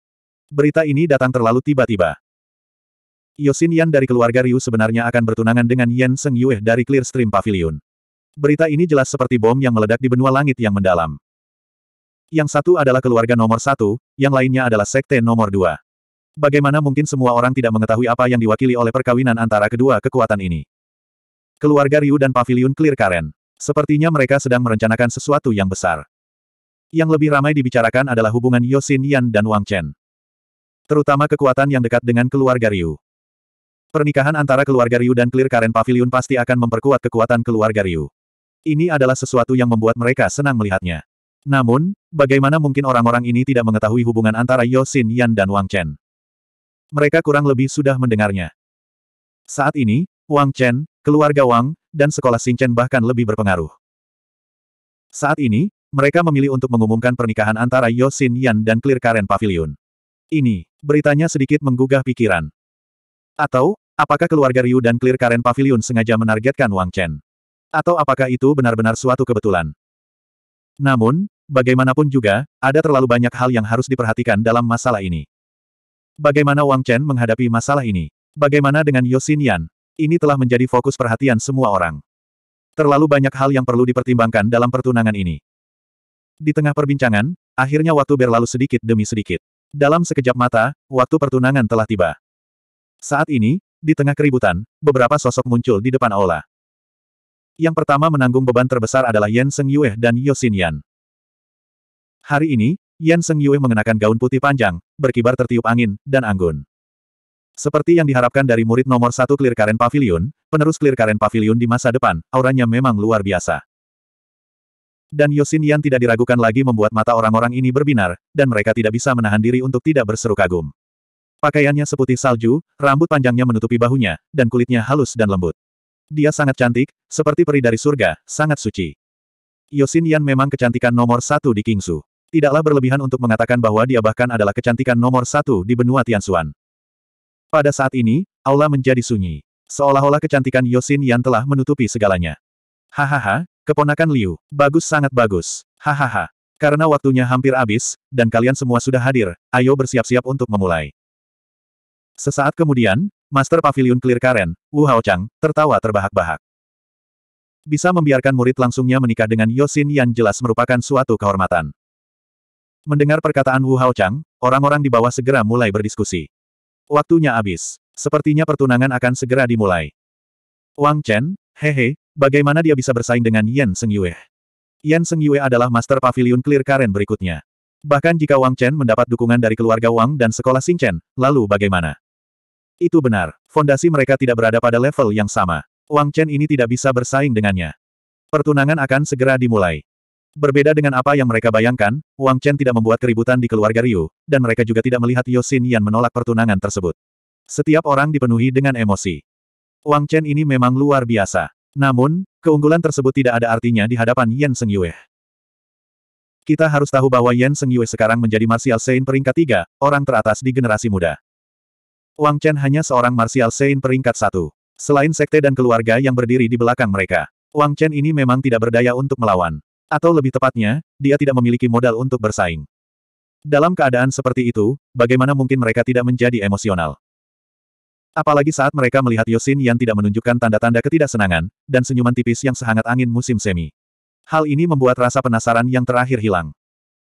Berita ini datang terlalu tiba-tiba. Yo Xin Yan dari keluarga Ryu sebenarnya akan bertunangan dengan Yan Seng Yue dari Clearstream Pavilion. Berita ini jelas seperti bom yang meledak di benua langit yang mendalam. Yang satu adalah keluarga nomor satu, yang lainnya adalah sekte nomor dua. Bagaimana mungkin semua orang tidak mengetahui apa yang diwakili oleh perkawinan antara kedua kekuatan ini? Keluarga Ryu dan Pavilion Clear Karen. Sepertinya mereka sedang merencanakan sesuatu yang besar. Yang lebih ramai dibicarakan adalah hubungan Yosin Yan dan Wang Chen. Terutama kekuatan yang dekat dengan keluarga Ryu. Pernikahan antara keluarga Ryu dan Clear Karen Pavilion pasti akan memperkuat kekuatan keluarga Ryu. Ini adalah sesuatu yang membuat mereka senang melihatnya. Namun, bagaimana mungkin orang-orang ini tidak mengetahui hubungan antara Yosin Yan dan Wang Chen? Mereka kurang lebih sudah mendengarnya. Saat ini, Wang Chen, keluarga Wang, dan sekolah Chen bahkan lebih berpengaruh. Saat ini, mereka memilih untuk mengumumkan pernikahan antara Yosin Yan dan Clear Karen Pavilion. Ini, beritanya sedikit menggugah pikiran. Atau, apakah keluarga Ryu dan Clear Karen Pavilion sengaja menargetkan Wang Chen? Atau apakah itu benar-benar suatu kebetulan? Namun, bagaimanapun juga, ada terlalu banyak hal yang harus diperhatikan dalam masalah ini. Bagaimana Wang Chen menghadapi masalah ini? Bagaimana dengan Yosin Yan? Ini telah menjadi fokus perhatian semua orang. Terlalu banyak hal yang perlu dipertimbangkan dalam pertunangan ini. Di tengah perbincangan, akhirnya waktu berlalu sedikit demi sedikit. Dalam sekejap mata, waktu pertunangan telah tiba. Saat ini, di tengah keributan, beberapa sosok muncul di depan aula. Yang pertama menanggung beban terbesar adalah Yan Seng Yue dan Yosin Yan. Hari ini, Yan Seng Yue mengenakan gaun putih panjang, berkibar tertiup angin, dan anggun. Seperti yang diharapkan dari murid nomor satu Clear Karen Pavilion, penerus Clear Karen Pavilion di masa depan, auranya memang luar biasa. Dan Yosin Yan tidak diragukan lagi membuat mata orang-orang ini berbinar, dan mereka tidak bisa menahan diri untuk tidak berseru kagum. Pakaiannya seputih salju, rambut panjangnya menutupi bahunya, dan kulitnya halus dan lembut. Dia sangat cantik, seperti peri dari surga, sangat suci. Yosin Yan memang kecantikan nomor satu di Kingsu. Tidaklah berlebihan untuk mengatakan bahwa dia bahkan adalah kecantikan nomor satu di benua Tianxuan. Pada saat ini, aula menjadi sunyi. Seolah-olah kecantikan Yosin Yan telah menutupi segalanya. Hahaha, keponakan Liu, bagus sangat bagus. Hahaha. Karena waktunya hampir habis, dan kalian semua sudah hadir, ayo bersiap-siap untuk memulai. Sesaat kemudian, Master Pavilion Clear Karen, Wu Haochang, tertawa terbahak-bahak. Bisa membiarkan murid langsungnya menikah dengan Yosin yang jelas merupakan suatu kehormatan. Mendengar perkataan Wu Haochang, orang-orang di bawah segera mulai berdiskusi. Waktunya habis. Sepertinya pertunangan akan segera dimulai. Wang Chen, hehe, bagaimana dia bisa bersaing dengan Yan Seng Yue? Yan Seng Yue adalah Master Pavilion Clear Karen berikutnya. Bahkan jika Wang Chen mendapat dukungan dari keluarga Wang dan sekolah Xing Chen, lalu bagaimana? Itu benar, fondasi mereka tidak berada pada level yang sama. Wang Chen ini tidak bisa bersaing dengannya. Pertunangan akan segera dimulai. Berbeda dengan apa yang mereka bayangkan, Wang Chen tidak membuat keributan di keluarga Ryu, dan mereka juga tidak melihat Yosin yang menolak pertunangan tersebut. Setiap orang dipenuhi dengan emosi. Wang Chen ini memang luar biasa. Namun, keunggulan tersebut tidak ada artinya di hadapan Yan Seng Yue. Kita harus tahu bahwa Yan Seng Yue sekarang menjadi Martial Saint peringkat tiga, orang teratas di generasi muda. Wang Chen hanya seorang martial saint peringkat satu. Selain sekte dan keluarga yang berdiri di belakang mereka, Wang Chen ini memang tidak berdaya untuk melawan. Atau lebih tepatnya, dia tidak memiliki modal untuk bersaing. Dalam keadaan seperti itu, bagaimana mungkin mereka tidak menjadi emosional? Apalagi saat mereka melihat Yosin yang tidak menunjukkan tanda-tanda ketidaksenangan, dan senyuman tipis yang sehangat angin musim semi. Hal ini membuat rasa penasaran yang terakhir hilang.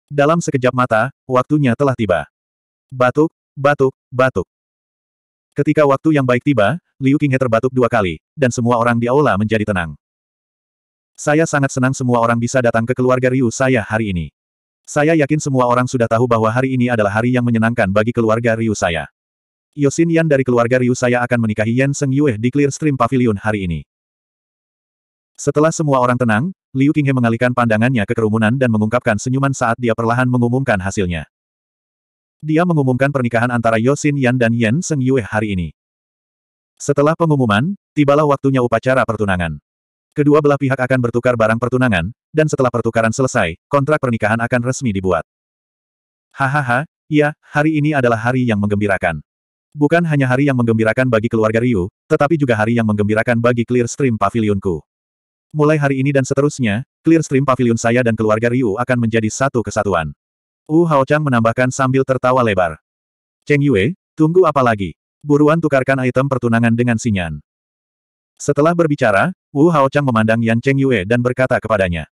Dalam sekejap mata, waktunya telah tiba. Batuk, batuk, batuk. Ketika waktu yang baik tiba, Liu Qinghe terbatuk dua kali, dan semua orang di aula menjadi tenang. Saya sangat senang semua orang bisa datang ke keluarga Ryu saya hari ini. Saya yakin semua orang sudah tahu bahwa hari ini adalah hari yang menyenangkan bagi keluarga Ryu saya. Yosin Yan dari keluarga Ryu saya akan menikahi Yan Seng Yue di Clearstream Pavilion hari ini. Setelah semua orang tenang, Liu Qinghe mengalihkan pandangannya ke kerumunan dan mengungkapkan senyuman saat dia perlahan mengumumkan hasilnya dia mengumumkan pernikahan antara Yosin Yan dan Yan Seng Yue hari ini. Setelah pengumuman, tibalah waktunya upacara pertunangan. Kedua belah pihak akan bertukar barang pertunangan, dan setelah pertukaran selesai, kontrak pernikahan akan resmi dibuat. Hahaha, ya, hari ini adalah hari yang menggembirakan. Bukan hanya hari yang menggembirakan bagi keluarga Ryu, tetapi juga hari yang menggembirakan bagi Clearstream Pavilionku. Mulai hari ini dan seterusnya, Clearstream Pavilion saya dan keluarga Ryu akan menjadi satu kesatuan. Wu Haochang menambahkan sambil tertawa lebar. Cheng Yue, tunggu apa lagi? Buruan tukarkan item pertunangan dengan Sinyan. Setelah berbicara, Wu Haochang memandang Yan Cheng Yue dan berkata kepadanya.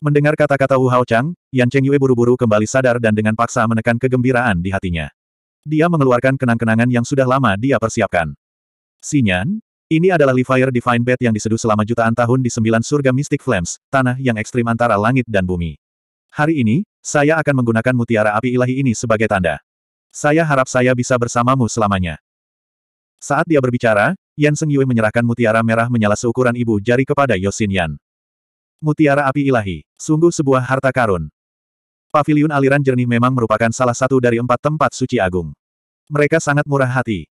Mendengar kata-kata Wu Haochang, Yan Cheng Yue buru-buru kembali sadar dan dengan paksa menekan kegembiraan di hatinya. Dia mengeluarkan kenang-kenangan yang sudah lama dia persiapkan. Sinyan, ini adalah Livire Divine Bed yang diseduh selama jutaan tahun di sembilan surga Mystic Flames, tanah yang ekstrim antara langit dan bumi. Hari ini, saya akan menggunakan mutiara api ilahi ini sebagai tanda. Saya harap saya bisa bersamamu selamanya. Saat dia berbicara, Yan Seng Yue menyerahkan mutiara merah menyala seukuran ibu jari kepada Yosin Yan. Mutiara api ilahi, sungguh sebuah harta karun. Pavilion aliran jernih memang merupakan salah satu dari empat tempat suci agung. Mereka sangat murah hati.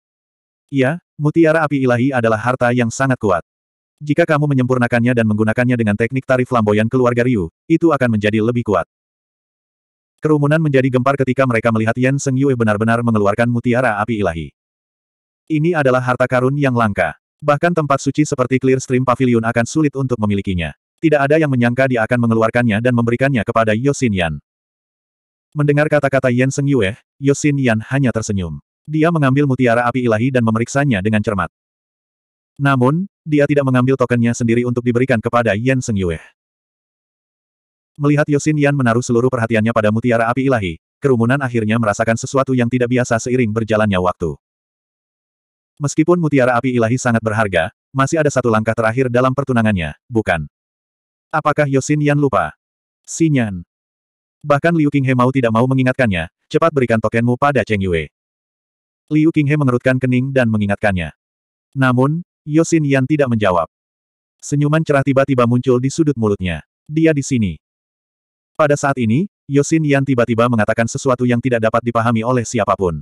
Iya, mutiara api ilahi adalah harta yang sangat kuat. Jika kamu menyempurnakannya dan menggunakannya dengan teknik tarif flamboyan keluarga Ryu, itu akan menjadi lebih kuat. Kerumunan menjadi gempar ketika mereka melihat Yan Seng Yue benar-benar mengeluarkan mutiara api ilahi. Ini adalah harta karun yang langka. Bahkan tempat suci seperti Clear Stream Pavilion akan sulit untuk memilikinya. Tidak ada yang menyangka dia akan mengeluarkannya dan memberikannya kepada Yosin Yan. Mendengar kata-kata Yan Seng Yue, Yosin Yan hanya tersenyum. Dia mengambil mutiara api ilahi dan memeriksanya dengan cermat. Namun, dia tidak mengambil tokennya sendiri untuk diberikan kepada Yan Yue. Melihat Yosin Yan menaruh seluruh perhatiannya pada mutiara api ilahi, kerumunan akhirnya merasakan sesuatu yang tidak biasa seiring berjalannya waktu. Meskipun mutiara api ilahi sangat berharga, masih ada satu langkah terakhir dalam pertunangannya, bukan? Apakah Yosin Yan lupa? Sinyan. Bahkan Liu Qinghe mau tidak mau mengingatkannya, cepat berikan tokenmu pada Cheng Yue. Liu Qinghe mengerutkan kening dan mengingatkannya. Namun, Yosin Yan tidak menjawab. Senyuman cerah tiba-tiba muncul di sudut mulutnya. Dia di sini. Pada saat ini, Yosin Yan tiba-tiba mengatakan sesuatu yang tidak dapat dipahami oleh siapapun.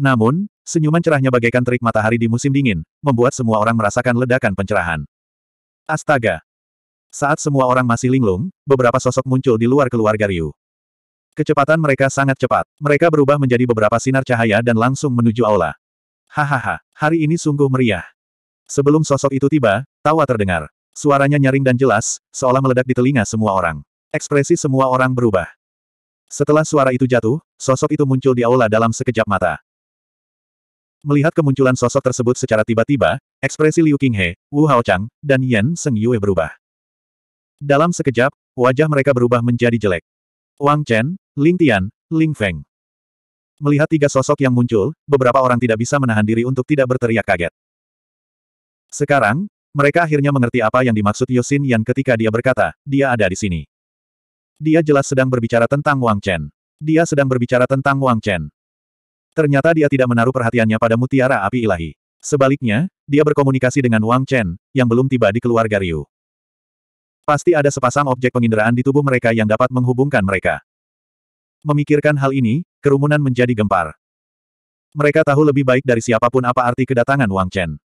Namun, senyuman cerahnya bagaikan terik matahari di musim dingin, membuat semua orang merasakan ledakan pencerahan. Astaga! Saat semua orang masih linglung, beberapa sosok muncul di luar keluarga Ryu. Kecepatan mereka sangat cepat. Mereka berubah menjadi beberapa sinar cahaya dan langsung menuju aula. Hahaha, hari ini sungguh meriah. Sebelum sosok itu tiba, tawa terdengar. Suaranya nyaring dan jelas, seolah meledak di telinga semua orang. Ekspresi semua orang berubah. Setelah suara itu jatuh, sosok itu muncul di aula dalam sekejap mata. Melihat kemunculan sosok tersebut secara tiba-tiba, ekspresi Liu Qinghe, Wu Haochang, dan Yan Seng Yue berubah. Dalam sekejap, wajah mereka berubah menjadi jelek. Wang Chen, Ling Tian, Ling Feng. Melihat tiga sosok yang muncul, beberapa orang tidak bisa menahan diri untuk tidak berteriak kaget. Sekarang, mereka akhirnya mengerti apa yang dimaksud Yosin Yang ketika dia berkata, dia ada di sini. Dia jelas sedang berbicara tentang Wang Chen. Dia sedang berbicara tentang Wang Chen. Ternyata dia tidak menaruh perhatiannya pada mutiara api ilahi. Sebaliknya, dia berkomunikasi dengan Wang Chen, yang belum tiba di keluarga Ryu. Pasti ada sepasang objek penginderaan di tubuh mereka yang dapat menghubungkan mereka. Memikirkan hal ini, kerumunan menjadi gempar. Mereka tahu lebih baik dari siapapun apa arti kedatangan Wang Chen.